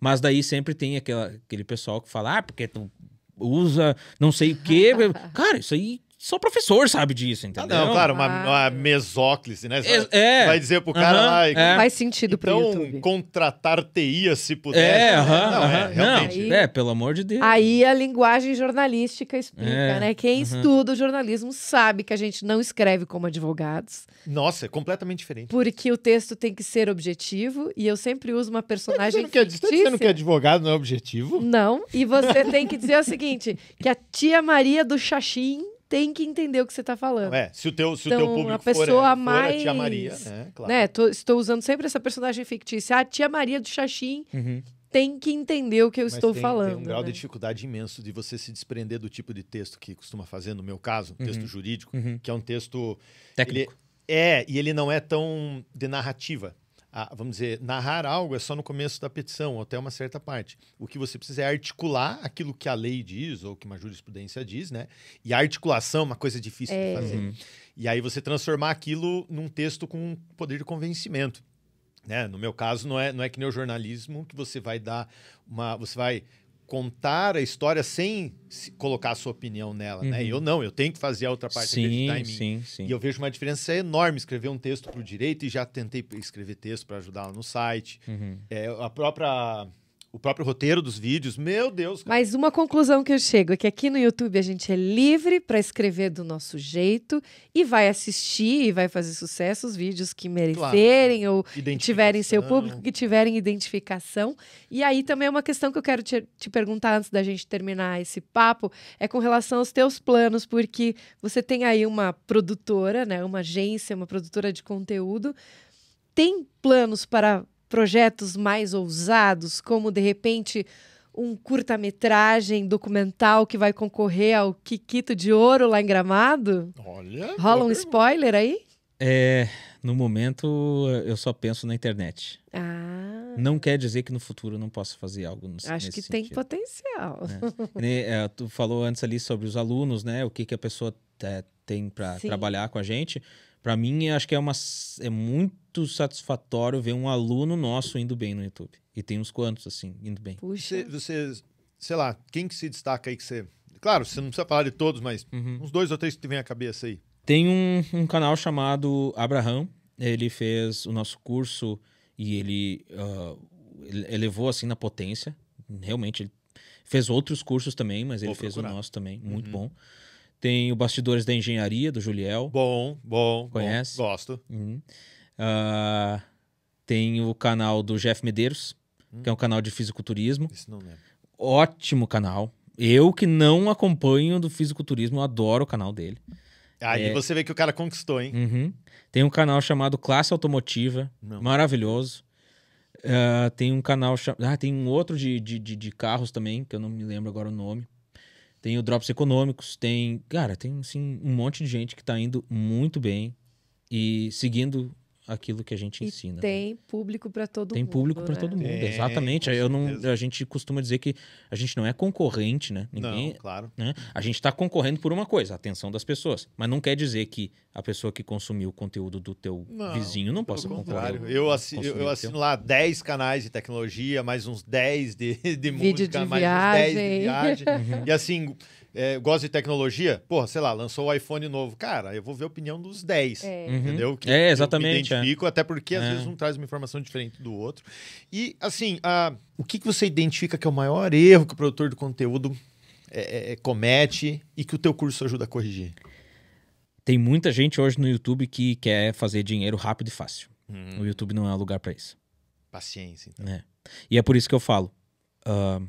Mas daí sempre tem aquela, aquele pessoal que fala, ah, porque tu usa não sei o quê. Cara, isso aí sou professor, sabe disso, entendeu? Ah, não, claro, uma, uma mesóclise, né? é, vai dizer pro cara uh -huh, lá. É. Faz sentido então, pro YouTube. contratar TI se puder. É, uh né? -huh, não, uh -huh. é, realmente. Não, aí, é, pelo amor de Deus. Aí a linguagem jornalística explica, é, né? Quem estuda o jornalismo sabe que a gente não escreve como advogados. Nossa, é completamente diferente. Porque o texto tem que ser objetivo e eu sempre uso uma personagem. Você tá que, é, tá dizendo que advogado não é objetivo? Não, e você tem que dizer o seguinte: que a tia Maria do Xaxim tem que entender o que você está falando. É, se o teu, se então, o teu público a é, pessoa for, mais, for a tia Maria, né? Claro. né tô, estou usando sempre essa personagem fictícia, a tia Maria do Xaxim. Uhum. Tem que entender o que eu Mas estou tem, falando. Tem um grau né? de dificuldade imenso de você se desprender do tipo de texto que costuma fazer, no meu caso, um uhum. texto jurídico, uhum. que é um texto. Técnico. Ele, é, e ele não é tão de narrativa a, vamos dizer, narrar algo é só no começo da petição, até uma certa parte. O que você precisa é articular aquilo que a lei diz, ou que uma jurisprudência diz, né? E a articulação é uma coisa difícil é. de fazer. Uhum. E aí você transformar aquilo num texto com poder de convencimento. Né? No meu caso, não é, não é que nem o jornalismo que você vai dar uma. Você vai contar a história sem colocar a sua opinião nela, né? uhum. né? Eu não, eu tenho que fazer a outra parte sim, acreditar em mim. Sim, sim. E eu vejo uma diferença enorme escrever um texto para o direito e já tentei escrever texto para ajudá-la no site. Uhum. É, a própria o próprio roteiro dos vídeos. Meu Deus. Cara. Mas uma conclusão que eu chego é que aqui no YouTube a gente é livre para escrever do nosso jeito e vai assistir e vai fazer sucesso os vídeos que merecerem claro. ou que tiverem seu público, que tiverem identificação. E aí também é uma questão que eu quero te, te perguntar antes da gente terminar esse papo, é com relação aos teus planos, porque você tem aí uma produtora, né, uma agência, uma produtora de conteúdo, tem planos para projetos mais ousados, como de repente um curta-metragem documental que vai concorrer ao Kikito de Ouro lá em Gramado? Olha. Rola um spoiler aí? É, no momento eu só penso na internet. Ah. Não quer dizer que no futuro eu não possa fazer algo no, Acho que tem potencial. É. Né, é, tu falou antes ali sobre os alunos, né? O que, que a pessoa é, tem para trabalhar com a gente para mim, acho que é, uma, é muito satisfatório ver um aluno nosso indo bem no YouTube. E tem uns quantos, assim, indo bem. Puxa. Você, você sei lá, quem que se destaca aí que você... Claro, você não precisa falar de todos, mas uhum. uns dois ou três que te vem à cabeça aí. Tem um, um canal chamado Abraham. Ele fez o nosso curso e ele uh, ah, elevou, assim, na potência. Realmente, ele fez outros cursos também, mas Vou ele procurar. fez o nosso também. Muito uhum. bom. Tem o Bastidores da Engenharia, do Juliel. Bom, bom. Conhece? Bom, gosto. Uhum. Uh, tem o canal do Jeff Medeiros, hum. que é um canal de fisiculturismo. Isso não lembro. Ótimo canal. Eu que não acompanho do fisiculturismo, adoro o canal dele. Aí é... você vê que o cara conquistou, hein? Uhum. Tem um canal chamado Classe Automotiva, não. maravilhoso. Uh, tem um canal. Cha... Ah, tem um outro de, de, de, de carros também, que eu não me lembro agora o nome. Tem o Drops Econômicos, tem. Cara, tem assim, um monte de gente que tá indo muito bem e seguindo aquilo que a gente e ensina. Né? Tem né? público para todo tem né? mundo. Tem público para todo mundo, exatamente. Eu não, a gente costuma dizer que a gente não é concorrente, né? Ninguém, não, claro. Né? A gente está concorrendo por uma coisa, a atenção das pessoas. Mas não quer dizer que a pessoa que consumiu o conteúdo do teu não, vizinho não possa concorrer. Eu, assi eu, eu assino lá 10 canais de tecnologia, mais uns 10 de, de música, de mais uns 10 de viagem. E assim é, gosta de tecnologia, porra, sei lá, lançou o um iPhone novo. Cara, eu vou ver a opinião dos 10. É. Uhum. Entendeu? Que é, exatamente. Eu me é. identifico, é. até porque às é. vezes um traz uma informação diferente do outro. E, assim, a, o que, que você identifica que é o maior erro que o produtor de conteúdo é, comete e que o teu curso ajuda a corrigir? Tem muita gente hoje no YouTube que quer fazer dinheiro rápido e fácil. Hum. O YouTube não é lugar para isso. Paciência, então. É. E é por isso que eu falo. Uh,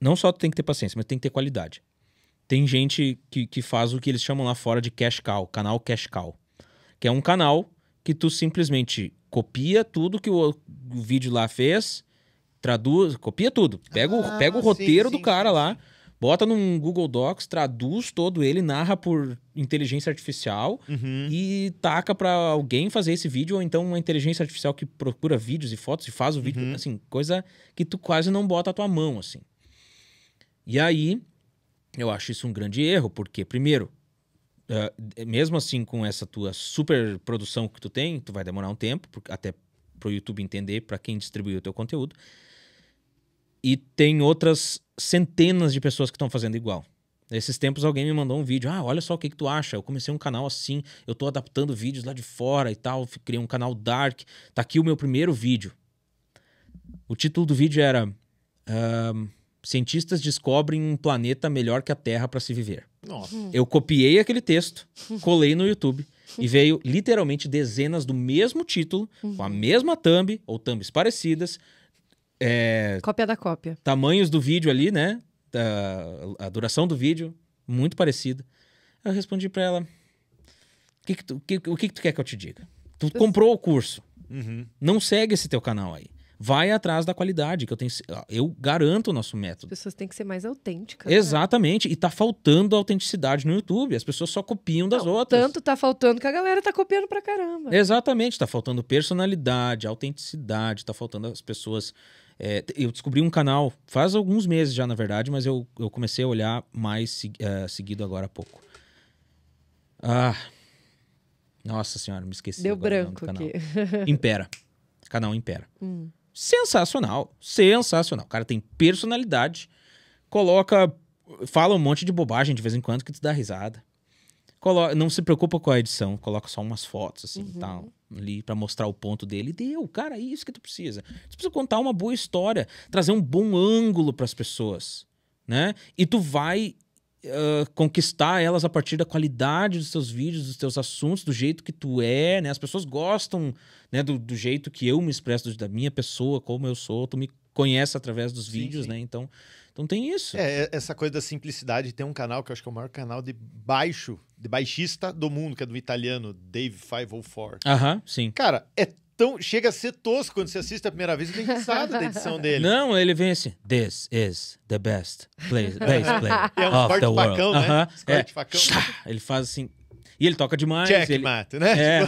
não só tem que ter paciência, mas tem que ter qualidade. Tem gente que, que faz o que eles chamam lá fora de cash cow, canal cash cow, que é um canal que tu simplesmente copia tudo que o, o vídeo lá fez, traduz, copia tudo. Pega o, ah, pega o roteiro sim, do sim, cara sim. lá, bota num Google Docs, traduz todo ele, narra por inteligência artificial uhum. e taca para alguém fazer esse vídeo, ou então uma inteligência artificial que procura vídeos e fotos e faz o vídeo, uhum. assim, coisa que tu quase não bota a tua mão, assim. E aí, eu acho isso um grande erro, porque, primeiro, uh, mesmo assim com essa tua super produção que tu tem, tu vai demorar um tempo, até pro YouTube entender, para quem distribuiu o teu conteúdo. E tem outras centenas de pessoas que estão fazendo igual. nesses tempos alguém me mandou um vídeo. Ah, olha só o que, que tu acha. Eu comecei um canal assim, eu tô adaptando vídeos lá de fora e tal. Criei um canal dark. Tá aqui o meu primeiro vídeo. O título do vídeo era. Uh, Cientistas descobrem um planeta melhor que a Terra para se viver. Nossa. Hum. Eu copiei aquele texto, colei no YouTube e hum. veio literalmente dezenas do mesmo título, com a uhum. mesma thumb ou thumbs parecidas. É... Cópia da cópia. Tamanhos do vídeo ali, né? A, a duração do vídeo, muito parecida. Eu respondi para ela: o que que, tu, que, o que, que tu quer que eu te diga? Tu comprou o curso. Uhum. Não segue esse teu canal aí vai atrás da qualidade, que eu tenho. Eu garanto o nosso método. As pessoas têm que ser mais autênticas. Né? Exatamente. E tá faltando autenticidade no YouTube. As pessoas só copiam das Não, outras. Tanto tá faltando que a galera tá copiando pra caramba. Exatamente. Tá faltando personalidade, autenticidade, tá faltando as pessoas. É, eu descobri um canal faz alguns meses já, na verdade, mas eu, eu comecei a olhar mais uh, seguido agora há pouco. Ah. Nossa senhora, me esqueci. Deu branco aqui. Impera. Canal Impera. Hum sensacional. Sensacional. O cara tem personalidade, coloca. Fala um monte de bobagem de vez em quando que te dá risada. Coloca, não se preocupa com a edição, coloca só umas fotos, assim, uhum. tal, ali para mostrar o ponto dele. deu, cara, é isso que tu precisa. Tu precisa contar uma boa história, trazer um bom ângulo para as pessoas, né? E tu vai ah, conquistar elas a partir da qualidade dos seus vídeos, dos seus assuntos, do jeito que tu é, né? As pessoas gostam né, do, do jeito que eu me expresso, da minha pessoa, como eu sou, tu me conhece através dos sim, vídeos, sim. né? Então, então tem isso. É, é essa coisa da simplicidade. Tem um canal que eu acho que é o maior canal de baixo, de baixista do mundo, que é do italiano Dave 504. Aham, sim. Cara, é tão. Chega a ser tosco quando você assiste a primeira vez, bem cansado da edição dele. Não, ele vem assim: This is the best place, best play é um of the world. Facão, né? uh -huh. é. facão. Ele faz assim. E ele toca demais. Check ele... mate, né? É,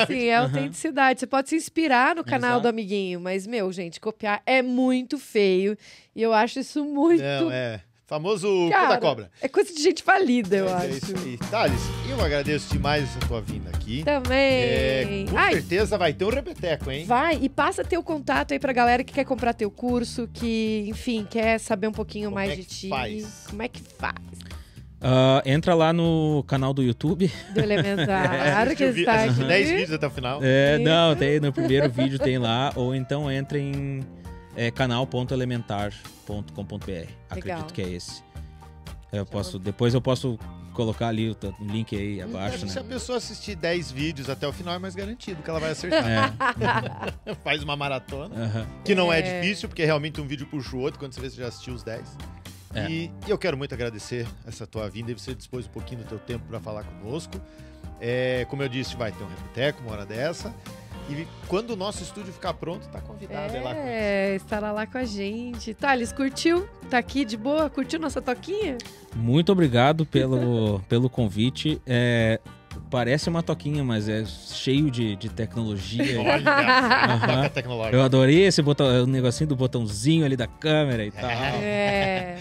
é, é. Sim, é autenticidade. Você pode se inspirar no canal Exato. do amiguinho, mas, meu, gente, copiar é muito feio. E eu acho isso muito. Não, é Famoso Cara, cu da cobra. É coisa de gente falida, eu é, é acho. É isso aí. Thales, eu agradeço demais a tua vinda aqui. Também. É, com Ai, certeza vai ter um repeteco, hein? Vai, e passa teu contato aí pra galera que quer comprar teu curso, que, enfim, quer saber um pouquinho Como mais é de ti. Faz? Como é que faz? Uh, entra lá no canal do YouTube. Do Elementar, é, que está vi, 10 vídeos até o final. É, não, tem, no primeiro vídeo tem lá. Ou então entra em é canal.elementar.com.br. Acredito que é esse. É, eu tá posso, depois eu posso colocar ali o link aí abaixo, né? Se a pessoa assistir 10 vídeos até o final, é mais garantido que ela vai acertar. É. Faz uma maratona, uhum. que não é. é. difícil, porque realmente um vídeo puxa o outro, quando você vê, você já assistiu os 10. É. E, e, eu quero muito agradecer essa tua vinda e você dispôs um pouquinho do teu tempo para falar conosco. É, como eu disse, vai ter um repeteco uma hora dessa. E quando o nosso estúdio ficar pronto, tá convidado. É, lá é, estará lá com a gente. Thales, curtiu? Tá aqui de boa? Curtiu nossa toquinha? Muito obrigado pelo, pelo convite. É, parece uma toquinha, mas é cheio de, de tecnologia. Olha, uhum. Eu adorei esse botão, o negocinho do botãozinho ali da câmera e é. tal. É.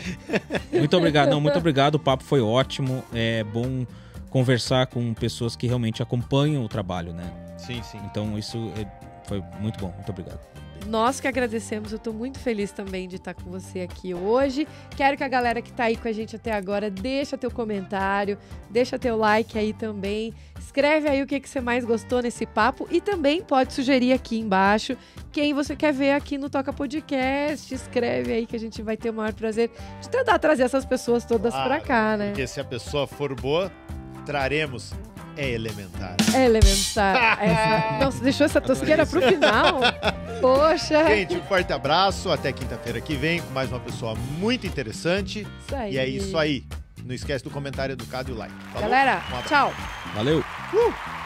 Muito obrigado, não, muito obrigado. O papo foi ótimo. É bom conversar com pessoas que realmente acompanham o trabalho, né? Sim, sim. Então isso é, foi muito bom. Muito obrigado. Nós que agradecemos, eu estou muito feliz também de estar com você aqui hoje. Quero que a galera que está aí com a gente até agora deixa teu comentário, deixa teu like aí também. Escreve aí o que, que você mais gostou nesse papo e também pode sugerir aqui embaixo quem você quer ver aqui no Toca Podcast. Escreve aí que a gente vai ter o maior prazer de tentar trazer essas pessoas todas ah, para cá, né? Porque se a pessoa for boa, traremos é elementar. É elementar. essa... É. Não, você deixou essa tosqueira pro final? Poxa! Gente, um forte abraço. Até quinta-feira que vem com mais uma pessoa muito interessante. Isso aí. E é isso aí. Não esquece do comentário educado e o like. Falou? Galera, um tchau. Valeu. Uh!